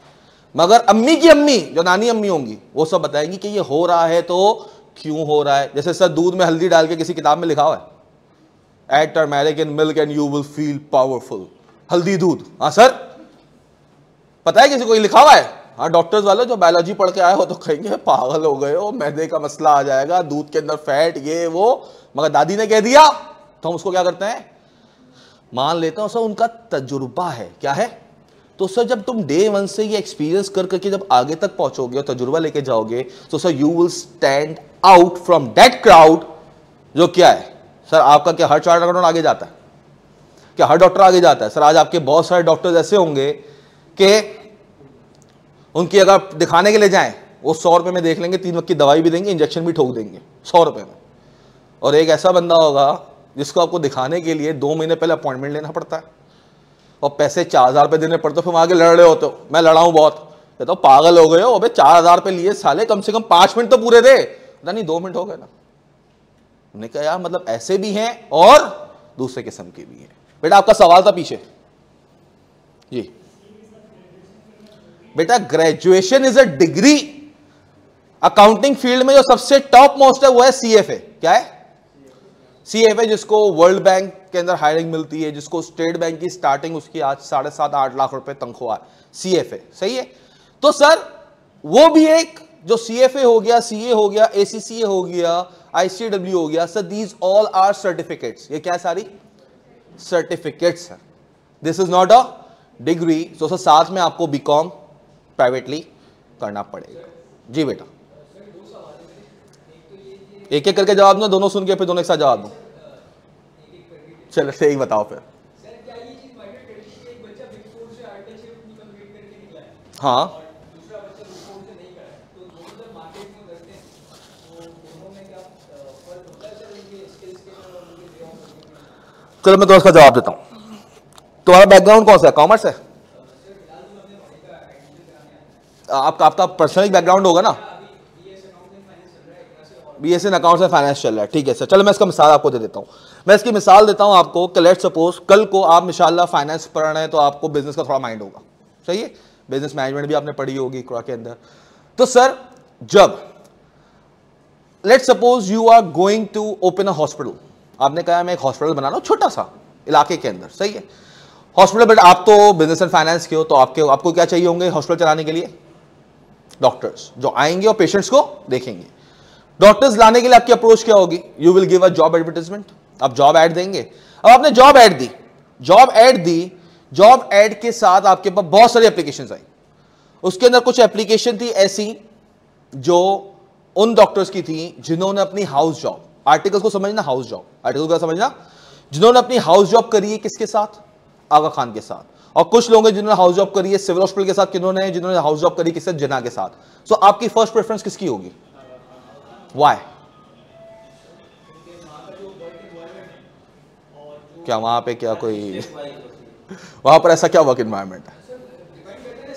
मगर अम्मी की अम्मी जो नानी अम्मी होंगी वो सब बताएंगी कि ये हो रहा है तो क्यों हो रहा है जैसे सर दूध में हल्दी डाल के किसी किताब में लिखा हुआ है eat turmeric milk and you will feel powerful हल्दी दूध हाँ सर पता है किसी को लिखा हुआ है हाँ डॉक्टर्स वाले जो बायोलॉजी पढ़ के आए हो तो कहेंगे पागल हो गए हो मैदे का मसला आ जाएगा दूध के अंदर फैट ये वो मगर दादी ने कह दिया तो हम उसको क्या करते हैं मान लेते हैं सर उनका तजुर्बा है क्या है तो सर जब तुम डे वन से ये एक्सपीरियंस कर करके जब आगे तक पहुंचोगे और तजुर्बा लेके जाओगे तो sir you will stand out from that crowd जो क्या है सर आपका क्या हर चार्ट आगे जाता है क्या हर डॉक्टर आगे जाता है सर आज आपके बहुत सारे डॉक्टर्स ऐसे होंगे कि उनकी अगर दिखाने के लिए जाएं वो सौ रुपये में देख लेंगे तीन वक्त की दवाई भी देंगे इंजेक्शन भी ठोक देंगे सौ रुपये में और एक ऐसा बंदा होगा जिसको आपको दिखाने के लिए दो महीने पहले अपॉइंटमेंट लेना पड़ता है और पैसे चार हज़ार रुपये देने पड़ते हो फिर वहाँ आगे लड़ रहे होते हो मैं लड़ाऊँ बहुत कहता तो हूँ पागल हो गए हो अबे चार हज़ार रुपये लिए साले कम से कम पाँच मिनट तो पूरे दे पता नहीं दो मिनट हो गए ना उन्होंने कहा यार मतलब ऐसे भी हैं और दूसरे किस्म के भी हैं बेटा आपका सवाल था पीछे जी बेटा graduation is a degree accounting field में जो सबसे टॉप मोस्ट है वो है सी क्या है ए जिसको वर्ल्ड बैंक के अंदर हायरिंग मिलती है जिसको स्टेट बैंक की स्टार्टिंग उसकी आज साढ़े सात आठ लाख रुपए तनख्वाह ए सही है तो सर वो भी एक जो ए हो गया ए हो गया ए हो गया आईसीडब्ल्यू हो गया sir these all are certificates ये क्या सारी सर्टिफिकेट्स है this is not a degree so sir साथ में आपको बीकॉम प्राइवेटली करना पड़ेगा जी बेटा एक एक करके जवाब दो दोनों सुन के फिर दोनों एक साथ जवाब दो चलो सही बताओ फिर हाँ चलो मैं तो उसका जवाब देता हूँ तुम्हारा बैकग्राउंड कौन सा है कॉमर्स है आपका आपका पर्सनल बैकग्राउंड होगा ना बी एस एन अकाउंट से फाइनेंस चल रहा है ठीक है सर चलो मैं इसका मिसाल आपको दे देता हूँ मैं इसकी मिसाल देता हूँ आपको कि लेट सपोज कल को आप मिशाला फाइनेंस पढ़ रहे हैं तो आपको बिजनेस का थोड़ा माइंड होगा सही है बिजनेस मैनेजमेंट भी आपने पढ़ी होगी क्रा के अंदर तो सर जब let suppose you are going to open a hospital आपने कहा मैं एक हॉस्पिटल बना लू छोटा सा इलाके के अंदर सही है हॉस्पिटल बट आप तो बिजनेस एंड फाइनेंस के हो तो आपके आपको क्या चाहिए होंगे हॉस्पिटल चलाने के लिए डॉक्टर्स जो आएंगे और पेशेंट्स को देखेंगे डॉक्टर्स लाने के लिए आपकी अप्रोच क्या होगी you will give a job advertisement आप जॉब ऐड देंगे अब आपने जॉब ऐड दी जॉब ऐड दी जॉब ऐड के साथ आपके पास बहुत सारी एप्लीकेशन आई उसके अंदर कुछ एप्लीकेशन थी ऐसी जो उन डॉक्टर्स की थी जिन्होंने अपनी हाउस जॉब आर्टिकल को समझना हाउस जॉब आर्टिकल को समझना जिन्होंने अपनी हाउस जॉब करी है किसके साथ आगा खान के साथ और कुछ लोग हैं जिन्होंने हाउस जॉब करी है सिविल हॉस्पिटल के साथ किन्होंने जिन्होंने हाउस जॉब करी किसी जिना के साथ सो so, आपकी फर्स्ट प्रेफरेंस किसकी होगी वाई क्या वहां पे क्या कोई वहां पर ऐसा क्या वर्क इन्वायरमेंट है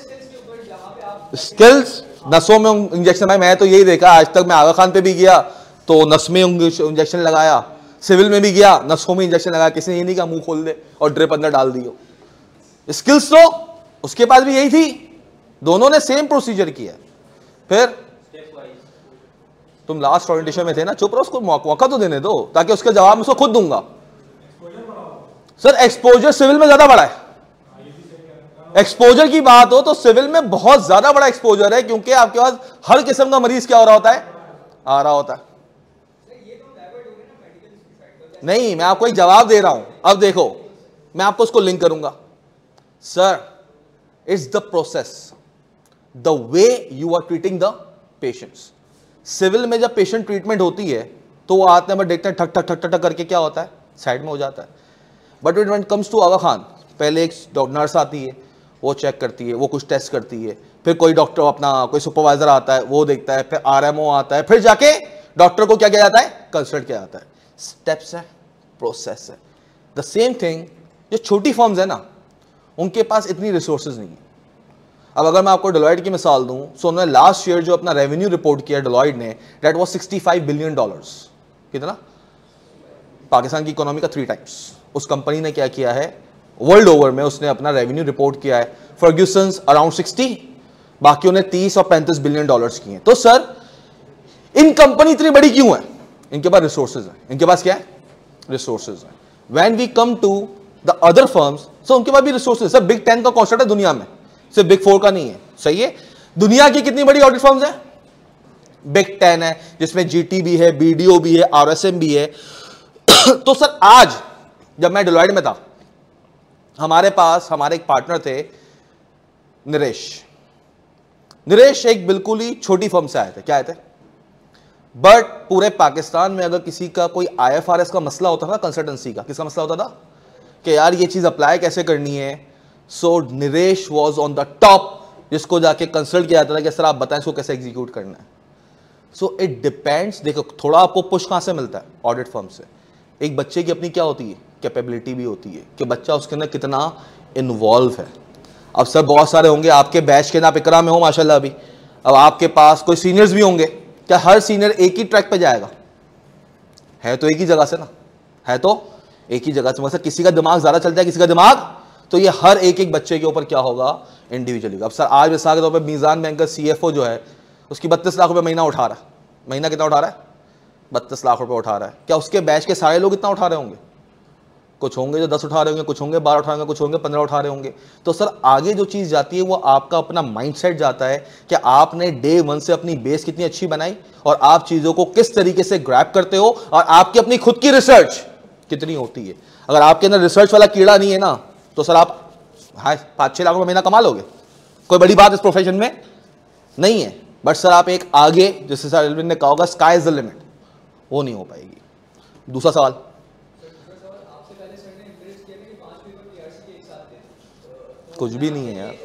स्किल्स नसों में इंजेक्शन भाई मैं तो यही देखा आज तक मैं आगा खान पे भी गया तो नस में इंजेक्शन लगाया सिविल में भी गया नसों में इंजेक्शन लगाया किसी ने ये नहीं कहा मुंह खोल दे और ड्रिप अंदर डाल दियो स्किल्स तो उसके पास भी यही थी दोनों ने सेम प्रोसीजर किया फिर तुम लास्ट ऑरिएंटेशन में थे ना चुप रहो उसको मौका तो देने दो ताकि उसके जवाब उसको खुद दूंगा सर एक्सपोजर सिविल में ज्यादा बड़ा है एक्सपोजर की बात हो तो सिविल में बहुत ज्यादा बड़ा एक्सपोजर है क्योंकि आपके पास हर किस्म का मरीज क्या हो रहा होता है आ रहा होता है नहीं मैं आपको एक जवाब दे रहा हूं अब देखो मैं आपको उसको लिंक करूंगा sir it's the process the way you are treating the patients civil में जब पेशेंट ट्रीटमेंट होती है तो वो आते हैं बट देखते हैं ठक ठक ठक ठक करके क्या होता है साइड में हो जाता है but it went comes to Aga Khan पहले एक नर्स आती है वो चेक करती है वो कुछ टेस्ट करती है फिर कोई डॉक्टर अपना कोई सुपरवाइजर आता है वो देखता है फिर ओ आता है फिर जाके डॉक्टर को क्या किया जाता है कंसल्ट किया जाता है स्टेप्स है प्रोसेस है द सेम थिंग जो छोटी फॉर्म्स है ना उनके पास इतनी रिसोर्सेज नहीं है अब अगर मैं आपको डलॉइड की मिसाल दूं सो उन्होंने लास्ट ईयर जो अपना रेवेन्यू रिपोर्ट किया डलॉइड ने that was five billion dollar कितना पाकिस्तान की इकोनॉमी का थ्री टाइम्स उस कंपनी ने क्या किया है वर्ल्ड ओवर में उसने अपना रेवेन्यू रिपोर्ट किया है फर्ग्यूसन अराउंड सिक्सटी बाकी उन्हें तीस और पैंतीस बिलियन डॉलर किए तो सर इन कंपनी इतनी बड़ी क्यों है इनके पास रिसोर्सेज है इनके पास क्या है रिसोर्सेज है when we come to the other firms so उनके पास भी रिसोर्सेज सर बिग टेन का कॉन्सेप्ट है दुनिया में सिर्फ बिग फोर का नहीं है सही है दुनिया की कितनी बड़ी ऑडिट फर्म्स है बिग टेन है जिसमें जीटी भी है बीडीओ भी है आर भी है [coughs] तो सर आज जब मैं डिलॉइड में था हमारे पास हमारे एक पार्टनर थे नरेश नरेश एक बिल्कुल ही छोटी फर्म से आए थे क्या आए थे बट पूरे पाकिस्तान में अगर किसी का कोई आई का मसला होता था कंसल्टेंसी का किसका मसला होता था कि यार ये चीज़ अप्लाई कैसे करनी है so Niresh was on the top जिसको जाके कंसल्ट किया जाता था कि सर आप बताएं इसको कैसे एग्जीक्यूट करना है सो इट डिपेंड्स देखो थोड़ा आपको पुश कहाँ से मिलता है ऑडिट फर्म से एक बच्चे की अपनी क्या होती है कैपेबिलिटी भी होती है कि बच्चा उसके अंदर कितना इन्वॉल्व है अब सर बहुत सारे होंगे आपके बैच के ना आप इकरा में हो माशाल्लाह अभी अब आपके पास कोई सीनियर्स भी होंगे क्या हर सीनियर एक ही ट्रैक पे जाएगा है तो एक ही जगह से ना है तो एक ही जगह से मतलब किसी का दिमाग ज़्यादा चलता है किसी का दिमाग तो ये हर एक एक बच्चे के ऊपर क्या होगा इंडिविजुअली अब सर आज मिसाल के तौर पर मीज़ान बैंक का सी जो है उसकी बत्तीस लाख रुपये महीना उठा रहा है महीना कितना उठा रहा है बत्तीस लाख रुपये उठा रहा है क्या उसके बैच के सारे लोग इतना उठा रहे होंगे कुछ होंगे जो दस उठा रहे होंगे कुछ होंगे बारह उठा रहे होंगे कुछ होंगे पंद्रह उठा रहे होंगे तो सर आगे जो चीज़ जाती है वो आपका अपना माइंडसेट जाता है कि आपने डे वन से अपनी बेस कितनी अच्छी बनाई और आप चीज़ों को किस तरीके से ग्रैप करते हो और आपकी अपनी खुद की रिसर्च कितनी होती है अगर आपके अंदर रिसर्च वाला कीड़ा नहीं है ना तो सर आप हाँ पाँच छः लाख रुपये महीना कमा लोगे कोई बड़ी बात इस प्रोफेशन में नहीं है बट सर आप एक आगे जैसे सर एलविन ने कहा होगा स्काई इज द लिमिट वो नहीं हो पाएगी दूसरा सवाल कुछ भी नहीं है यार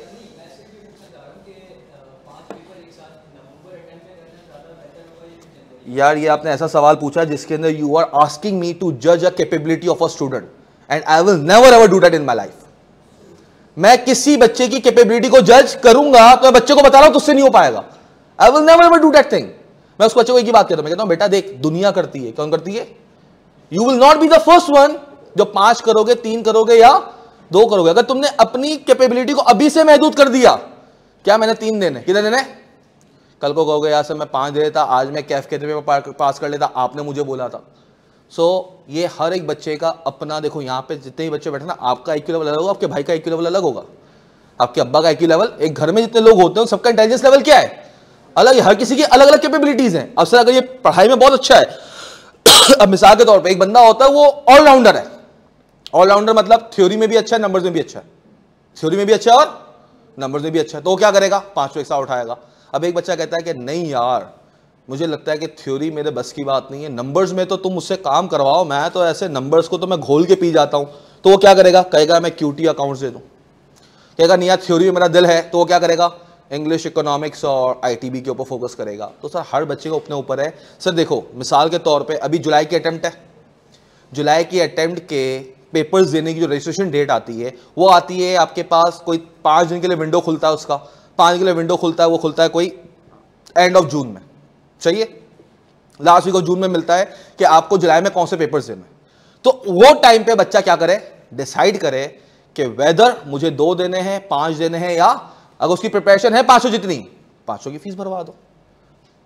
यार ये आपने ऐसा सवाल पूछा जिसके अंदर you are asking me to जज a capability of a student and I will never ever do that in my life मैं किसी बच्चे की कैपेबिलिटी को जज करूंगा तो मैं बच्चे को बता रहा हूं तो उससे नहीं हो पाएगा I will never ever do that thing मैं उसको बच्चे को एक ही बात कहता हूं मैं कहता हूं बेटा देख दुनिया करती है कौन करती है you will not be the first one जो पांच करोगे तीन करोगे या दो करोगे अगर तुमने अपनी कैपेबिलिटी को अभी से महदूद कर दिया क्या मैंने तीन देने कितने देने कल को कहोगे यार सर मैं पाँच दे देता आज मैं कैफ के तरफ पास कर लेता आपने मुझे बोला था सो so, ये हर एक बच्चे का अपना देखो यहाँ पे जितने भी बच्चे बैठे ना आपका आई लेवल अलग होगा आपके भाई का आई लेवल अलग होगा आपके अब्बा का आई लेवल एक घर में जितने लोग होते हैं सबका इंटेलिजेंस लेवल क्या है अलग हर किसी की अलग अलग कैपेबिलिटीज़ हैं अब सर अगर ये पढ़ाई में बहुत अच्छा है अब मिसाल के तौर पर एक बंदा होता है वो ऑलराउंडर है ऑलराउंडर मतलब थ्योरी में भी अच्छा है नंबर में भी अच्छा है थ्योरी में भी अच्छा है और नंबर्स में भी अच्छा है तो क्या करेगा पांचवें तो एक उठाएगा अब एक बच्चा कहता है कि नहीं यार मुझे लगता है कि थ्योरी मेरे बस की बात नहीं है नंबर्स में तो तुम मुझसे काम करवाओ मैं तो ऐसे नंबर्स को तो मैं घोल के पी जाता हूँ तो वो क्या करेगा कहेगा मैं क्यूटी अकाउंट्स दे दूँ कहेगा नहीं यार थ्योरी में मेरा दिल है तो वो क्या करेगा इंग्लिश इकोनॉमिक्स और आईटीबी के ऊपर फोकस करेगा तो सर हर बच्चे को अपने ऊपर है सर देखो मिसाल के तौर पर अभी जुलाई की अटैम्प्ट है जुलाई की अटैम्प्ट के पेपर्स देने की जो रजिस्ट्रेशन डेट आती है वो आती है आपके पास कोई पाँच दिन के लिए विंडो खुलता है उसका पांच के लिए विंडो खुलता है वो खुलता है कोई एंड ऑफ जून में चाहिए लास्ट वीक ऑफ जून में मिलता है कि आपको जुलाई में कौन से पेपर्स देने तो वो टाइम पे बच्चा क्या करे डिसाइड करे कि वेदर मुझे दो देने हैं पांच देने हैं या अगर उसकी प्रिपरेशन है पांचों जितनी पांचों की फीस भरवा दो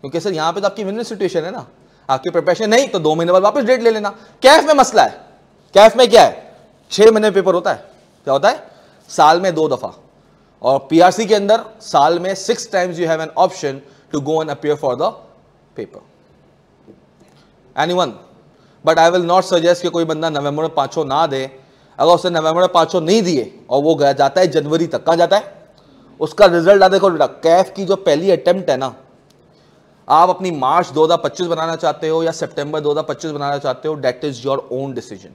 क्योंकि सर यहां पे तो आपकी विन सिचुएशन है ना आपकी प्रिपरेशन नहीं तो दो महीने बाद वापस डेट ले लेना कैफ में मसला है कैफ में क्या है छह महीने पेपर होता है क्या होता है साल में दो दफ़ा और पीआरसी के अंदर साल में six times you have an option to go and appear for the paper any one but I will not suggest कि कोई बंदा नवंबर में पांचों ना दे अगर उसने नवंबर में पांचों नहीं दिए और वो गया जाता है जनवरी तक कहाँ जाता है उसका रिजल्ट आ देखो बेटा कैफ की जो पहली अटेम्प्ट है ना आप अपनी मार्च दो बनाना चाहते हो या सितंबर दो बनाना चाहते हो that is your own decision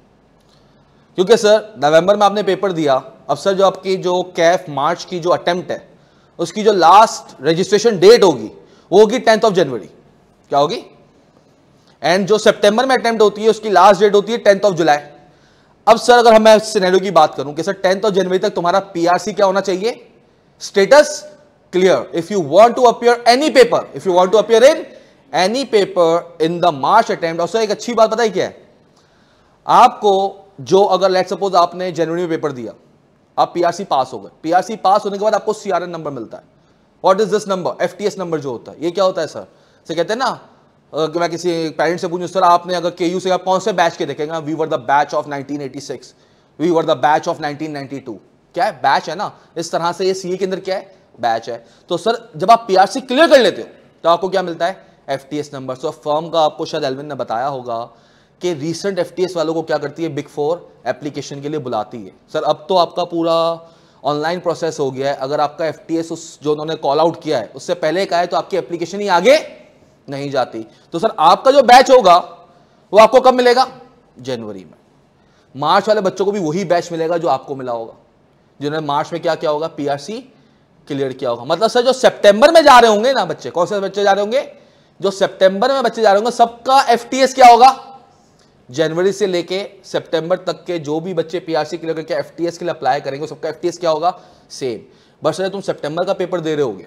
क्योंकि सर नवंबर में आपने पेपर दिया अब सर जो आपकी जो कैफ मार्च की जो अटेम्प्ट है उसकी जो लास्ट रजिस्ट्रेशन डेट होगी वो होगी टेंथ ऑफ जनवरी क्या होगी एंड जो सितंबर में अटेम्प्ट होती है उसकी लास्ट डेट होती है टेंथ ऑफ जुलाई अब सर अगर हम मैं सिनेरियो की बात करूं कि सर टेंथ ऑफ जनवरी तक तुम्हारा पीआरसी क्या होना चाहिए status clear if you want to appear any paper if you want to appear in any paper in the March attempt और सर एक अच्छी बात बताई क्या है आपको जो अगर लेट सपोज आपने जनवरी में पेपर दिया आप पीआरसी पास हो गए पीआरसी पास होने के बाद आपको सीआरएन नंबर मिलता है what is this number FTS number जो होता है ये क्या होता है सर से कहते हैं ना अगर मैं किसी पेरेंट्स से पूछूं सर आपने अगर के यू से आप कौन से बैच के देखेगा we were the batch of 1986 we were the batch of 1992 क्या है बैच है ना इस तरह से ये सीए के अंदर क्या है बैच है तो सर जब आप पीआरसी क्लियर कर लेते हो तो आपको क्या मिलता है एफ नंबर सो फर्म का आपको शायद एलविन ने बताया होगा कि रिसेंट एफ वालों को क्या करती है बिग फोर एप्लीकेशन के लिए बुलाती है सर अब तो आपका पूरा ऑनलाइन प्रोसेस हो गया है अगर आपका एफ उस जो उन्होंने कॉल आउट किया है उससे पहले का है तो आपकी एप्लीकेशन ही आगे नहीं जाती तो सर आपका जो बैच होगा वो आपको कब मिलेगा जनवरी में मार्च वाले बच्चों को भी वही बैच मिलेगा जो आपको मिला होगा जिन्होंने मार्च में क्या क्या होगा पीआरसी क्लियर किया होगा मतलब सर जो सितंबर में जा रहे होंगे ना बच्चे कौन से बच्चे जा रहे होंगे जो सितंबर में बच्चे जा रहे होंगे सबका एफटीएस क्या होगा जनवरी से लेके सितंबर तक के जो भी बच्चे पीआरसी के लिए क्या एफटीएस के लिए अप्लाई करेंगे सबका एफटीएस क्या होगा सेम बस सर तुम सितंबर का पेपर दे रहे होगे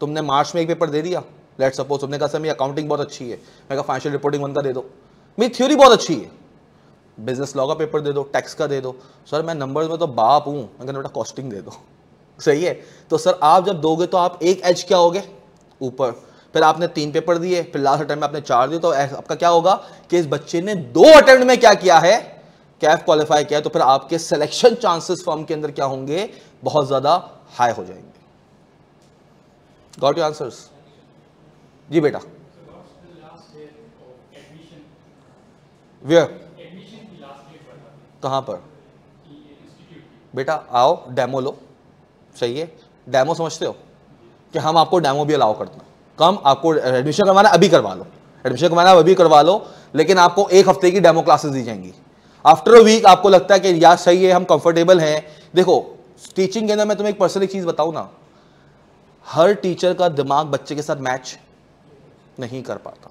तुमने मार्च में एक पेपर दे दिया लेट सपोज तुमने कहा सर मेरी अकाउंटिंग बहुत अच्छी है मैं कहा फाइनेंशियल रिपोर्टिंग बनकर दे दो मेरी थ्योरी बहुत अच्छी है बिजनेस लॉ का पेपर दे दो टैक्स का दे दो सर मैं नंबर में तो बाप हूँ मैं कहना बेटा कॉस्टिंग दे दो [laughs] सही है तो सर आप जब दोगे तो आप एक एज क्या होगे ऊपर फिर आपने तीन पेपर दिए फिर लास्ट अटैम्प्ट में आपने चार दिए तो आपका क्या होगा कि इस बच्चे ने दो अटैम्प्ट में क्या किया है कैफ क्वालिफाई किया तो फिर आपके सिलेक्शन चांसेस फॉर्म के अंदर क्या होंगे बहुत ज़्यादा हाई हो जाएंगे गॉट यू आंसर्स जी बेटा वेयर कहा पर बेटा आओ डेमो लो सही है डेमो समझते हो कि हम आपको डेमो भी अलाउ करते हैं कम आपको एडमिशन करवाना अभी करवा लो एडमिशन करवाना अभी करवा लो लेकिन आपको एक हफ्ते की डेमो क्लासेस दी जाएंगी आफ्टर अ वीक आपको लगता है कि यार सही है हम कंफर्टेबल हैं देखो टीचिंग के अंदर मैं तुम्हें एक पर्सनल चीज़ बताऊँ ना हर टीचर का दिमाग बच्चे के साथ मैच नहीं कर पाता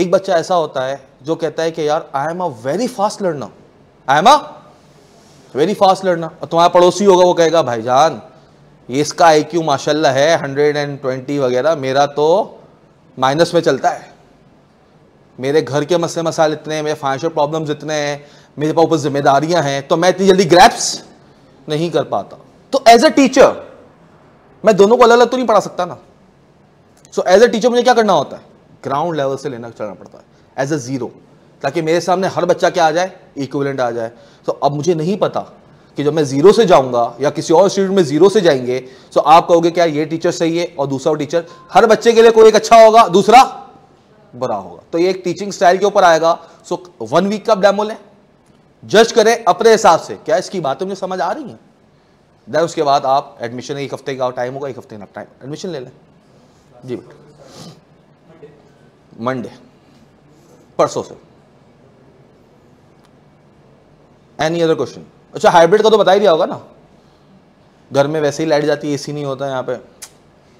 एक बच्चा ऐसा होता है जो कहता है कि यार I am a very fast learner I am a very fast learner और तुम्हारा पड़ोसी होगा वो कहेगा भाईजान इसका आई क्यू माशाल्लाह है हंड्रेड एंड ट्वेंटी वगैरह मेरा तो माइनस में चलता है मेरे घर के मसले मसाले इतने हैं मेरे फाइनेंशियल प्रॉब्लम्स इतने हैं मेरे पास ऊपर जिम्मेदारियां हैं तो मैं इतनी जल्दी ग्रैप्स नहीं कर पाता तो एज अ टीचर मैं दोनों को अलग अलग तो नहीं पढ़ा सकता ना सो एज अ टीचर मुझे क्या करना होता है ग्राउंड लेवल से लेना चलना पड़ता है एज ए ज़ीरो ताकि मेरे सामने हर बच्चा क्या आ जाए इक्वलेंट आ जाए तो so, अब मुझे नहीं पता कि जब मैं जीरो से जाऊंगा या किसी और स्टूडेंट में जीरो से जाएंगे तो आप कहोगे क्या ये टीचर सही है और दूसरा टीचर हर बच्चे के लिए कोई एक अच्छा होगा दूसरा बुरा होगा तो ये एक टीचिंग स्टाइल के ऊपर आएगा सो वन वीक का डेमो लें जज करें अपने हिसाब से क्या इसकी बातें मुझे समझ आ रही है देन उसके बाद आप एडमिशन एक हफ्ते का टाइम होगा एक हफ्ते का टाइम एडमिशन ले लें जी मंडे परसों से एनी अदर क्वेश्चन अच्छा हाइब्रिड का तो बता ही दिया होगा ना घर में वैसे ही लाइट जाती है ए नहीं होता है यहाँ पे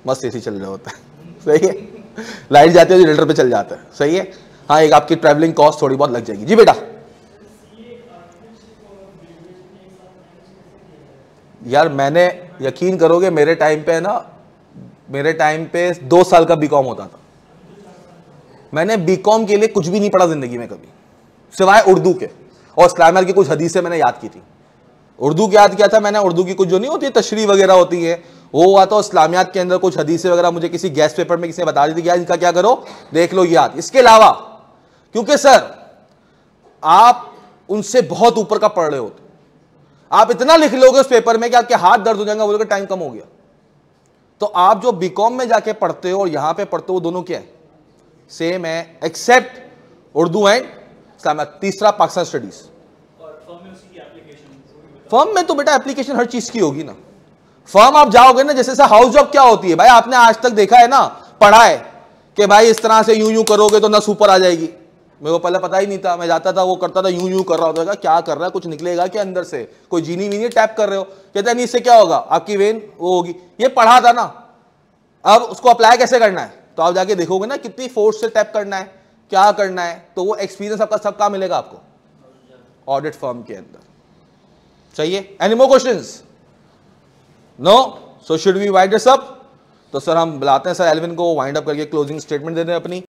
मस्त सी चल रहा होता है [laughs] सही है लाइट जाती है तो जनरेटर पे चल जाता है सही है हाँ एक आपकी ट्रैवलिंग कॉस्ट थोड़ी बहुत लग जाएगी जी बेटा यार मैंने यकीन करोगे मेरे टाइम पे है ना मेरे टाइम पे दो साल का बीकॉम होता था मैंने बीकॉम के लिए कुछ भी नहीं पढ़ा जिंदगी में कभी सिवाय उर्दू के और स्लैमर की कुछ हदीसें मैंने याद की थी उर्दू की याद किया था मैंने उर्दू की कुछ जो नहीं होती तशरी वगैरह होती है वो हुआ तो इस्लामियात के अंदर कुछ हदीसें वगैरह मुझे किसी गैस पेपर में किसी ने बता दी थी कि इनका क्या करो देख लो याद इसके अलावा क्योंकि सर आप उनसे बहुत ऊपर का पढ़ रहे हो आप इतना लिख लोगे उस पेपर में कि आपके हाथ दर्द हो जाएंगे बोलोगे टाइम कम हो गया तो आप जो बीकॉम में जाके पढ़ते हो और यहां पे पढ़ते हो दोनों क्या है सेम है एक्सेप्ट उर्दू एंड इस्लामिया तीसरा पाकिस्तान स्टडीज़ फर्म में तो बेटा एप्लीकेशन हर चीज की होगी ना फर्म आप जाओगे ना जैसे हाउस जॉब क्या होती है भाई आपने आज तक देखा है ना पढ़ा है कि भाई इस तरह से यूं यूं करोगे तो नस ऊपर आ जाएगी मेरे को पहले पता ही नहीं था मैं जाता था वो करता था यूं यूं कर रहा होता क्या कर रहा है कुछ निकलेगा क्या अंदर से कोई जीनी वीनी टैप कर रहे हो कहते नहीं इससे क्या होगा आपकी वेन वो होगी ये पढ़ा था ना अब उसको अप्लाई कैसे करना है तो आप जाके देखोगे ना कितनी फोर्स से टैप करना है क्या करना है तो वो एक्सपीरियंस आपका सब कहा मिलेगा आपको ऑडिट फर्म के अंदर चाहिए any more question no so should we wind up तो सर हम बुलाते हैं सर एलविन को वाइंड अप करके क्लोजिंग स्टेटमेंट दे दें अपनी